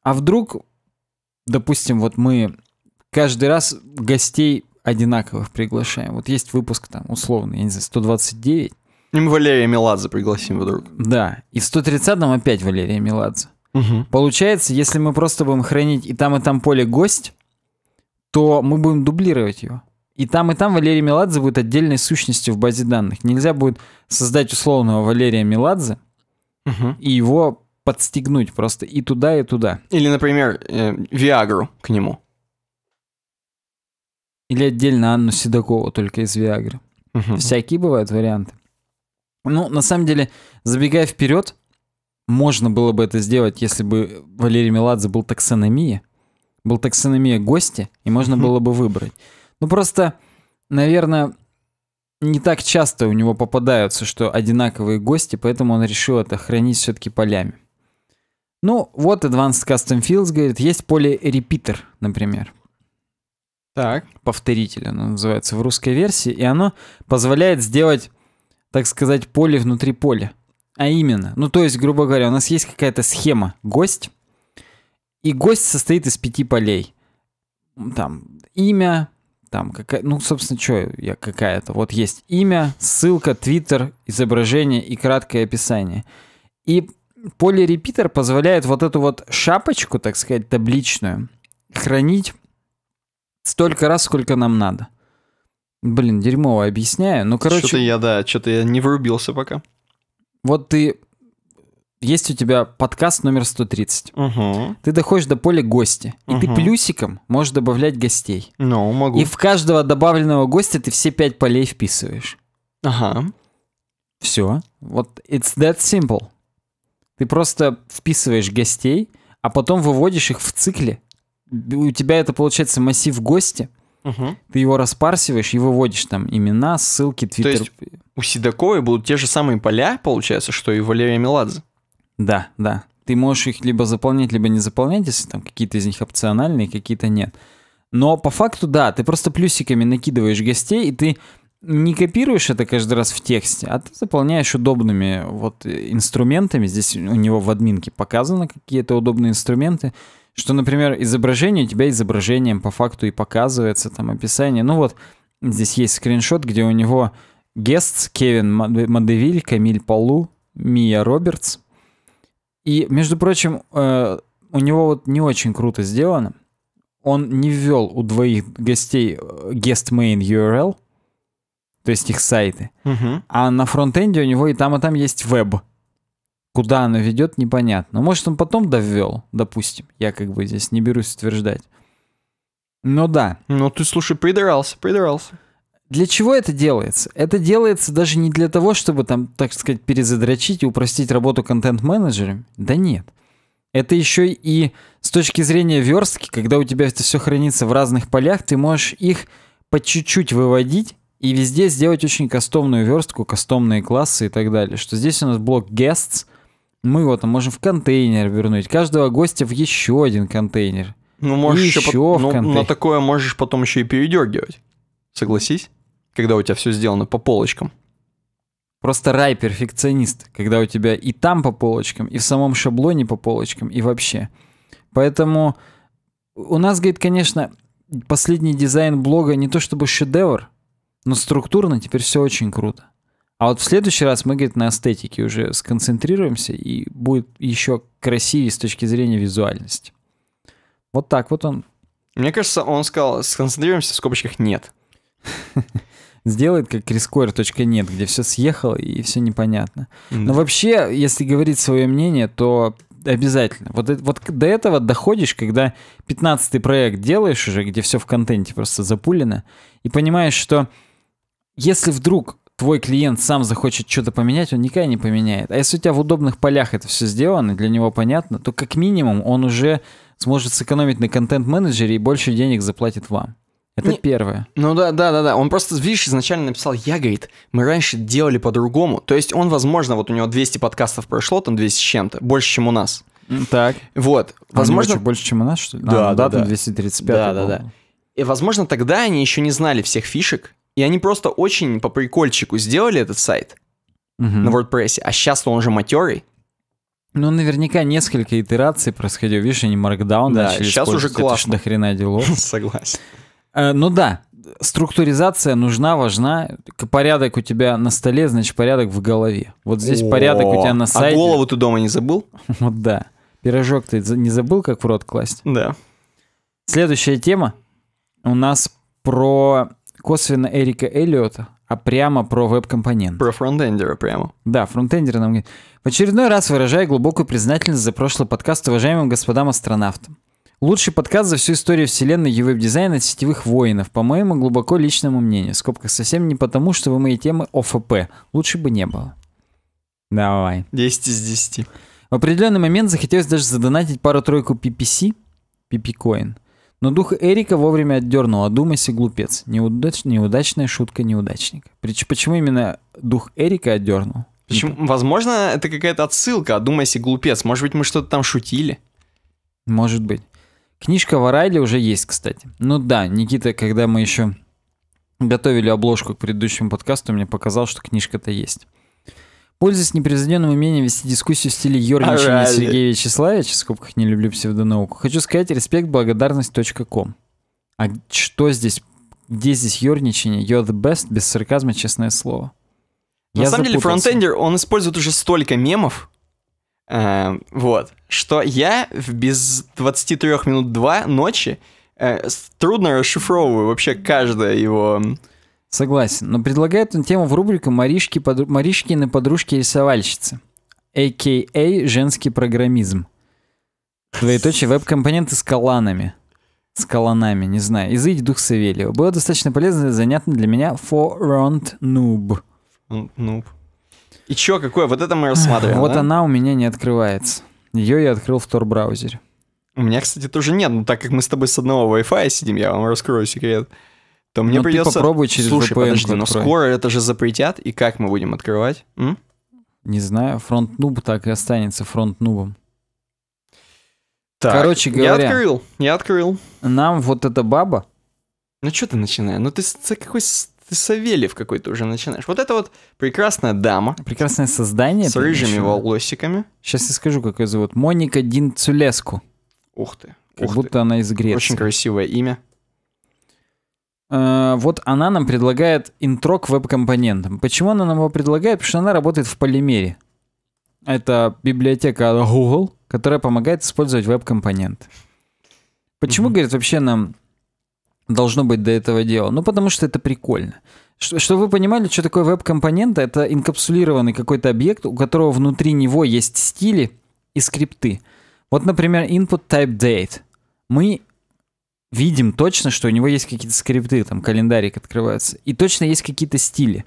А вдруг, допустим, вот мы каждый раз гостей одинаковых приглашаем. Вот есть выпуск там условный, я не знаю, 129. И мы Валерия Меладзе пригласим вдруг. Да, и в 130-м опять Валерия Меладзе. Угу. Получается, если мы просто будем хранить и там, и там поле гость, то мы будем дублировать его. И там, и там Валерий Меладзе будет отдельной сущностью в базе данных. Нельзя будет создать условного Валерия Меладзе угу. и его подстегнуть просто и туда, и туда. Или, например, э, Виагру к нему. Или отдельно Анну Седокову, только из Виагры. Угу. Всякие бывают варианты. Ну, на самом деле, забегая вперед, можно было бы это сделать, если бы Валерий Меладзе был таксономия, был таксономия гостя, и можно было бы выбрать. Ну просто, наверное, не так часто у него попадаются, что одинаковые гости, поэтому он решил это хранить все-таки полями. Ну, вот Advanced Custom Fields говорит, есть поле репитер, например. Так. Повторитель оно называется в русской версии, и оно позволяет сделать, так сказать, поле внутри поля. А именно, ну то есть, грубо говоря, у нас есть какая-то схема гость, и гость состоит из пяти полей. Там имя, там какая, ну, собственно, что я какая-то. Вот есть имя, ссылка, твиттер, изображение и краткое описание. И полирепитер позволяет вот эту вот шапочку, так сказать, табличную, хранить столько раз, сколько нам надо. Блин, дерьмово объясняю. Ну, короче... Что-то я, да, что-то я не вырубился пока. Вот ты есть у тебя подкаст номер 130. Угу. Ты доходишь до поля гости, и угу. ты плюсиком можешь добавлять гостей. Ну, могу. И в каждого добавленного гостя ты все пять полей вписываешь. Ага. Все. Вот it's that simple. Ты просто вписываешь гостей, а потом выводишь их в цикле. У тебя это получается массив гости. Угу. Ты его распарсиваешь и выводишь там имена, ссылки, твиттер. То есть у Седоковой будут те же самые поля, получается, что и у Валерия Меладзе. Да, да. Ты можешь их либо заполнять, либо не заполнять, если там какие-то из них опциональные, какие-то нет. Но по факту, да, ты просто плюсиками накидываешь гостей, и ты не копируешь это каждый раз в тексте, а ты заполняешь удобными вот э, инструментами. Здесь у него в админке показаны какие-то удобные инструменты. Что, например, изображение у тебя изображением по факту и показывается, там описание. Ну вот, здесь есть скриншот, где у него гест Кевин Мадевиль, Камиль Полу, Мия Робертс, и, между прочим, э, у него вот не очень круто сделано. Он не ввел у двоих гостей э, guest main URL, то есть их сайты. Угу. А на фронтенде у него и там, и там есть веб. Куда она ведет, непонятно. Может, он потом довел, допустим. Я как бы здесь не берусь утверждать. Ну да. Ну ты, слушай, придирался, придирался. Для чего это делается? Это делается даже не для того, чтобы там, так сказать, перезадрочить и упростить работу контент-менеджерами. Да нет. Это еще и с точки зрения верстки, когда у тебя это все хранится в разных полях, ты можешь их по чуть-чуть выводить и везде сделать очень кастомную верстку, кастомные классы и так далее. Что здесь у нас блок guests, мы его там можем в контейнер вернуть, каждого гостя в еще один контейнер. Ну, можешь и еще, еще по... ну, на такое можешь потом еще и передергивать. Согласись? когда у тебя все сделано по полочкам. Просто рай перфекционист, когда у тебя и там по полочкам, и в самом шаблоне по полочкам, и вообще. Поэтому у нас, говорит, конечно, последний дизайн блога не то чтобы шедевр, но структурно теперь все очень круто. А вот в следующий раз мы, говорит, на эстетике уже сконцентрируемся, и будет еще красивее с точки зрения визуальности. Вот так вот он. Мне кажется, он сказал, сконцентрируемся в скобочках нет. [LAUGHS] сделает, как Рискор.нет, где все съехало и все непонятно. Но вообще, если говорить свое мнение, то обязательно. Вот, вот до этого доходишь, когда 15-й проект делаешь уже, где все в контенте просто запулено, и понимаешь, что если вдруг твой клиент сам захочет что-то поменять, он никогда не поменяет. А если у тебя в удобных полях это все сделано, для него понятно, то как минимум он уже сможет сэкономить на контент-менеджере и больше денег заплатит вам. Это не, ну, первое. Ну да, да, да, да. Он просто, видишь, изначально написал, я, говорит, мы раньше делали по-другому. То есть он, возможно, вот у него 200 подкастов прошло, там 200 с чем-то, больше, чем у нас. Так. Вот. А возможно... Что, больше, чем у нас, что ли? Да, а, да, да. 235 Да, да, да. И, возможно, тогда они еще не знали всех фишек, и они просто очень по прикольчику сделали этот сайт угу. на WordPress, а сейчас он уже матерый. Ну, наверняка несколько итераций происходило. Видишь, они Markdown да, начали сейчас уже классно. Это до хрена делов. [LAUGHS] Согласен. Э, ну да, структуризация нужна, важна. Порядок у тебя на столе, значит, порядок в голове. Вот здесь О, порядок у тебя на а сайте. А голову ты дома не забыл? [LAUGHS] Вот да. Пирожок ты не забыл, как в рот класть? Да. Следующая тема у нас про косвенно Эрика Эллиота, а прямо про веб-компонент. Про фронтендера прямо. Да, фронтендера нам говорит. В очередной раз выражаю глубокую признательность за прошлый подкаст уважаемым господам астронавтам. Лучший подкаст за всю историю вселенной e дизайна от сетевых воинов, по моему глубоко личному мнению. В скобках совсем не потому, что вы мои темы ОФП. Лучше бы не было. Давай. 10 из 10. В определенный момент захотелось даже задонатить пару-тройку PPC, pp Но дух Эрика вовремя отдернул, одумайся, а глупец. Неудач... Неудачная шутка неудачник. Прич... Почему именно дух Эрика отдернул? Почему? Возможно, это какая-то отсылка, одумайся, а глупец. Может быть, мы что-то там шутили? Может быть. Книжка Варайли уже есть, кстати. Ну да, Никита, когда мы еще готовили обложку к предыдущему подкасту, мне показал, что книжка-то есть. Пользуясь непревзойденным умением вести дискуссию в стиле Йорничина right. Сергея Вячеславовича, в скобках не люблю псевдонауку, хочу сказать респект благодарность.ком. А что здесь? Где здесь ерничание? You're the best, без сарказма, честное слово. На Я самом запутался. деле, фронтендер, он использует уже столько мемов, Эм, вот. Что я в без 23 минут 2 ночи э, трудно расшифровываю вообще каждое его... Согласен, но предлагает он тему в рубрику «Маришки, подру... «Маришкины подружки-рисовальщицы», а.к.а. «Женский программизм». Двоеточие веб-компоненты с колоннами. С колонами, не знаю. Изыть дух Савельева. Было достаточно полезно и занятно для меня for front noob. Noob. И чё, какое? Вот это мы рассматриваем. Вот да? она у меня не открывается. Ее я открыл в тор браузере У меня, кстати, тоже нет, но так как мы с тобой с одного Wi-Fi сидим, я вам раскрою секрет, то мне но ну, придется... Ты попробуй через Слушай, VPN подожди, но скоро это же запретят, и как мы будем открывать? М? Не знаю, фронт-нуб так и останется фронт-нубом. Так, Короче говоря... Я открыл, я открыл. Нам вот эта баба... Ну что ты начинаешь? Ну ты какой ты Савельев какой-то уже начинаешь. Вот это вот прекрасная дама. Прекрасное создание. С рыжими еще. волосиками. Сейчас я скажу, как ее зовут. Моника Динцулеску. Ух ты. Как ух будто ты. она из Греции. Очень красивое имя. А, вот она нам предлагает интро к веб-компонентам. Почему она нам его предлагает? Потому что она работает в полимере. Это библиотека Google, которая помогает использовать веб-компоненты. Почему, mm-hmm. говорит, вообще нам должно быть до этого дела? Ну, потому что это прикольно. Чтобы вы понимали, что такое веб-компоненты, это инкапсулированный какой-то объект, у которого внутри него есть стили и скрипты. Вот, например, input type date. Мы видим точно, что у него есть какие-то скрипты, там календарик открывается, и точно есть какие-то стили.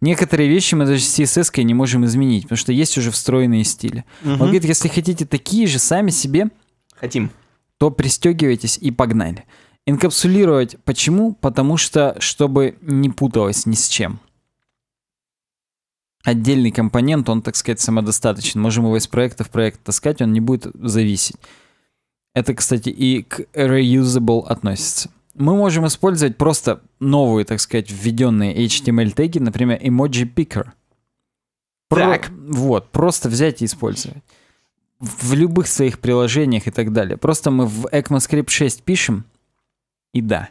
Некоторые вещи мы даже с CSS не можем изменить, потому что есть уже встроенные стили. Угу. Он говорит, если хотите такие же сами себе, хотим, то пристегивайтесь и погнали. Инкапсулировать почему? Потому что, чтобы не путалось ни с чем. Отдельный компонент, он, так сказать, самодостаточен. Можем его из проекта в проект таскать, он не будет зависеть. Это, кстати, и к reusable относится. Мы можем использовать просто новые, так сказать, введенные HTML теги, например, emoji picker. Про... Так. Вот, просто взять и использовать. В любых своих приложениях и так далее. Просто мы в ECMAScript 6 пишем, и да,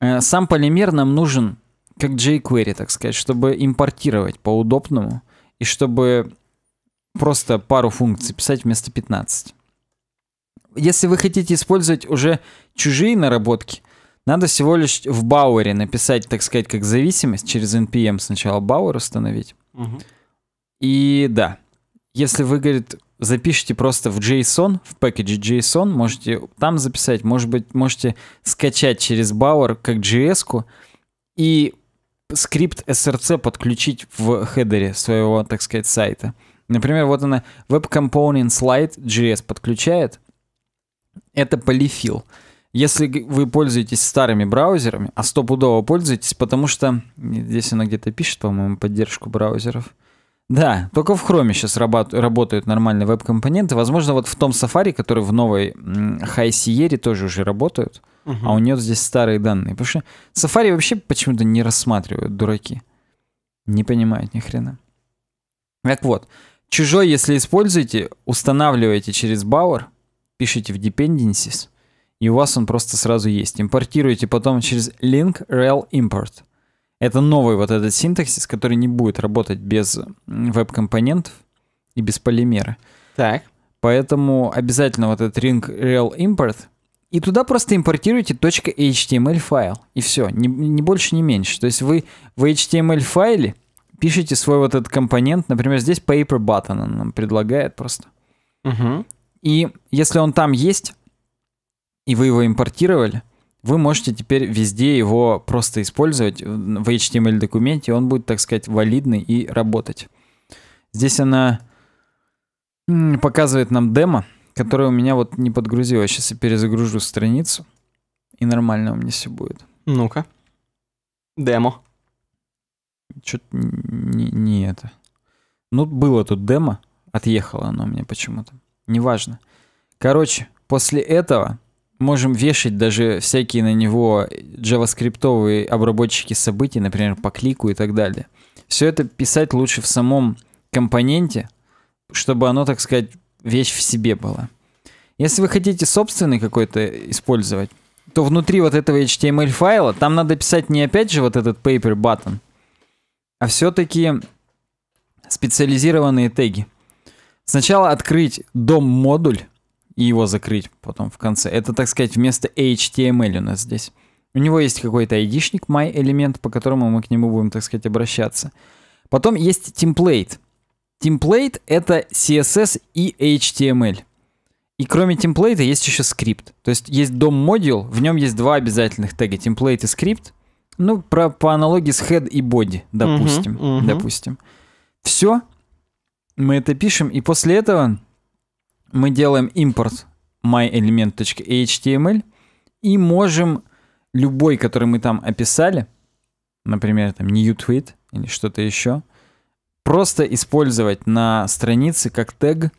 э, сам полимер нам нужен как jQuery, так сказать, чтобы импортировать по-удобному и чтобы просто пару функций писать вместо 15. Если вы хотите использовать уже чужие наработки, надо всего лишь в бауэре написать, так сказать, как зависимость, через NPM сначала бауэр установить. Угу. И да, если вы, говорит, запишите просто в JSON, в package JSON, можете там записать, может быть, можете скачать через Bower как js и скрипт SRC подключить в хедере своего, так сказать, сайта. Например, вот она Web Component Slide JS подключает. Это полифил. Если вы пользуетесь старыми браузерами, а стопудово пользуетесь, потому что здесь она где-то пишет, по-моему, поддержку браузеров. Да, только в Chrome сейчас работают нормальные веб-компоненты. Возможно, вот в том Safari, который в новой High Sierra тоже уже работают, угу. а у нее здесь старые данные. Потому что Safari вообще почему-то не рассматривают дураки. Не понимают ни хрена. Так вот, чужой, если используете, устанавливаете через Bower, пишите в Dependencies, и у вас он просто сразу есть. Импортируете потом через link rel import. Это новый вот этот синтаксис, который не будет работать без веб-компонентов и без полимера. Так. Поэтому обязательно вот этот ring rel import. И туда просто импортируете .html файл. И все, не, не больше, не меньше. То есть вы в HTML файле пишите свой вот этот компонент. Например, здесь paper button он нам предлагает просто. Угу. И если он там есть, и вы его импортировали, вы можете теперь везде его просто использовать в HTML-документе, он будет, так сказать, валидный и работать. Здесь она показывает нам демо, которое у меня вот не подгрузилось. Сейчас я перезагружу страницу, и нормально у меня все будет. Ну-ка. Демо. Что-то не, не это. Ну, было тут демо, отъехало оно у меня почему-то. Неважно. Короче, после этого можем вешать даже всякие на него джаваскриптовые обработчики событий, например, по клику и так далее. Все это писать лучше в самом компоненте, чтобы оно, так сказать, вещь в себе была. Если вы хотите собственный какой-то использовать, то внутри вот этого HTML файла там надо писать не опять же вот этот paper button, а все-таки специализированные теги. Сначала открыть дом модуль, и его закрыть потом в конце. Это, так сказать, вместо HTML у нас здесь. У него есть какой-то айдишник, my элемент, по которому мы к нему будем, так сказать, обращаться. Потом есть template template это CSS и HTML. И кроме template есть еще скрипт. То есть есть дом модул, в нем есть два обязательных тега, template и скрипт. Ну, про, по аналогии с head и body, допустим. Uh-huh, uh-huh. допустим. Все, мы это пишем, и после этого мы делаем импорт myelement.html и можем любой, который мы там описали, например, там new или что-то еще, просто использовать на странице как тег,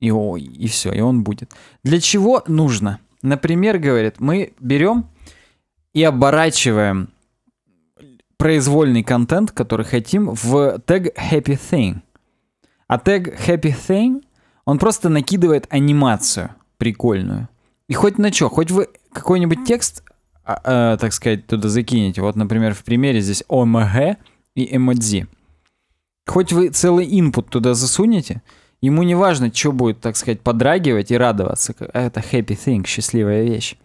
и, о, и все, и он будет. Для чего нужно? Например, говорит, мы берем и оборачиваем произвольный контент, который хотим, в тег happy thing. А тег happy thing он просто накидывает анимацию прикольную. И хоть на что, хоть вы какой-нибудь текст, а, а, так сказать, туда закинете. Вот, например, в примере здесь ОМГ и эмодзи. Хоть вы целый инпут туда засунете, ему не важно, что будет, так сказать, подрагивать и радоваться. Это happy thing, счастливая вещь.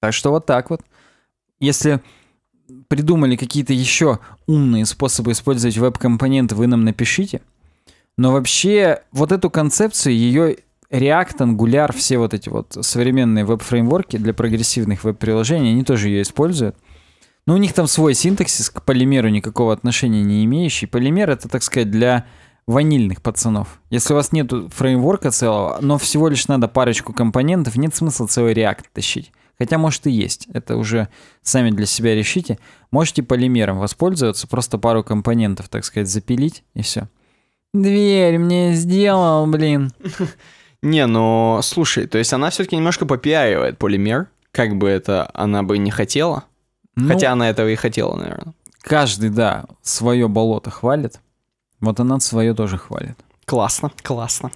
Так что вот так вот. Если придумали какие-то еще умные способы использовать веб-компоненты, вы нам напишите. Но вообще вот эту концепцию, ее React, Angular, все вот эти вот современные веб-фреймворки для прогрессивных веб-приложений, они тоже ее используют. Но ну, у них там свой синтаксис к полимеру никакого отношения не имеющий. Полимер это, так сказать, для ванильных пацанов. Если у вас нет фреймворка целого, но всего лишь надо парочку компонентов, нет смысла целый React тащить. Хотя, может, и есть. Это уже сами для себя решите. Можете полимером воспользоваться, просто пару компонентов, так сказать, запилить и все. Дверь мне сделал, блин. [LAUGHS] Не, ну, слушай, то есть она все-таки немножко попиаривает полимер, как бы это она бы не хотела. Ну, Хотя она этого и хотела, наверное. Каждый, да, свое болото хвалит. Вот она свое тоже хвалит. Классно, классно.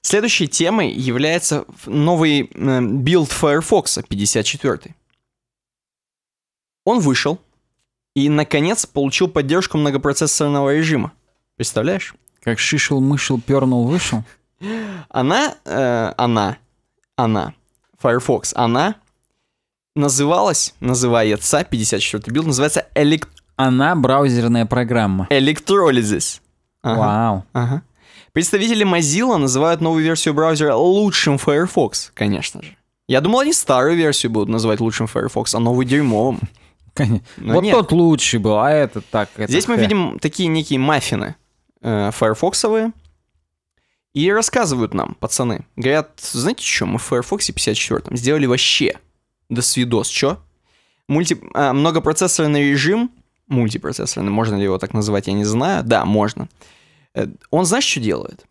Следующей темой является новый эм, билд Firefox 54. Он вышел и, наконец, получил поддержку многопроцессорного режима. Представляешь? Как шишел-мышел, пернул-вышел? Она, э, она, она, Firefox, она называлась, называется, 54 билд, называется элект... Она браузерная программа. Электролизис. Ага. Вау. Ага. Представители Mozilla называют новую версию браузера лучшим Firefox, конечно же. Я думал, они старую версию будут называть лучшим Firefox, а новую дерьмовым. Конечно. Но вот нет. тот лучший был, а этот так. Этот Здесь мы видим такие некие маффины. Э, Firefoxовые и рассказывают нам, пацаны. Говорят, знаете что, мы в Firefox 54 сделали вообще до свидос, что Мульти... А, многопроцессорный режим, мультипроцессорный, можно ли его так называть, я не знаю. Да, можно. Э, он знаешь, что делает?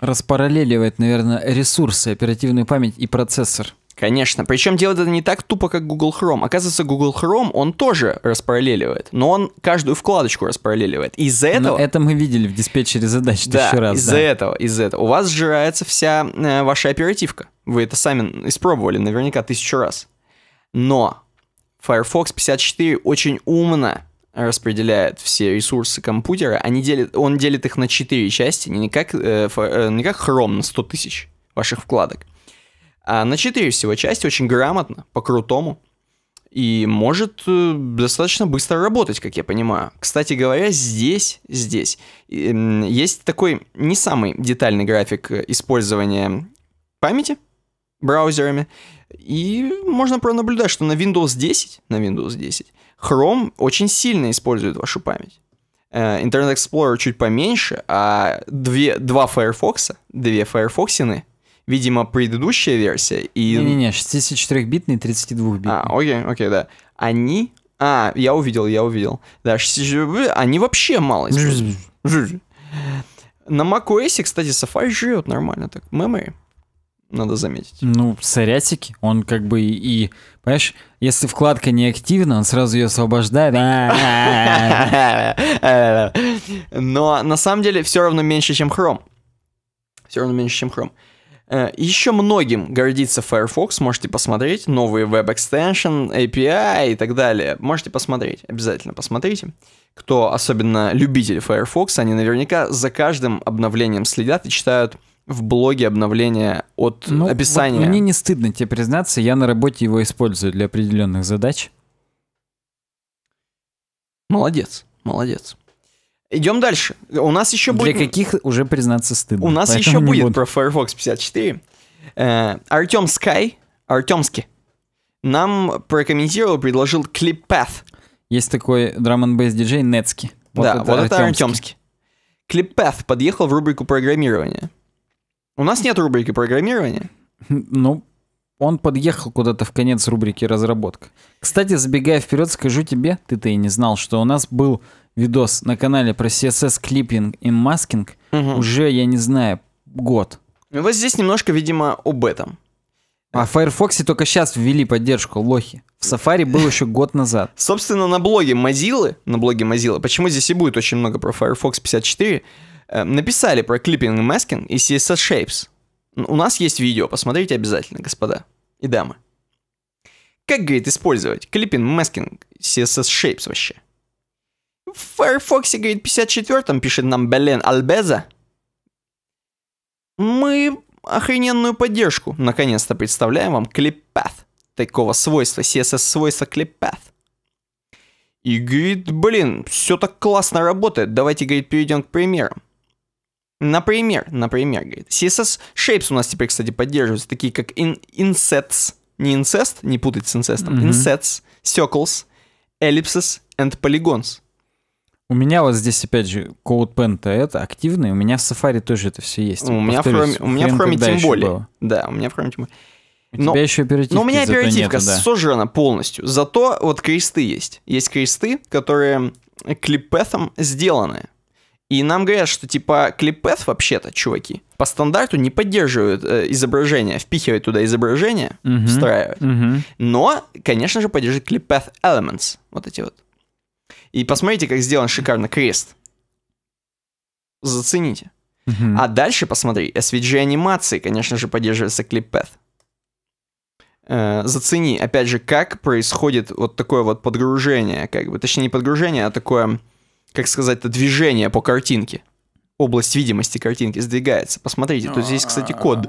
Распараллеливает, наверное, ресурсы, оперативную память и процессор. Конечно. Причем делает это не так тупо, как Google Chrome. Оказывается, Google Chrome, он тоже распараллеливает, но он каждую вкладочку распараллеливает. Из-за этого... Но это мы видели в диспетчере задач да, еще раз. из-за да. этого, из-за этого. У вас сжирается вся э, ваша оперативка. Вы это сами испробовали наверняка тысячу раз. Но Firefox 54 очень умно распределяет все ресурсы компьютера. Они делят, он делит их на четыре части, не как, э, э не как Chrome на 100 тысяч ваших вкладок, а на 4 всего части очень грамотно, по-крутому. И может э, достаточно быстро работать, как я понимаю. Кстати говоря, здесь, здесь эм, есть такой не самый детальный график э, использования памяти браузерами. И можно пронаблюдать, что на Windows 10, на Windows 10 Chrome очень сильно использует вашу память. Э, Internet Explorer чуть поменьше, а две, два Firefox, две Firefoxины видимо, предыдущая версия. И... Не-не-не, 64-битный, 32-битный. А, окей, окей, да. Они... А, я увидел, я увидел. Да, 64 они вообще мало. На macOS, кстати, Safari живет нормально так. Memory надо заметить. Ну, сорятики, он как бы и, понимаешь, если вкладка не активна, он сразу ее освобождает. А, а, а, [LAUGHS] Но на самом деле все равно меньше, чем Chrome. Все равно меньше, чем Chrome. Э, Еще многим гордится Firefox, можете посмотреть, новые Web Extension, API и так далее. Можете посмотреть, обязательно посмотрите. Кто особенно любитель Firefox, они наверняка за каждым обновлением следят и читают в блоге обновления от ну, описания. Вот мне не стыдно тебе признаться, я на работе его использую для определенных задач. Молодец, молодец. Идем дальше. У нас еще будет... Для каких уже, признаться, стыдно. У нас еще будет буду. про Firefox 54. Э, Артем Скай, Артемский, нам прокомментировал, предложил Clip Path. Есть такой драм н диджей Нецки. Вот да, это вот это Артемский. Clip Path подъехал в рубрику программирования. У нас нет рубрики программирования. [LAUGHS] Ну, он подъехал куда-то в конец рубрики «Разработка». Кстати, забегая вперед, скажу тебе, ты-то и не знал, что у нас был видос на канале про CSS клиппинг и маскинг угу. уже, я не знаю, год. Ну вот здесь немножко, видимо, об этом. А в Firefox только сейчас ввели поддержку, лохи. В Safari был еще год назад. [LAUGHS] Собственно, на блоге Mozilla, на блоге Mozilla, почему здесь и будет очень много про Firefox 54, э, написали про клиппинг и маскинг и CSS Shapes. У нас есть видео, посмотрите обязательно, господа и дамы. Как, говорит, использовать? Клиппин, маскинг, CSS Shapes вообще. В Firefox, говорит, 54-м пишет нам Белен Альбеза. Мы охрененную поддержку наконец-то представляем вам ClipPath. Такого свойства, CSS свойства ClipPath. И говорит, блин, все так классно работает, давайте, говорит, перейдем к примерам. Например, например, говорит, CSS Shapes у нас теперь, кстати, поддерживаются, такие как in, Insets, не Incest, не путать с Incestом, mm-hmm. Insets, Circles, Ellipses and Polygons. У меня вот здесь, опять же, CodePen-то это активный, у меня в Safari тоже это все есть. У, меня в, Chrome, у меня в Chrome тем более. Было. Да, у меня в Chrome тем более. У но, тебя еще оперативка. Но у меня оперативка нету, да. сожрана полностью. Зато вот кресты есть. Есть кресты, которые клиппетом сделаны. И нам говорят, что типа клипэт вообще-то, чуваки, по стандарту не поддерживают э, изображение, впихивать туда изображение, uh-huh, встраивать. Uh-huh. Но, конечно же, поддерживает клипэт elements, вот эти вот. И посмотрите, как сделан шикарно крест. Зацените. Uh-huh. А дальше посмотри, SVG анимации, конечно же, поддерживается клипэт. Э, зацени, опять же, как происходит вот такое вот подгружение, как бы, точнее, не подгружение, а такое как сказать-то, движение по картинке. Область видимости картинки сдвигается. Посмотрите, тут здесь, кстати, код.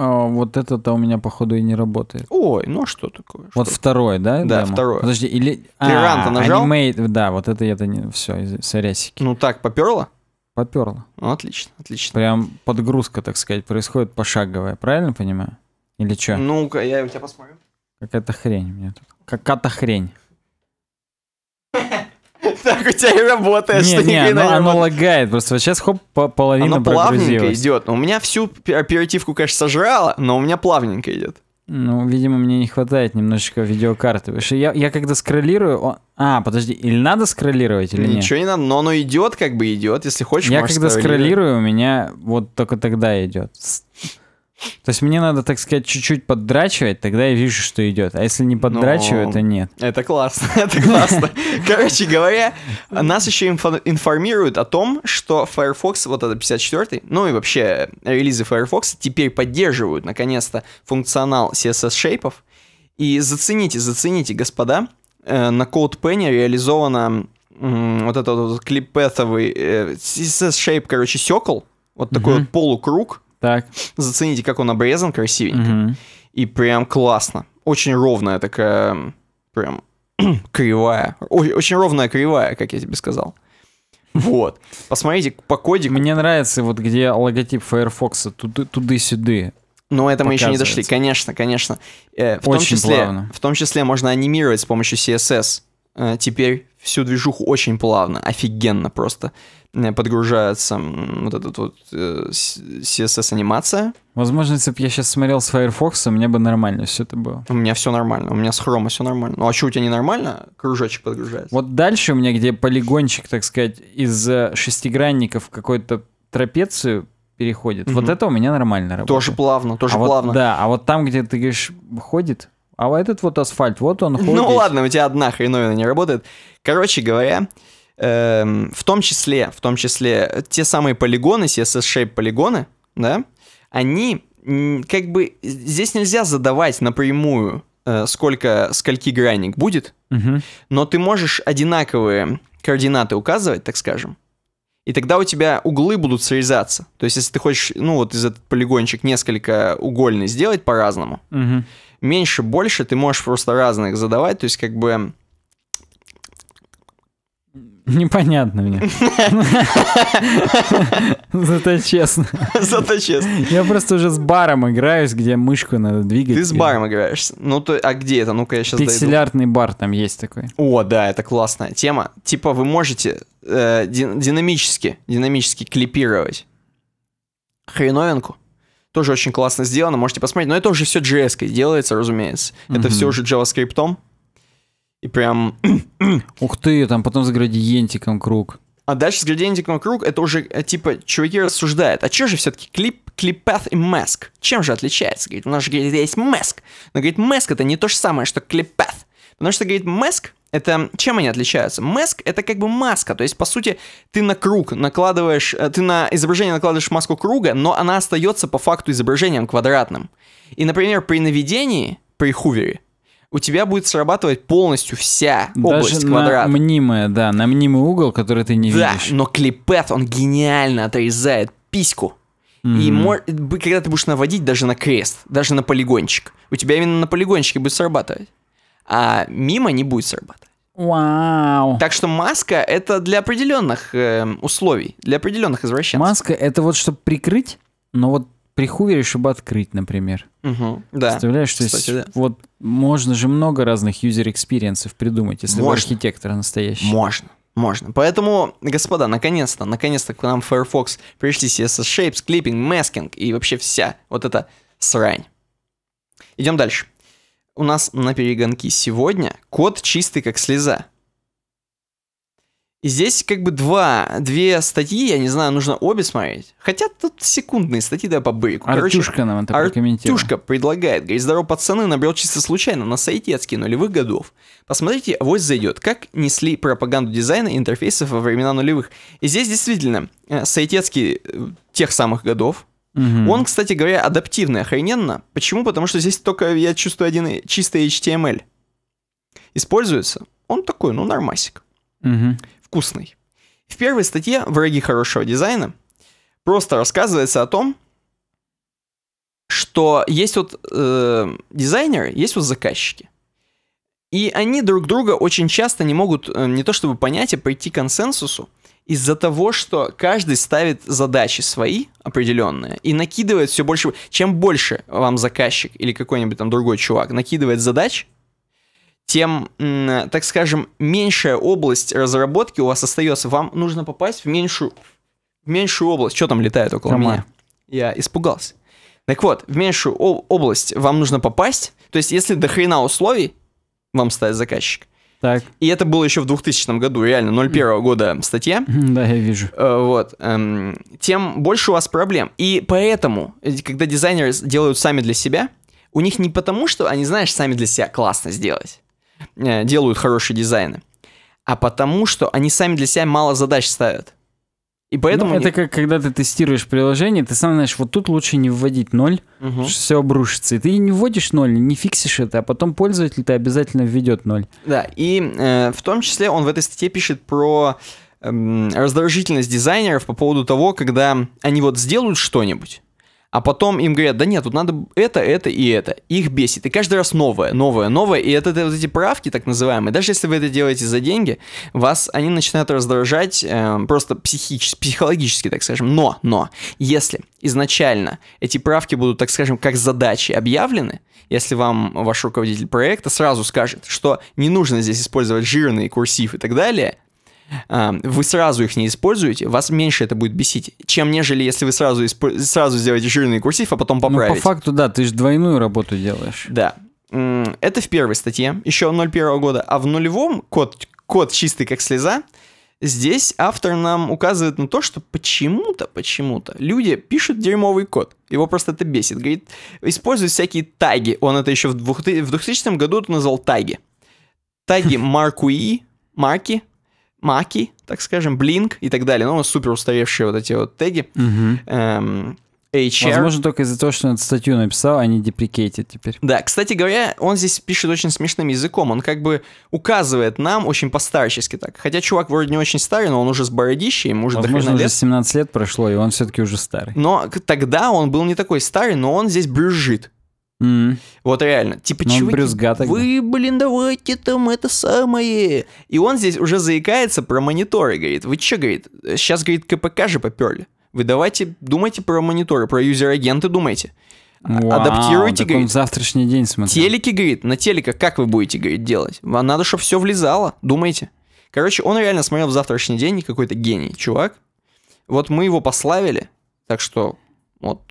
А, вот это-то у меня, походу, и не работает. Ой, ну а что такое? Вот второй, да? Да, демо? второй. Подожди, или... А, Ты нажал? Анимейт, да, вот это я-то не... Все, сорясики. Ну так, поперло? Поперло. Ну, отлично, отлично. Прям подгрузка, так сказать, происходит пошаговая, правильно понимаю? Или что? Ну-ка, я у тебя посмотрю. Какая-то хрень у меня тут. Какая-то хрень так у тебя и работает, что не, оно, не оно лагает, просто вот сейчас хоп, половина Оно плавненько идет. У меня всю оперативку, конечно, сожрала, но у меня плавненько идет. Ну, видимо, мне не хватает немножечко видеокарты. Потому что я, я когда скроллирую... Он... А, подожди, или надо скроллировать, или Ничего нет? Ничего не надо, но оно идет, как бы идет, если хочешь, Я когда скроллирую, у меня вот только тогда идет. То есть мне надо, так сказать, чуть-чуть поддрачивать, тогда я вижу, что идет. А если не ну, поддрачиваю, Но... то нет. Это классно, [LAUGHS] это классно. Короче говоря, нас еще информируют о том, что Firefox, вот это 54 ну и вообще релизы Firefox теперь поддерживают, наконец-то, функционал CSS-шейпов. И зацените, зацените, господа, э, на CodePen реализовано вот этот вот клипетовый э, CSS-шейп, короче, секл, вот такой вот полукруг, так. Зацените, как он обрезан красивенько. Угу. И прям классно. Очень ровная такая, прям [CLEARS THROAT] кривая. Очень ровная кривая, как я тебе сказал. Вот. Посмотрите по кодику. Мне нравится вот где логотип Firefox туды-сюды. Но это мы еще не дошли. Конечно, конечно. Э, в, очень том числе, плавно. в том числе можно анимировать с помощью CSS. Э, теперь всю движуху очень плавно. Офигенно просто. Э, подгружается вот этот вот э, CSS-анимация. Возможно, если бы я сейчас смотрел с Firefox, у меня бы нормально все это было. У меня все нормально, у меня с Chrome все нормально. Ну а что, у тебя не нормально? Кружочек подгружается. Вот дальше у меня, где полигончик, так сказать, из э, шестигранников в какую-то трапецию переходит. Mm-hmm. Вот это у меня нормально работает. Тоже плавно, тоже а плавно. Вот, да, а вот там, где ты говоришь, ходит, а вот этот вот асфальт, вот он [LAUGHS] ну ходит. Ну ладно, у тебя одна хреновина не работает. Короче говоря, эм, в том числе, в том числе э, те самые полигоны, CSS-shape полигоны, да, они как бы здесь нельзя задавать напрямую, э, сколько, скольки граник будет, угу. но ты можешь одинаковые координаты указывать, так скажем, и тогда у тебя углы будут срезаться. То есть, если ты хочешь, ну, вот из этот полигончик несколько угольный сделать по-разному, угу. меньше, больше, ты можешь просто разных задавать. То есть, как бы Непонятно мне. Зато честно. Зато честно. Я просто уже с баром играюсь, где мышку надо двигать. Ты с баром играешься? Ну, то, а где это? Ну-ка, я сейчас Пикселярный бар там есть такой. О, да, это классная тема. Типа вы можете э, динамически, динамически клипировать хреновинку. Тоже очень классно сделано, можете посмотреть. Но это уже все JS делается, разумеется. Это все уже JavaScript. И прям... [CLEARS THROAT] Ух ты, там потом с градиентиком круг. А дальше с градиентиком круг это уже э, типа чуваки рассуждают, а что же все-таки клип, клипэт и маск? Чем же отличается? Говорит, у нас же говорит, есть маск. Но говорит, маск это не то же самое, что клипэт. Потому что, говорит, маск это чем они отличаются? Маск это как бы маска, то есть по сути ты на круг накладываешь, э, ты на изображение накладываешь маску круга, но она остается по факту изображением квадратным. И, например, при наведении, при хувере, у тебя будет срабатывать полностью вся область квадрата. На мнимая, да, на мнимый угол, который ты не да, видишь. Да, но клипет, он гениально отрезает письку. Mm-hmm. И когда ты будешь наводить даже на крест, даже на полигончик, у тебя именно на полигончике будет срабатывать, а мимо не будет срабатывать. Вау. Так что маска это для определенных э, условий, для определенных извращенцев. Маска это вот чтобы прикрыть, но вот прихуяли, чтобы открыть, например. Угу, да. Представляешь, что Кстати, есть, да. вот можно же много разных юзер экспириенсов придумать, если можно. вы архитектор настоящий. Можно. Можно. Поэтому, господа, наконец-то, наконец-то к нам Firefox пришли CSS Shapes, Clipping, Masking и вообще вся вот эта срань. Идем дальше. У нас на перегонки сегодня код чистый как слеза здесь как бы два, две статьи, я не знаю, нужно обе смотреть. Хотя тут секундные статьи, да, по быку. Артюшка нам это прокомментировал. Артюшка предлагает, говорит, здорово, пацаны, набрел чисто случайно на сайте от нулевых годов. Посмотрите, вот зайдет, как несли пропаганду дизайна интерфейсов во времена нулевых. И здесь действительно э, сайтецкий э, тех самых годов, Угу. Он, кстати говоря, адаптивный, охрененно. Почему? Потому что здесь только, я чувствую, один чистый HTML используется. Он такой, ну, нормасик. Угу вкусный. В первой статье «Враги хорошего дизайна» просто рассказывается о том, что есть вот э, дизайнеры, есть вот заказчики. И они друг друга очень часто не могут э, не то чтобы понять, а прийти к консенсусу из-за того, что каждый ставит задачи свои определенные и накидывает все больше. Чем больше вам заказчик или какой-нибудь там другой чувак накидывает задач, тем, так скажем, меньшая область разработки у вас остается. Вам нужно попасть в меньшую, в меньшую область. Что там летает около Дома. меня? Я испугался. Так вот, в меньшую область вам нужно попасть. То есть, если до хрена условий, вам ставит заказчик. Так. И это было еще в 2000 году, реально, 01 -го года статья. Да, я вижу. Э, вот. Эм, тем больше у вас проблем. И поэтому, э, когда дизайнеры делают сами для себя, у них не потому, что они, знаешь, сами для себя классно сделать. Э, делают хорошие дизайны, а потому что они сами для себя мало задач ставят. И ну, поэтому... Ну, это как когда ты тестируешь приложение, ты сам знаешь, вот тут лучше не вводить ноль, угу. что все обрушится. И ты не вводишь ноль, не фиксишь это, а потом пользователь ты обязательно введет ноль. Да, и э, в том числе он в этой статье пишет про э, раздражительность дизайнеров по поводу того, когда они вот сделают что-нибудь, а потом им говорят, да нет, тут надо это, это и это. Их бесит. И каждый раз новое, новое, новое. И это, это вот эти правки, так называемые, даже если вы это делаете за деньги, вас они начинают раздражать э, просто психически, психологически, так скажем. Но, но, если изначально эти правки будут, так скажем, как задачи объявлены, если вам ваш руководитель проекта сразу скажет, что не нужно здесь использовать жирный, курсив и так далее, вы сразу их не используете, вас меньше это будет бесить, чем нежели если вы сразу, исп... сразу сделаете жирный курсив, а потом поправите. Ну, по факту, да, ты же двойную работу делаешь. Да. Это в первой статье, еще 01 года, а в нулевом код, код чистый как слеза, здесь автор нам указывает на то, что почему-то, почему-то люди пишут дерьмовый код. Его просто это бесит. Говорит, используют всякие таги. Он это еще в 2000, в 2000 году назвал таги. Таги [LAUGHS] маркуи марки, Маки, так скажем, Blink и так далее. Ну, супер устаревшие вот эти вот теги. Угу. Эм, HR. Возможно, только из-за того, что он эту статью написал, а не деприкейтит теперь. Да, кстати говоря, он здесь пишет очень смешным языком. Он как бы указывает нам очень постарчески так. Хотя чувак вроде не очень старый, но он уже с бородищей, ему уже Возможно, уже лет. 17 лет прошло, и он все-таки уже старый. Но тогда он был не такой старый, но он здесь брюзжит. Mm. Вот реально. Типа, ну, чего? Брюзга тогда. Вы, блин, давайте там это самое. И он здесь уже заикается про мониторы, говорит. Вы че, говорит, сейчас, говорит, КПК же поперли. Вы давайте думайте про мониторы, про юзер-агенты думайте. А, Вау, Адаптируйте, так говорит. завтрашний день смотрел. Телеки, говорит, на телеках как вы будете, говорит, делать? Вам надо, чтобы все влезало, думайте. Короче, он реально смотрел в завтрашний день, какой-то гений, чувак. Вот мы его пославили, так что вот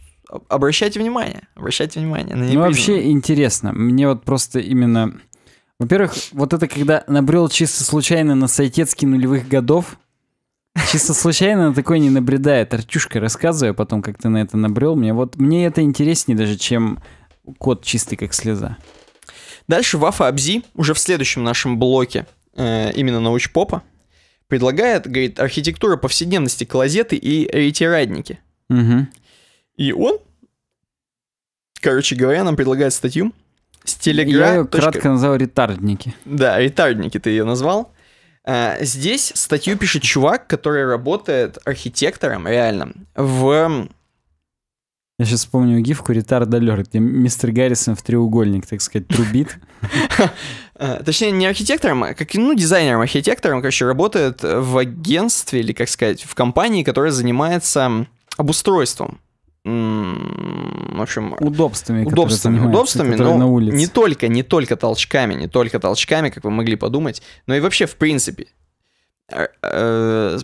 обращайте внимание, обращайте внимание на Ну, вообще интересно. Мне вот просто именно... Во-первых, вот это когда набрел чисто случайно на сайтецки нулевых годов, Чисто случайно на такой не набредает. Артюшка, рассказывай а потом, как ты на это набрел. Мне вот мне это интереснее даже, чем код чистый, как слеза. Дальше Вафа Абзи уже в следующем нашем блоке э, именно научпопа предлагает, говорит, архитектура повседневности, клозеты и ретирадники. Угу. И он, короче говоря, нам предлагает статью с Telegram. Я ее кратко назвал «Ретардники». Да, «Ретардники» ты ее назвал. А, здесь статью пишет чувак, который работает архитектором, реально, в... Я сейчас вспомню гифку «Ретардалер», где мистер Гаррисон в треугольник, так сказать, трубит. [LAUGHS] А, точнее, не архитектором, а как, ну, дизайнером-архитектором, короче, работает в агентстве или, как сказать, в компании, которая занимается обустройством в общем, удобствами, удобствами, удобствами, но на улице. не только, не только толчками, не только толчками, как вы могли подумать, но и вообще в принципе э, э,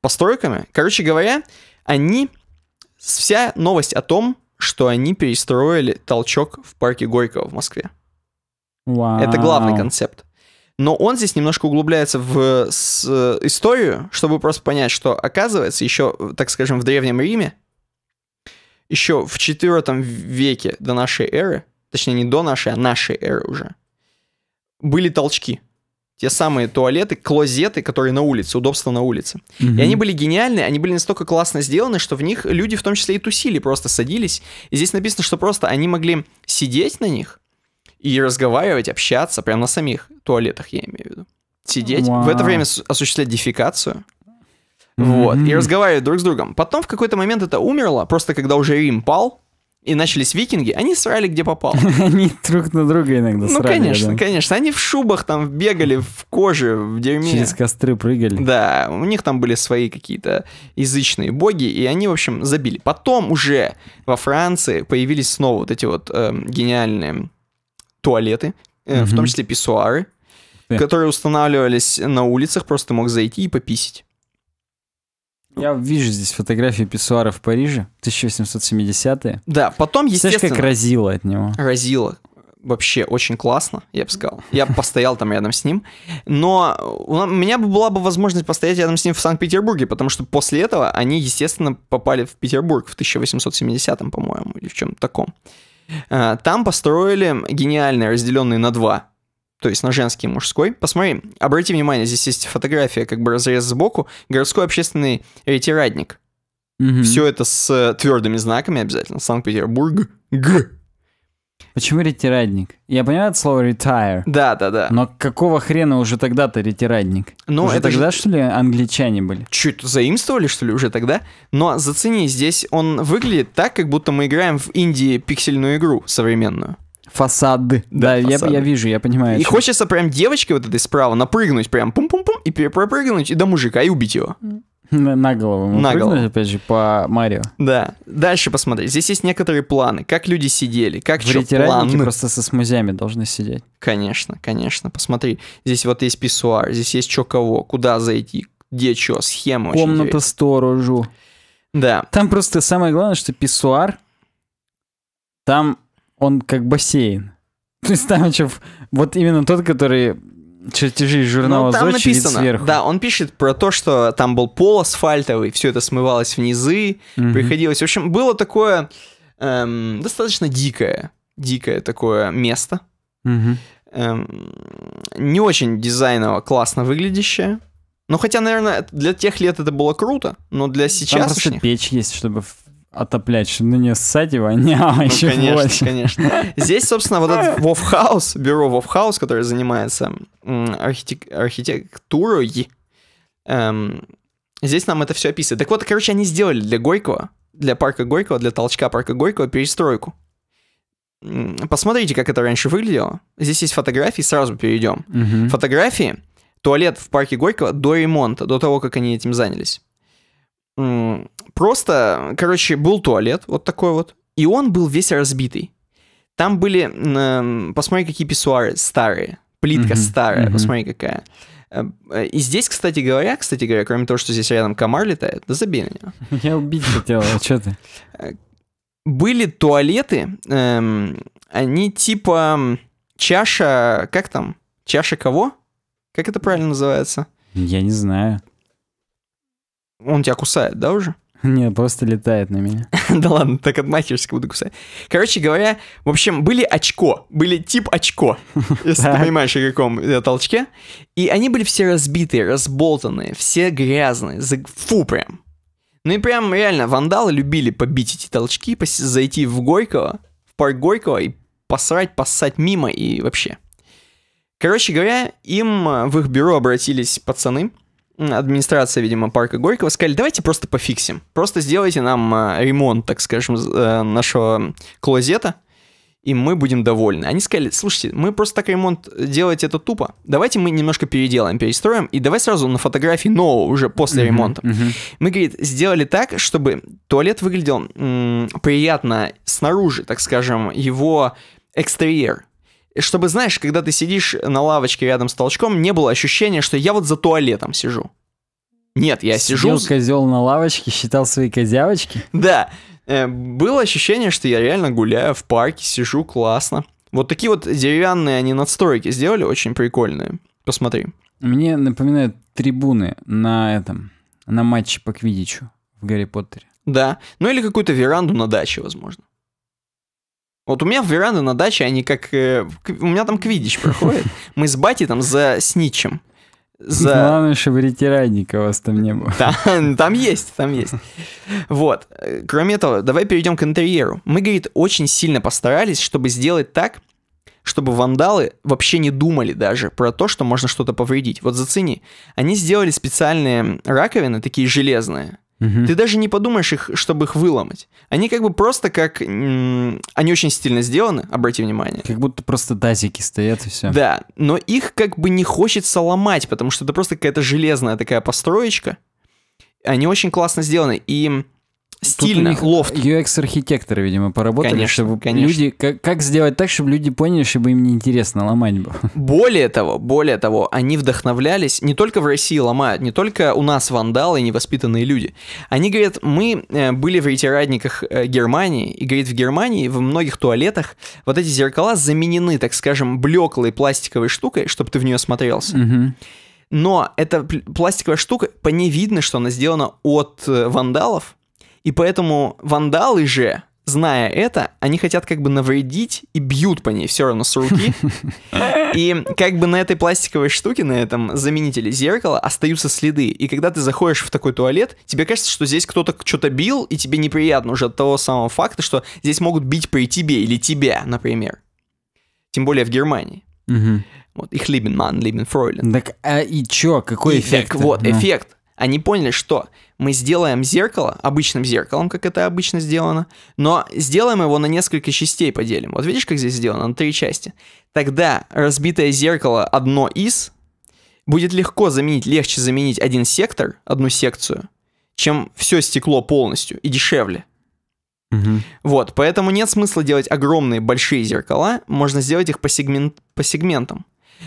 постройками. Короче говоря, они вся новость о том, что они перестроили толчок в парке Горького в Москве. Вау. Это главный концепт. Но он здесь немножко углубляется в э, с, историю, чтобы просто понять, что оказывается еще, так скажем, в древнем Риме еще в IV веке до нашей эры, точнее не до нашей, а нашей эры уже, были толчки. Те самые туалеты, клозеты, которые на улице, удобства на улице. Угу. И они были гениальны, они были настолько классно сделаны, что в них люди в том числе и тусили, просто садились. И здесь написано, что просто они могли сидеть на них и разговаривать, общаться, прямо на самих туалетах, я имею в виду. Сидеть, Вау. в это время осуществлять дефикацию. Вот. И разговаривают друг с другом. Потом в какой-то момент это умерло, просто когда уже Рим пал, и начались викинги, они срали где попало. [LAUGHS] они друг на друга иногда ну, срали. Ну, конечно, конечно. Они в шубах там бегали, в коже, в дерьме. Через костры прыгали. Да, у них там были свои какие-то язычные боги, и они, в общем, забили. Потом уже во Франции появились снова вот эти вот эм, гениальные туалеты, э, в том числе писсуары, которые устанавливались на улицах, просто мог зайти и пописить. Я вижу здесь фотографии писсуара в Париже, 1870-е. Да, потом, естественно... Знаешь, как разило от него. Разило. Вообще очень классно, я бы сказал. Я постоял там рядом с ним. Но у меня бы была бы возможность постоять рядом с ним в Санкт-Петербурге, потому что после этого они, естественно, попали в Петербург в 1870-м, по-моему, или в чем-то таком. Э, там построили гениальный, разделенный на два то есть на женский и мужской. Посмотри, обрати внимание, здесь есть фотография, как бы разрез сбоку, городской общественный ретирадник. Угу. Все это с э, твердыми знаками обязательно. Санкт-Петербург. Г. Почему ретирадник? Я понимаю это слово retire. Да, да, да. Но какого хрена уже тогда-то ретирадник? Ну, уже это тогда, же... что ли, англичане были? Чуть заимствовали, что ли, уже тогда? Но зацени, здесь он выглядит так, как будто мы играем в Индии пиксельную игру современную фасады. Да, да я, я вижу, я понимаю. И что. хочется прям девочке вот этой справа напрыгнуть, прям пум-пум-пум, и пропрыгнуть, и до мужика, и убить его. На голову. Мы на голову. опять же, по Марио. Да. Дальше посмотри. Здесь есть некоторые планы. Как люди сидели, как В планы. просто со смузями должны сидеть. Конечно, конечно. Посмотри. Здесь вот есть писсуар, здесь есть чё кого, куда зайти, где чё, схема. Комната сторожу. Да. Там просто самое главное, что писсуар, там он как бассейн. [LAUGHS] То есть там еще вот именно тот, который чертежи из журнала ну, там сверху. Да, он пишет про то, что там был пол асфальтовый, все это смывалось внизы, низы, приходилось... В общем, было такое эм, достаточно дикое, дикое такое место. mm Эм, не очень дизайново классно выглядящее. Ну, хотя, наверное, для тех лет это было круто, но для сейчас... Там просто печь есть, чтобы отоплячен. Ну не ссать его, а не, а ну, [LAUGHS] еще конечно, больше. конечно. Здесь, собственно, вот этот Вовхаус, бюро Вовхаус, которое занимается архитек- архитектурой, эм, здесь нам это все описывает. Так вот, короче, они сделали для Горького, для парка Горького, для толчка парка Горького перестройку. Посмотрите, как это раньше выглядело. Здесь есть фотографии, сразу перейдем. Угу. Фотографии, туалет в парке Горького до ремонта, до того, как они этим занялись Просто, короче, был туалет вот такой вот, и он был весь разбитый. Там были, э, посмотри, какие писсуары старые, плитка mm-hmm. старая, mm-hmm. посмотри какая. Э, и здесь, кстати говоря, кстати говоря, кроме того, что здесь рядом комар летает, да забей на него. [LAUGHS] Я убить хотел, а что ты? Э, были туалеты, эм, они типа чаша, как там, чаша кого? Как это правильно называется? Я не знаю. Он тебя кусает, да, уже? Не, просто летает на меня. [LAUGHS] да ладно, так отмахиваешься, как будто кусает. Короче говоря, в общем, были очко, были тип очко, [LAUGHS] если ты понимаешь, о каком толчке. И они были все разбитые, разболтанные, все грязные, фу прям. Ну и прям реально вандалы любили побить эти толчки, зайти в Горького, в парк Горького и посрать, поссать мимо и вообще. Короче говоря, им э, в их бюро обратились пацаны, администрация, видимо, парка Горького, сказали, давайте просто пофиксим. Просто сделайте нам а, ремонт, так скажем, э, нашего клозета, и мы будем довольны. Они сказали, слушайте, мы просто так ремонт делать это тупо. Давайте мы немножко переделаем, перестроим, и давай сразу на фотографии нового уже после mm-hmm, ремонта. Mm-hmm. Мы, говорит, сделали так, чтобы туалет выглядел м- приятно снаружи, так скажем, его экстерьер чтобы, знаешь, когда ты сидишь на лавочке рядом с толчком, не было ощущения, что я вот за туалетом сижу. Нет, я сижу... Сидел козел на лавочке, считал свои козявочки? Да. Э, было ощущение, что я реально гуляю в парке, сижу классно. Вот такие вот деревянные они надстройки сделали, очень прикольные. Посмотри. Мне напоминают трибуны на этом, на матче по квидичу в Гарри Поттере. Да, ну или какую-то веранду на даче, возможно. Вот у меня в веранду на даче, они как... Э, у меня там квидич [LAUGHS] проходит. Мы с Бати там за сничем. За... Главное, ну, чтобы ретирадника у вас там не было. Там, [LAUGHS] там есть, там есть. Вот. Э, кроме этого, давай перейдем к интерьеру. Мы, говорит, очень сильно постарались, чтобы сделать так, чтобы вандалы вообще не думали даже про то, что можно что-то повредить. Вот зацени, они сделали специальные раковины, такие железные, Угу. Ты даже не подумаешь их, чтобы их выломать. Они как бы просто как... Они очень стильно сделаны, обрати внимание. Как будто просто тазики стоят и все. Да, но их как бы не хочется ломать, потому что это просто какая-то железная такая построечка. Они очень классно сделаны. И Стильно, Тут у них лофт. UX-архитекторы, видимо, поработали, конечно, чтобы конечно. люди... Как, как сделать так, чтобы люди поняли, чтобы им неинтересно ломать было? [LAUGHS] Более того, более того, они вдохновлялись, не только в России ломают, не только у нас вандалы и невоспитанные люди. Они говорят, мы э, были в ретирадниках э, Германии, и, говорит, в Германии во многих туалетах вот эти зеркала заменены, так скажем, блеклой пластиковой штукой, чтобы ты в нее смотрелся. Угу. Но эта пластиковая штука, по ней видно, что она сделана от э, вандалов, и поэтому вандалы же, зная это, они хотят как бы навредить и бьют по ней все равно с руки. И как бы на этой пластиковой штуке, на этом заменителе зеркала остаются следы. И когда ты заходишь в такой туалет, тебе кажется, что здесь кто-то что-то бил, и тебе неприятно уже от того самого факта, что здесь могут бить при тебе или тебя, например. Тем более в Германии. Угу. Вот, их Либенман, Либенфройлен. Так, а и чё, какой и, ну. эффект? Так, вот, да. эффект они поняли, что мы сделаем зеркало, обычным зеркалом, как это обычно сделано, но сделаем его на несколько частей поделим. Вот видишь, как здесь сделано? На три части. Тогда разбитое зеркало одно из будет легко заменить, легче заменить один сектор, одну секцию, чем все стекло полностью и дешевле. Угу. Вот, поэтому нет смысла делать огромные большие зеркала, можно сделать их по, сегмент, по сегментам.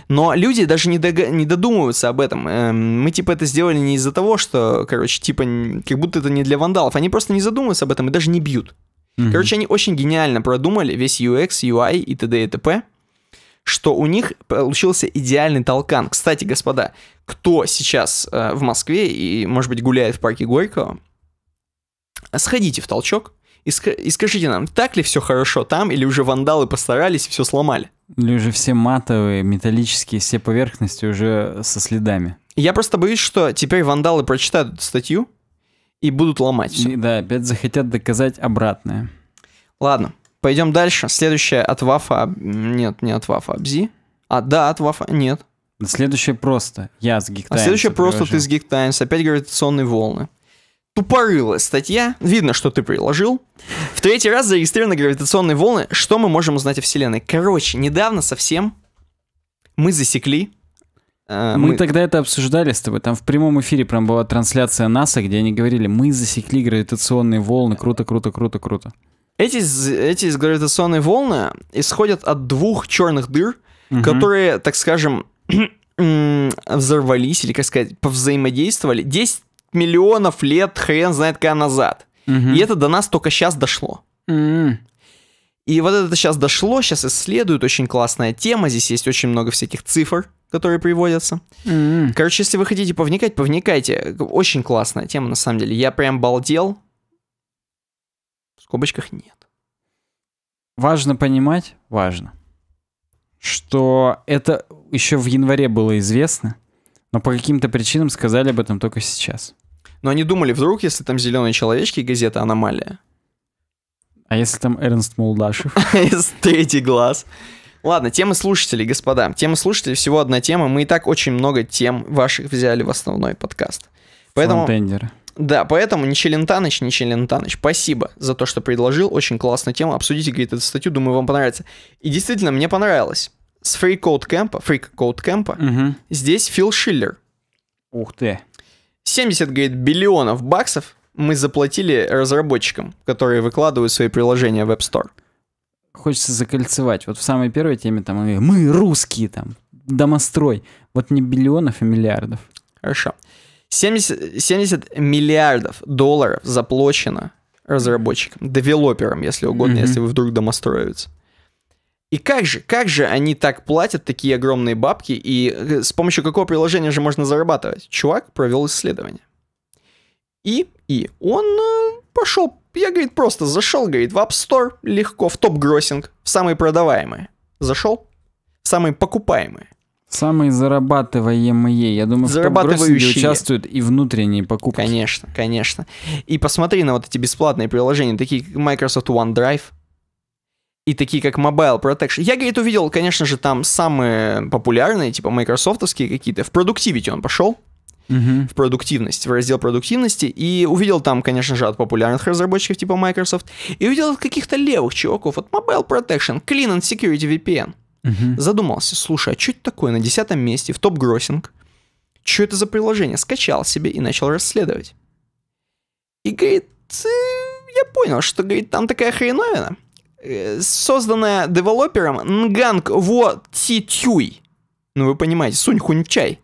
Но люди даже не, дог... не додумываются об этом. Эм, мы, типа, это сделали не из-за того, что, короче, типа, как будто это не для вандалов. Они просто не задумываются об этом и даже не бьют. Mm-hmm. Короче, они очень гениально продумали весь UX, UI и т.д. и т.п., что у них получился идеальный толкан. Кстати, господа, кто сейчас э, в Москве и, может быть, гуляет в парке Горького, сходите в толчок и, ск- и скажите нам, так ли все хорошо там, или уже вандалы постарались и все сломали? Или уже все матовые, металлические, все поверхности уже со следами. Я просто боюсь, что теперь вандалы прочитают статью и будут ломать все. И, да, опять захотят доказать обратное. Ладно, пойдем дальше. Следующая от Вафа... Нет, не от Вафа, Абзи. А, да, от Вафа... Нет. Следующее просто. Я с Geek Times. А следующее просто ты с Geek Times. Опять гравитационные волны тупорылая статья. Видно, что ты приложил. В третий раз зарегистрированы гравитационные волны. Что мы можем узнать о Вселенной? Короче, недавно совсем мы засекли э, мы, мы тогда это обсуждали с тобой. Там в прямом эфире прям была трансляция НАСА, где они говорили, мы засекли гравитационные волны. Круто, круто, круто, круто. Эти, эти гравитационные волны исходят от двух черных дыр, угу. которые, так скажем, [CLEARS THROAT] взорвались, или, как сказать, повзаимодействовали 10 миллионов лет, хрен знает когда назад. Угу. И это до нас только сейчас дошло. Угу. И вот это сейчас дошло, сейчас исследуют, очень классная тема, здесь есть очень много всяких цифр, которые приводятся. mm Короче, если вы хотите повникать, повникайте. Очень классная тема, на самом деле. Я прям балдел. В скобочках нет. Важно понимать, важно, что это еще в январе было известно, но по каким-то причинам сказали об этом только сейчас. Но они думали, вдруг, если там зеленые человечки газета «Аномалия». А если там Эрнст Молдашев? [LAUGHS] Третий глаз. Ладно, темы слушателей, господа. Темы слушателей всего одна тема. Мы и так очень много тем ваших взяли в основной подкаст. Поэтому... Фронтендеры. Да, поэтому не Челентаныч, не Челентаныч. Спасибо за то, что предложил. Очень классную тему. Обсудите, говорит, эту статью. Думаю, вам понравится. И действительно, мне понравилось. С Free Code Camp, Free Code Camp, угу. здесь Фил Шиллер. Ух ты. 70, говорит, биллионов баксов мы заплатили разработчикам, которые выкладывают свои приложения в App Store. Хочется закольцевать. Вот в самой первой теме там мы русские там, домострой. Вот не биллионов, а миллиардов. Хорошо. 70, 70 миллиардов долларов заплачено разработчикам, девелоперам, если угодно, mm-hmm. если вы вдруг домостроивец. И как же, как же они так платят такие огромные бабки, и э, с помощью какого приложения же можно зарабатывать? Чувак провел исследование. И, и он э, пошел, я, говорит, просто зашел, говорит, в App Store, легко, в топ-гроссинг, в самые продаваемые. Зашел, в самые покупаемые. Самые зарабатываемые. Я думаю, зарабатывающие в участвуют и внутренние покупки. Конечно, конечно. И посмотри на вот эти бесплатные приложения, такие как Microsoft OneDrive, и такие как Mobile Protection. Я, говорит, увидел, конечно же, там самые популярные, типа майкрософтовские какие-то. В Productivity он пошел, uh в продуктивность, в раздел продуктивности, и увидел там, конечно же, от популярных разработчиков типа Microsoft, и увидел от каких-то левых чуваков, от Mobile Protection, Clean and Security VPN. uh Задумался, слушай, а что это такое на десятом месте в топ-гроссинг? Что это за приложение? Скачал себе и начал расследовать. И говорит, «Э, я понял, что, говорит, там такая хреновина. Э, созданная девелопером Нганг Во Ти Тюй. Ну, вы понимаете, сунь хунь в чай.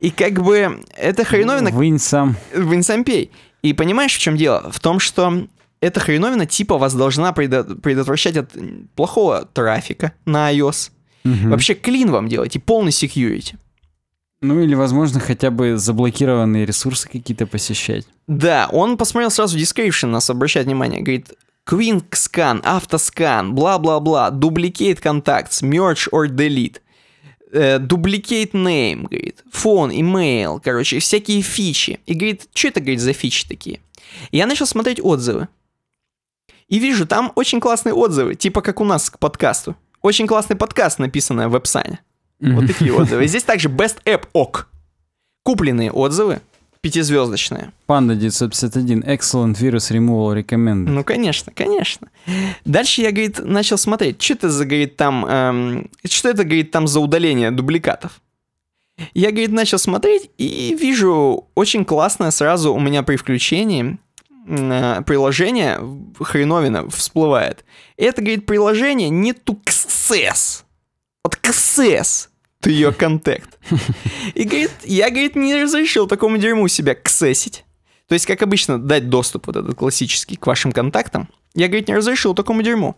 И как бы это хреновина... Вынь сам. Вынь сам пей. И понимаешь, в чем дело? В том, что эта хреновина типа вас должна предотвращать от плохого трафика на iOS. Угу. Вообще клин вам делать и полный security. Ну или, возможно, хотя бы заблокированные ресурсы какие-то посещать. Да, он посмотрел сразу description, нас обращает внимание, говорит, Quick-scan, автоскан, бла-бла-бла, duplicate contacts, merge or delete. Дубликейт э, name, говорит, фон, email, короче, всякие фичи. И говорит, что это, говорит, за фичи такие? я начал смотреть отзывы. И вижу, там очень классные отзывы, типа как у нас к подкасту. Очень классный подкаст, написанный в веб-сане. Вот такие отзывы. здесь также Best App ок. Купленные отзывы, пятизвездочная. Панда 951, excellent virus removal recommended. Ну, конечно, конечно. Дальше я, говорит, начал смотреть, что это за, говорит, там, эм, что это, говорит, там за удаление дубликатов. Я, говорит, начал смотреть и вижу очень классное сразу у меня при включении э, приложение хреновина всплывает. Это, говорит, приложение не туксес. Вот ксес to your contact. И говорит, я, говорит, не разрешил такому дерьму себя ксесить. То есть, как обычно, дать доступ вот этот классический к вашим контактам. Я, говорит, не разрешил такому дерьму.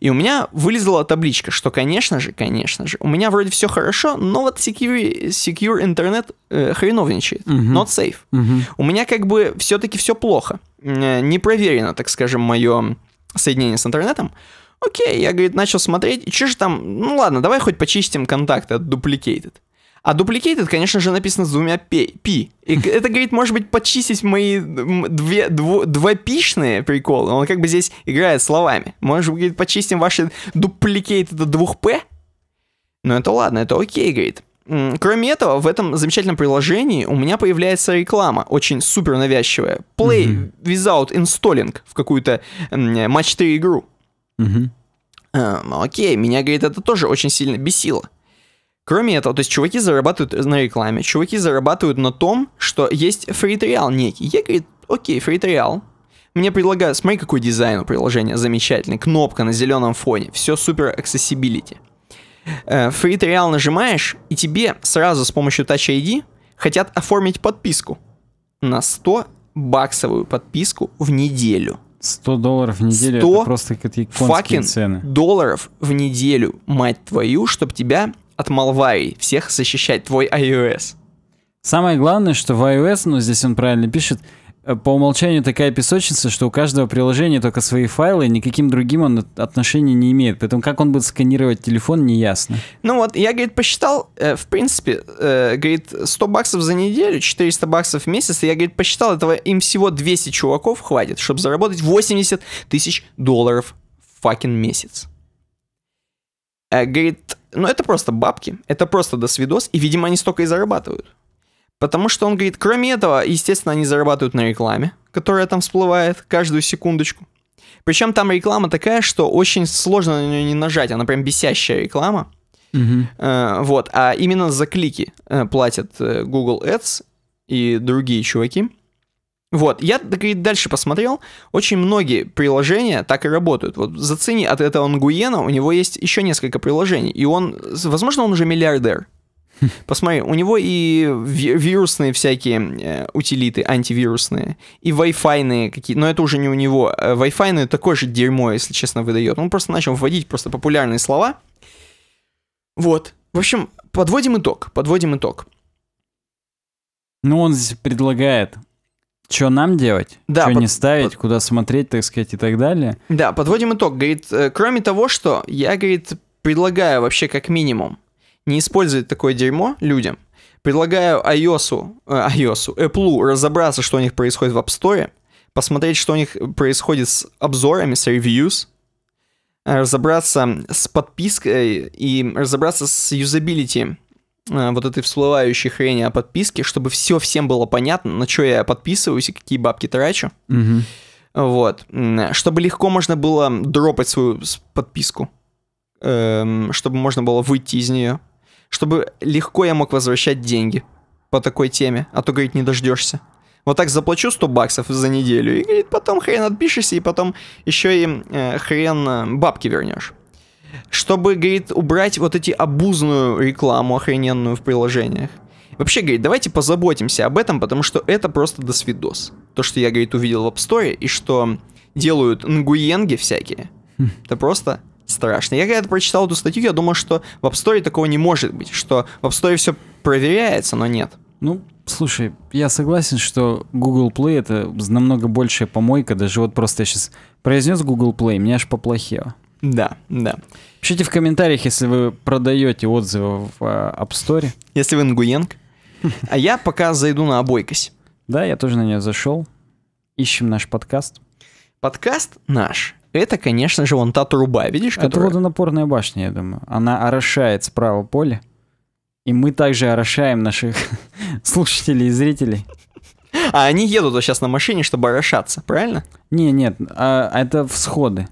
И у меня вылезла табличка, что, конечно же, конечно же, у меня вроде все хорошо, но вот secure, secure Internet э, хреновничает, uh-huh. not safe. Uh-huh. У меня как бы все-таки все плохо. Э, не проверено, так скажем, мое соединение с интернетом. Окей, я, говорит, начал смотреть, че же там, ну ладно, давай хоть почистим контакты от duplicated. А duplicated, конечно же, написано с двумя пи. пи. И это, говорит, может быть, почистить мои две, дво, двопишные приколы. Он как бы здесь играет словами. Может, быть, почистим ваши duplicated до двух п? Ну это ладно, это окей, говорит. Кроме этого, в этом замечательном приложении у меня появляется реклама, очень супер навязчивая. Play mm-hmm. without installing в какую-то матч 3 игру. Угу. А, окей, меня, говорит, это тоже очень сильно бесило. Кроме этого, то есть чуваки зарабатывают на рекламе, чуваки зарабатывают на том, что есть фритриал некий. Я, говорит, окей, фритриал. Мне предлагают, смотри, какой дизайн у приложения замечательный, кнопка на зеленом фоне, все супер accessibility. Э, фритриал нажимаешь, и тебе сразу с помощью Touch ID хотят оформить подписку на 100 баксовую подписку в неделю – 100 долларов в неделю 100 это просто какие-то цены. долларов в неделю, мать твою, чтобы тебя от Малварии всех защищать, твой iOS. Самое главное, что в iOS, ну здесь он правильно пишет, Э, по умолчанию такая песочница, что у каждого приложения только свои файлы, никаким другим он отношения не имеет. Поэтому как он будет сканировать телефон, не ясно. Ну вот, я, говорит, посчитал, э, в принципе, э, говорит, 100 баксов за неделю, 400 баксов в месяц. И я, говорит, посчитал, этого им всего 200 чуваков хватит, чтобы заработать 80 тысяч долларов в факин месяц. Э, говорит, ну это просто бабки, это просто досвидос, и, видимо, они столько и зарабатывают. Потому что он говорит, кроме этого, естественно, они зарабатывают на рекламе, которая там всплывает каждую секундочку. Причем там реклама такая, что очень сложно на нее не нажать, она прям бесящая реклама. Угу. Uh Вот, а именно за клики э, платят э, Google Ads и другие чуваки. Вот, я говорит дальше посмотрел, очень многие приложения так и работают. Вот зацени от этого Ангуена, у него есть еще несколько приложений, и он, возможно, он уже миллиардер, Посмотри, у него и вирусные всякие э, утилиты, антивирусные, и Wi-Fi какие, но это уже не у него. Wi-Fi э, такое же дерьмо, если честно, выдает. Он просто начал вводить просто популярные слова. Вот. В общем, подводим итог, подводим итог. Ну, он здесь предлагает что нам делать? Да, что под... не ставить, под... куда смотреть, так сказать, и так далее? Да, подводим итог. Говорит, э, кроме того, что я, говорит, предлагаю вообще как минимум не использовать такое дерьмо людям, предлагаю iOS, э, iOS, Apple разобраться, что у них происходит в App Store, посмотреть, что у них происходит с обзорами, с reviews, разобраться с подпиской и разобраться с юзабилити э, вот этой всплывающей хрени о подписке, чтобы все всем было понятно, на что я подписываюсь и какие бабки трачу. Угу. Вот. Чтобы легко можно было дропать свою подписку. Эм, чтобы можно было выйти из нее чтобы легко я мог возвращать деньги по такой теме, а то, говорит, не дождешься. Вот так заплачу 100 баксов за неделю, и, говорит, потом хрен отпишешься, и потом еще и э, хрен э, бабки вернешь. Чтобы, говорит, убрать вот эти обузную рекламу охрененную в приложениях. Вообще, говорит, давайте позаботимся об этом, потому что это просто досвидос. То, что я, говорит, увидел в App Store, и что делают нгуенги всякие, хм. это просто страшно. Я когда прочитал эту статью, я думал, что в App Store такого не может быть, что в App Store все проверяется, но нет. Ну, слушай, я согласен, что Google Play это намного большая помойка, даже вот просто я сейчас произнес Google Play, мне аж поплохело. Да, да. Пишите в комментариях, если вы продаете отзывы в а, App Store. Если вы Нгуенг. А я пока зайду на обойкость. Да, я тоже на нее зашел. Ищем наш подкаст. Подкаст наш это, конечно же, вон та труба, видишь? Это водонапорная башня, я думаю. Она орошает справа поле. И мы также орошаем наших [LAUGHS] слушателей и зрителей. А они едут вот сейчас на машине, чтобы орошаться, правильно? Не, нет, а, а это всходы.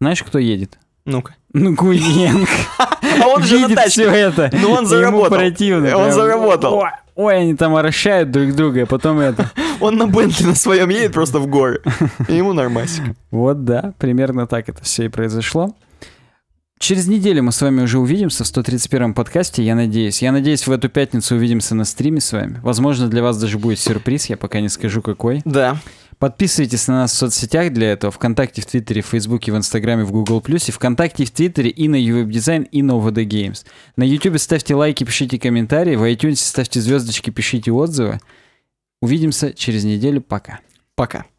Знаешь, кто едет? Ну-ка. Ну, Гуенг. А он же видит все это. Ну, он заработал. противно. Он заработал. Ой, они там орощают друг друга, а потом это... [LAUGHS] Он на Бентли на своем едет просто в горы. И ему нормасик. Вот да, примерно так это все и произошло. Через неделю мы с вами уже увидимся в 131-м подкасте, я надеюсь. Я надеюсь, в эту пятницу увидимся на стриме с вами. Возможно, для вас даже будет сюрприз, я пока не скажу какой. Да. Подписывайтесь на нас в соцсетях для этого. Вконтакте, в Твиттере, в Фейсбуке, в Инстаграме, в Google+, и Вконтакте, в Твиттере, и на UWeb Design, и на OVD Games. На YouTube ставьте лайки, пишите комментарии. В iTunes ставьте звездочки, пишите отзывы. Увидимся через неделю. Пока. Пока.